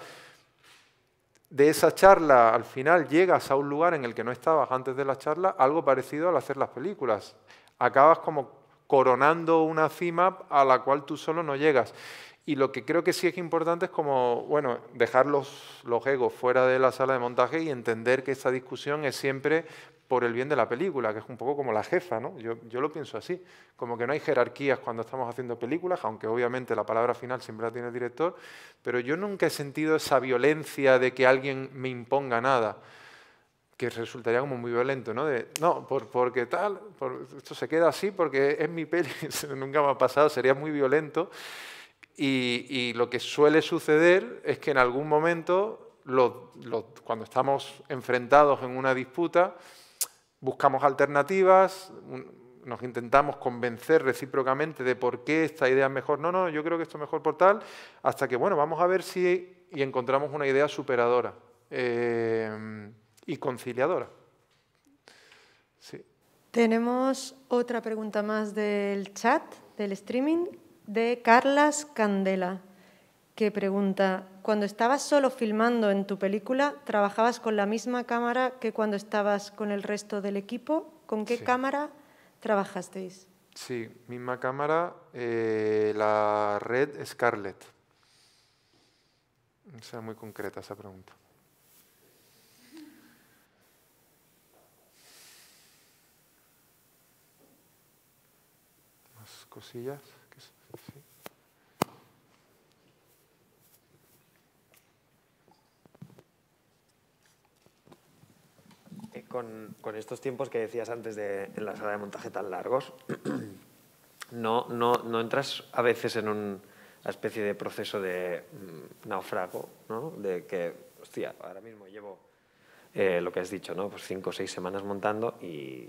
de esa charla al final llegas a un lugar en el que no estabas antes de la charla, algo parecido al hacer las películas. Acabas como coronando una cima a la cual tú solo no llegas. Y lo que creo que sí es importante es como, bueno, dejar los, los egos fuera de la sala de montaje y entender que esta discusión es siempre por el bien de la película, que es un poco como la jefa, ¿no? Yo, yo lo pienso así, como que no hay jerarquías cuando estamos haciendo películas, aunque obviamente la palabra final siempre la tiene el director, pero yo nunca he sentido esa violencia de que alguien me imponga nada que resultaría como muy violento, ¿no? De, no, por, porque tal, esto se queda así porque es mi peli, [LAUGHS] nunca me ha pasado, sería muy violento. Y, lo que suele suceder es que en algún momento, cuando estamos enfrentados en una disputa, buscamos alternativas, nos intentamos convencer recíprocamente de por qué esta idea es mejor. No, no, yo creo que esto es mejor por tal, hasta que, bueno, vamos a ver si encontramos una idea superadora eh, y conciliadora. Tenemos otra pregunta más del chat, del streaming, de Carlas Candela, que pregunta, cuando estabas solo filmando en tu película, ¿trabajabas con la misma cámara que cuando estabas con el resto del equipo? ¿Con qué cámara trabajasteis? Sí, misma cámara, eh, la red Scarlet. O sea, muy concreta esa pregunta. Más cosillas. con, estos tiempos que decías antes de, en la sala de montaje tan largos, [CLEARS THROAT] no, no, no entras a veces en una especie de proceso de mm, naufrago, ¿no? de que, hostia, ahora mismo llevo eh, lo que has dicho, ¿no? pues cinco o seis semanas montando y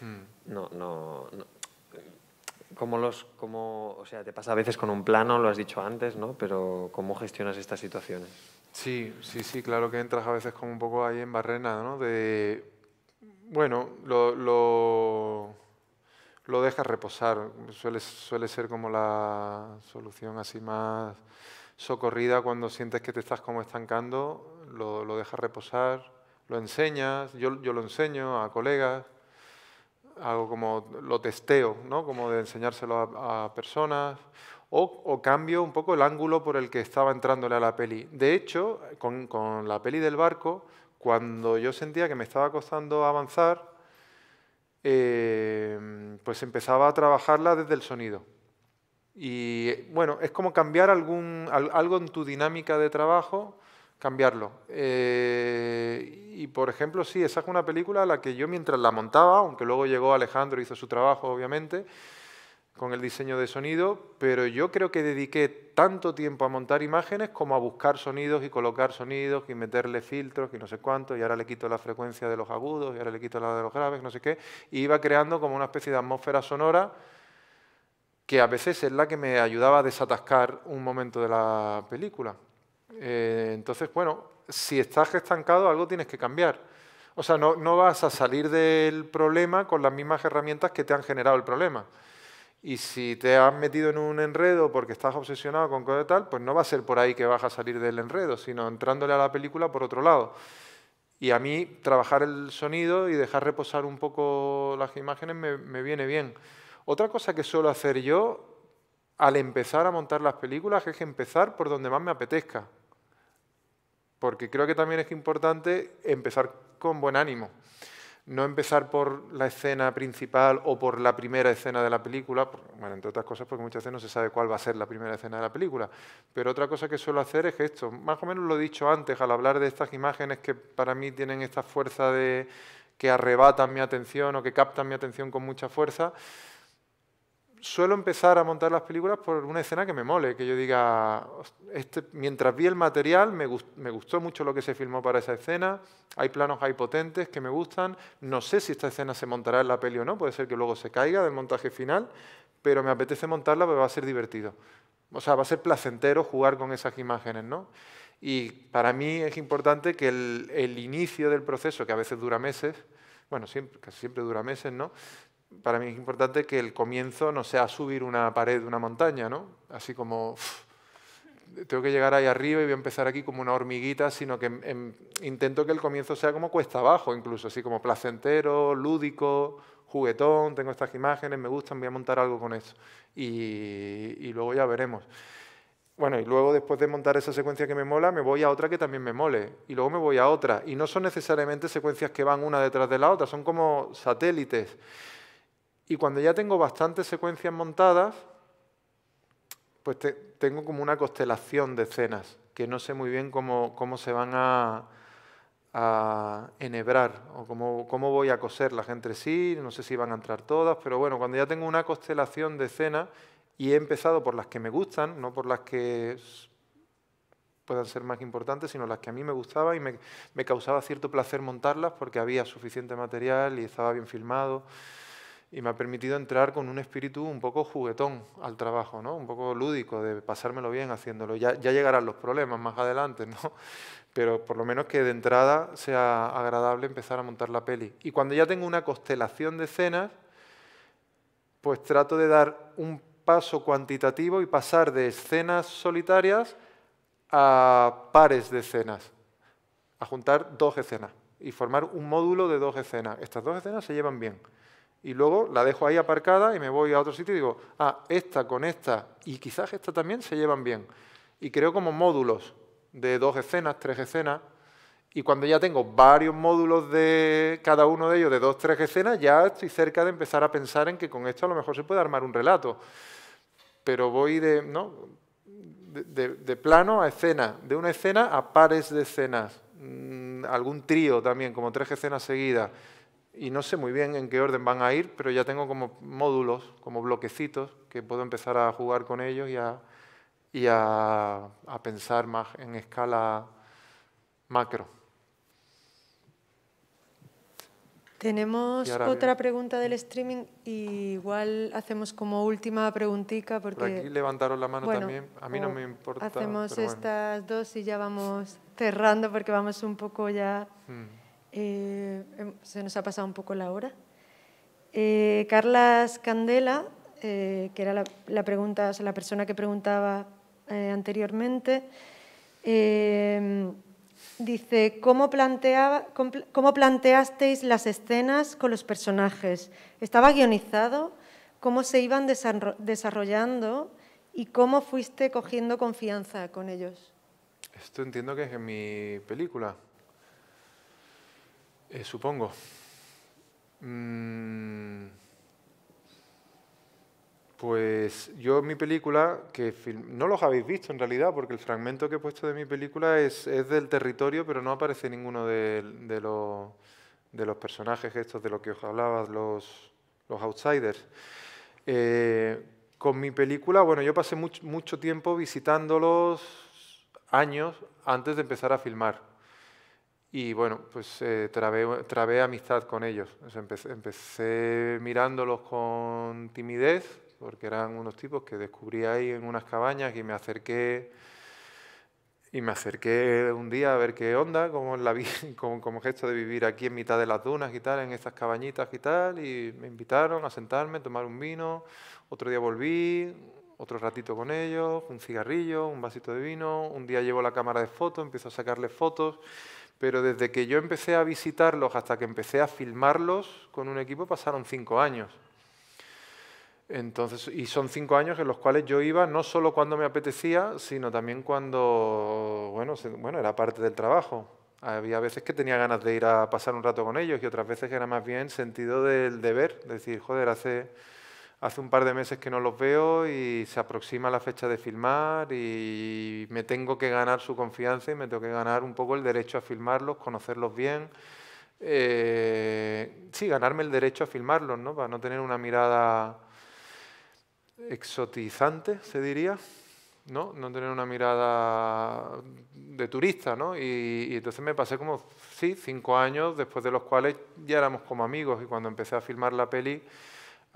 hmm. no, no, no, los como o sea te pasa a veces con un plano lo has dicho antes no pero cómo gestionas estas situaciones Sí, sí, sí, claro que entras a veces como un poco ahí en barrena, ¿no? De, bueno, lo, lo, dejas reposar, suele, suele ser como la solución así más socorrida cuando sientes que te estás como estancando, lo, dejas reposar, lo enseñas, yo, yo, lo enseño a colegas, hago como lo testeo, ¿no? Como de enseñárselo a personas, o, cambio un poco el ángulo por el que estaba entrándole a la peli. De hecho, con, la peli del barco, cuando yo sentía que me estaba costando avanzar, eh, pues empezaba a trabajarla desde el sonido. Y bueno, es como cambiar algo en tu dinámica de trabajo, cambiarlo. Eh, y por ejemplo, sí, esa es una película a la que yo mientras la montaba, aunque luego llegó Alejandro, y hizo su trabajo, obviamente, con el diseño de sonido, pero yo creo que dediqué tanto tiempo a montar imágenes como a buscar sonidos y colocar sonidos y meterle filtros y no sé cuánto, y ahora le quito la frecuencia de los agudos, y ahora le quito la de los graves, no sé qué, y iba creando como una especie de atmósfera sonora que a veces es la que me ayudaba a desatascar un momento de la película. Eh, entonces, bueno, si estás estancado, algo tienes que cambiar. O sea, no vas a salir del problema con las mismas herramientas que te han generado el problema. Y si te has metido en un enredo porque estás obsesionado con cosas tal, pues no va a ser por ahí que vas a salir del enredo, sino entrándole a la película por otro lado. Y a mí trabajar el sonido y dejar reposar un poco las imágenes me, me viene bien. Otra cosa que suelo hacer yo al empezar a montar las películas es empezar por donde más me apetezca. Porque creo que también es importante empezar con buen ánimo no empezar por la escena principal o por la primera escena de la película, bueno, entre otras cosas porque muchas veces no se sabe cuál va a ser la primera escena de la película, pero otra cosa que suelo hacer es esto, más o menos lo he dicho antes al hablar de estas imágenes que para mí tienen esta fuerza de que arrebatan mi atención o que captan mi atención con mucha fuerza, suelo empezar a montar las películas por una escena que me mole, que yo diga, este, mientras vi el material me, gustó mucho lo que se filmó para esa escena, hay planos hay potentes que me gustan, no sé si esta escena se montará en la peli o no, puede ser que luego se caiga del montaje final, pero me apetece montarla porque va a ser divertido. O sea, va a ser placentero jugar con esas imágenes, ¿no? Y para mí es importante que el, inicio del proceso, que a veces dura meses, bueno, casi siempre dura meses, ¿no? para mí es importante que el comienzo no sea subir una pared de una montaña, ¿no? Así como, tengo que llegar ahí arriba y voy a empezar aquí como una hormiguita, sino que em, intento que el comienzo sea como cuesta abajo, incluso, así como placentero, lúdico, juguetón, tengo estas imágenes, me gustan, voy a montar algo con eso. Y, y luego ya veremos. Bueno, y luego después de montar esa secuencia que me mola, me voy a otra que también me mole. Y luego me voy a otra. Y no son necesariamente secuencias que van una detrás de la otra, son como satélites. Y cuando ya tengo bastantes secuencias montadas, pues tengo como una constelación de escenas, que no sé muy bien cómo, se van a, enhebrar o cómo, voy a coserlas entre sí, no sé si van a entrar todas, pero bueno, cuando ya tengo una constelación de escenas y he empezado por las que me gustan, no por las que puedan ser más importantes, sino las que a mí me gustaban y me, me causaba cierto placer montarlas porque había suficiente material y estaba bien filmado y me ha permitido entrar con un espíritu un poco juguetón al trabajo, ¿no? un poco lúdico, de pasármelo bien haciéndolo. Ya, llegarán los problemas más adelante, ¿no? [LAUGHS] pero por lo menos que de entrada sea agradable empezar a montar la peli. Y cuando ya tengo una constelación de escenas, pues trato de dar un paso cuantitativo y pasar de escenas solitarias a pares de escenas, a juntar dos escenas y formar un módulo de dos escenas. Estas dos escenas se llevan bien y luego la dejo ahí aparcada y me voy a otro sitio y digo, ah, esta con esta y quizás esta también se llevan bien. Y creo como módulos de dos escenas, tres escenas, y cuando ya tengo varios módulos de cada uno de ellos, de dos, tres escenas, ya estoy cerca de empezar a pensar en que con esto a lo mejor se puede armar un relato. Pero voy de, ¿no? plano a escena, de una escena a pares de escenas, mm, algún trío también, como tres escenas seguidas y no sé muy bien en qué orden van a ir, pero ya tengo como módulos, como bloquecitos, que puedo empezar a jugar con ellos y a, pensar más en escala macro. Tenemos otra pregunta del streaming igual hacemos como última preguntica porque... Por aquí levantaron la mano también, a mí no me importa. Hacemos estas dos y ya vamos cerrando porque vamos un poco ya... Mm. Eh, em, se nos ha pasado un poco la hora. Eh, Carlas Candela, eh, que era la, pregunta, la persona que preguntaba anteriormente, em, dice, ¿cómo, ¿cómo planteasteis las escenas con los personajes? ¿Estaba guionizado? ¿Cómo se iban desarrollando? ¿Y cómo fuiste cogiendo confianza con ellos? Esto entiendo que es en mi película. Eh, supongo. Mm, pues yo mi película, que no los habéis visto en realidad, porque el fragmento que he puesto de mi película es, del territorio, pero no aparece ninguno de, los, personajes estos de los que os hablaba, los, outsiders. Eh, con mi película, bueno, yo pasé mucho tiempo visitándolos años antes de empezar a filmar y bueno, pues eh, trabé, amistad con ellos. Empecé, empecé, mirándolos con timidez, porque eran unos tipos que descubrí ahí en unas cabañas y me acerqué y me acerqué un día a ver qué onda, como, la, [LAUGHS] como, gesto de vivir aquí en mitad de las dunas y tal, en estas cabañitas y tal, y me invitaron a sentarme, tomar un vino, otro día volví, otro ratito con ellos, un cigarrillo, un vasito de vino, un día llevo la cámara de fotos, empiezo a sacarles fotos, pero desde que yo empecé a visitarlos hasta que empecé a filmarlos con un equipo pasaron cinco años. Entonces, y son cinco años en los cuales yo iba no solo cuando me apetecía, sino también cuando, bueno, bueno era parte del trabajo. Había veces que tenía ganas de ir a pasar un rato con ellos y otras veces que era más bien sentido del deber, decir, joder, hace, hace un par de meses que no los veo y se aproxima la fecha de filmar y me tengo que ganar su confianza y me tengo que ganar un poco el derecho a filmarlos, conocerlos bien. Eh, sí, ganarme el derecho a filmarlos, ¿no? Para no tener una mirada exotizante, se diría, ¿no? No tener una mirada de turista, ¿no? Y, entonces me pasé como, sí, cinco años, después de los cuales ya éramos como amigos y cuando empecé a filmar la peli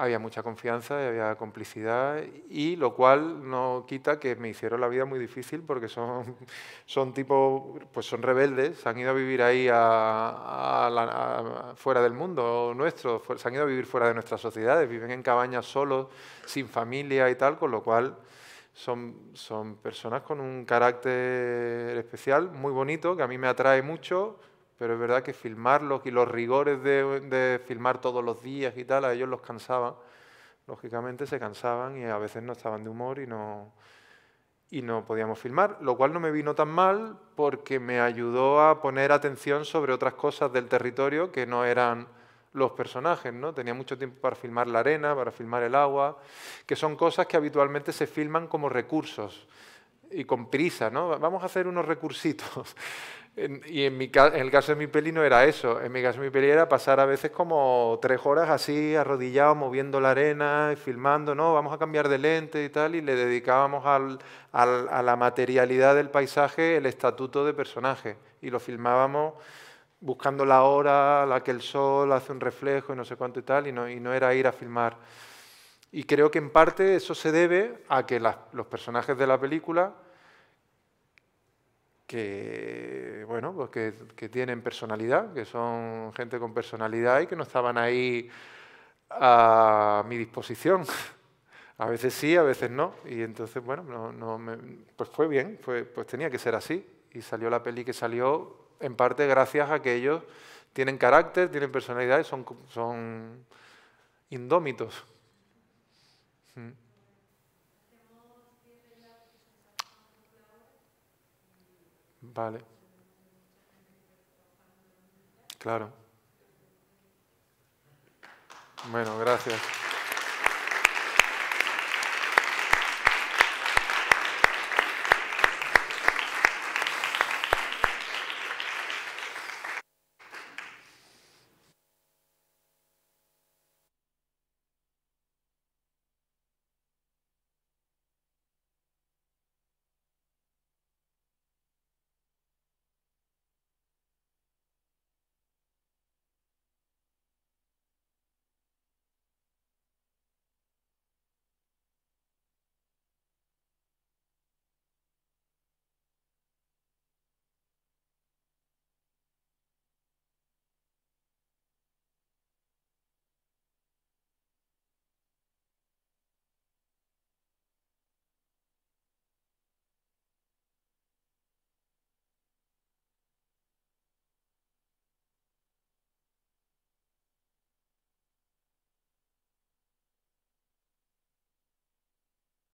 había mucha confianza, y había complicidad, y lo cual no quita que me hicieron la vida muy difícil porque son, [LAUGHS] son tipo, pues son rebeldes, se han ido a vivir ahí a, fuera del mundo nuestro, se han ido a vivir fuera de nuestras sociedades, viven en cabañas solos, sin familia y tal, con lo cual son, son personas con un carácter especial, muy bonito, que a mí me atrae mucho, pero es verdad que filmarlos y los rigores de, de, filmar todos los días y tal, a ellos los cansaban. Lógicamente se cansaban y a veces no estaban de humor y no, y no podíamos filmar, lo cual no me vino tan mal porque me ayudó a poner atención sobre otras cosas del territorio que no eran los personajes, ¿no? Tenía mucho tiempo para filmar la arena, para filmar el agua, que son cosas que habitualmente se filman como recursos y con prisa, ¿no? Vamos a hacer unos recursitos y en, el caso de mi peli no era eso. En mi caso de mi peli era pasar a veces como tres horas así, arrodillado, moviendo la arena y filmando, no, vamos a cambiar de lente y tal, y le dedicábamos al, a la materialidad del paisaje el estatuto de personaje. Y lo filmábamos buscando la hora, la que el sol hace un reflejo y no sé cuánto y tal, y no, era ir a filmar. Y creo que en parte eso se debe a que los personajes de la película que, bueno, pues que, tienen personalidad, que son gente con personalidad y que no estaban ahí a mi disposición. [LAUGHS] A veces sí, a veces no. Y entonces, bueno, no, pues fue bien, pues tenía que ser así. Y salió la peli que salió en parte gracias a que ellos tienen carácter, tienen personalidad y son, son indómitos. Mm. Vale. Claro. Bueno, gracias.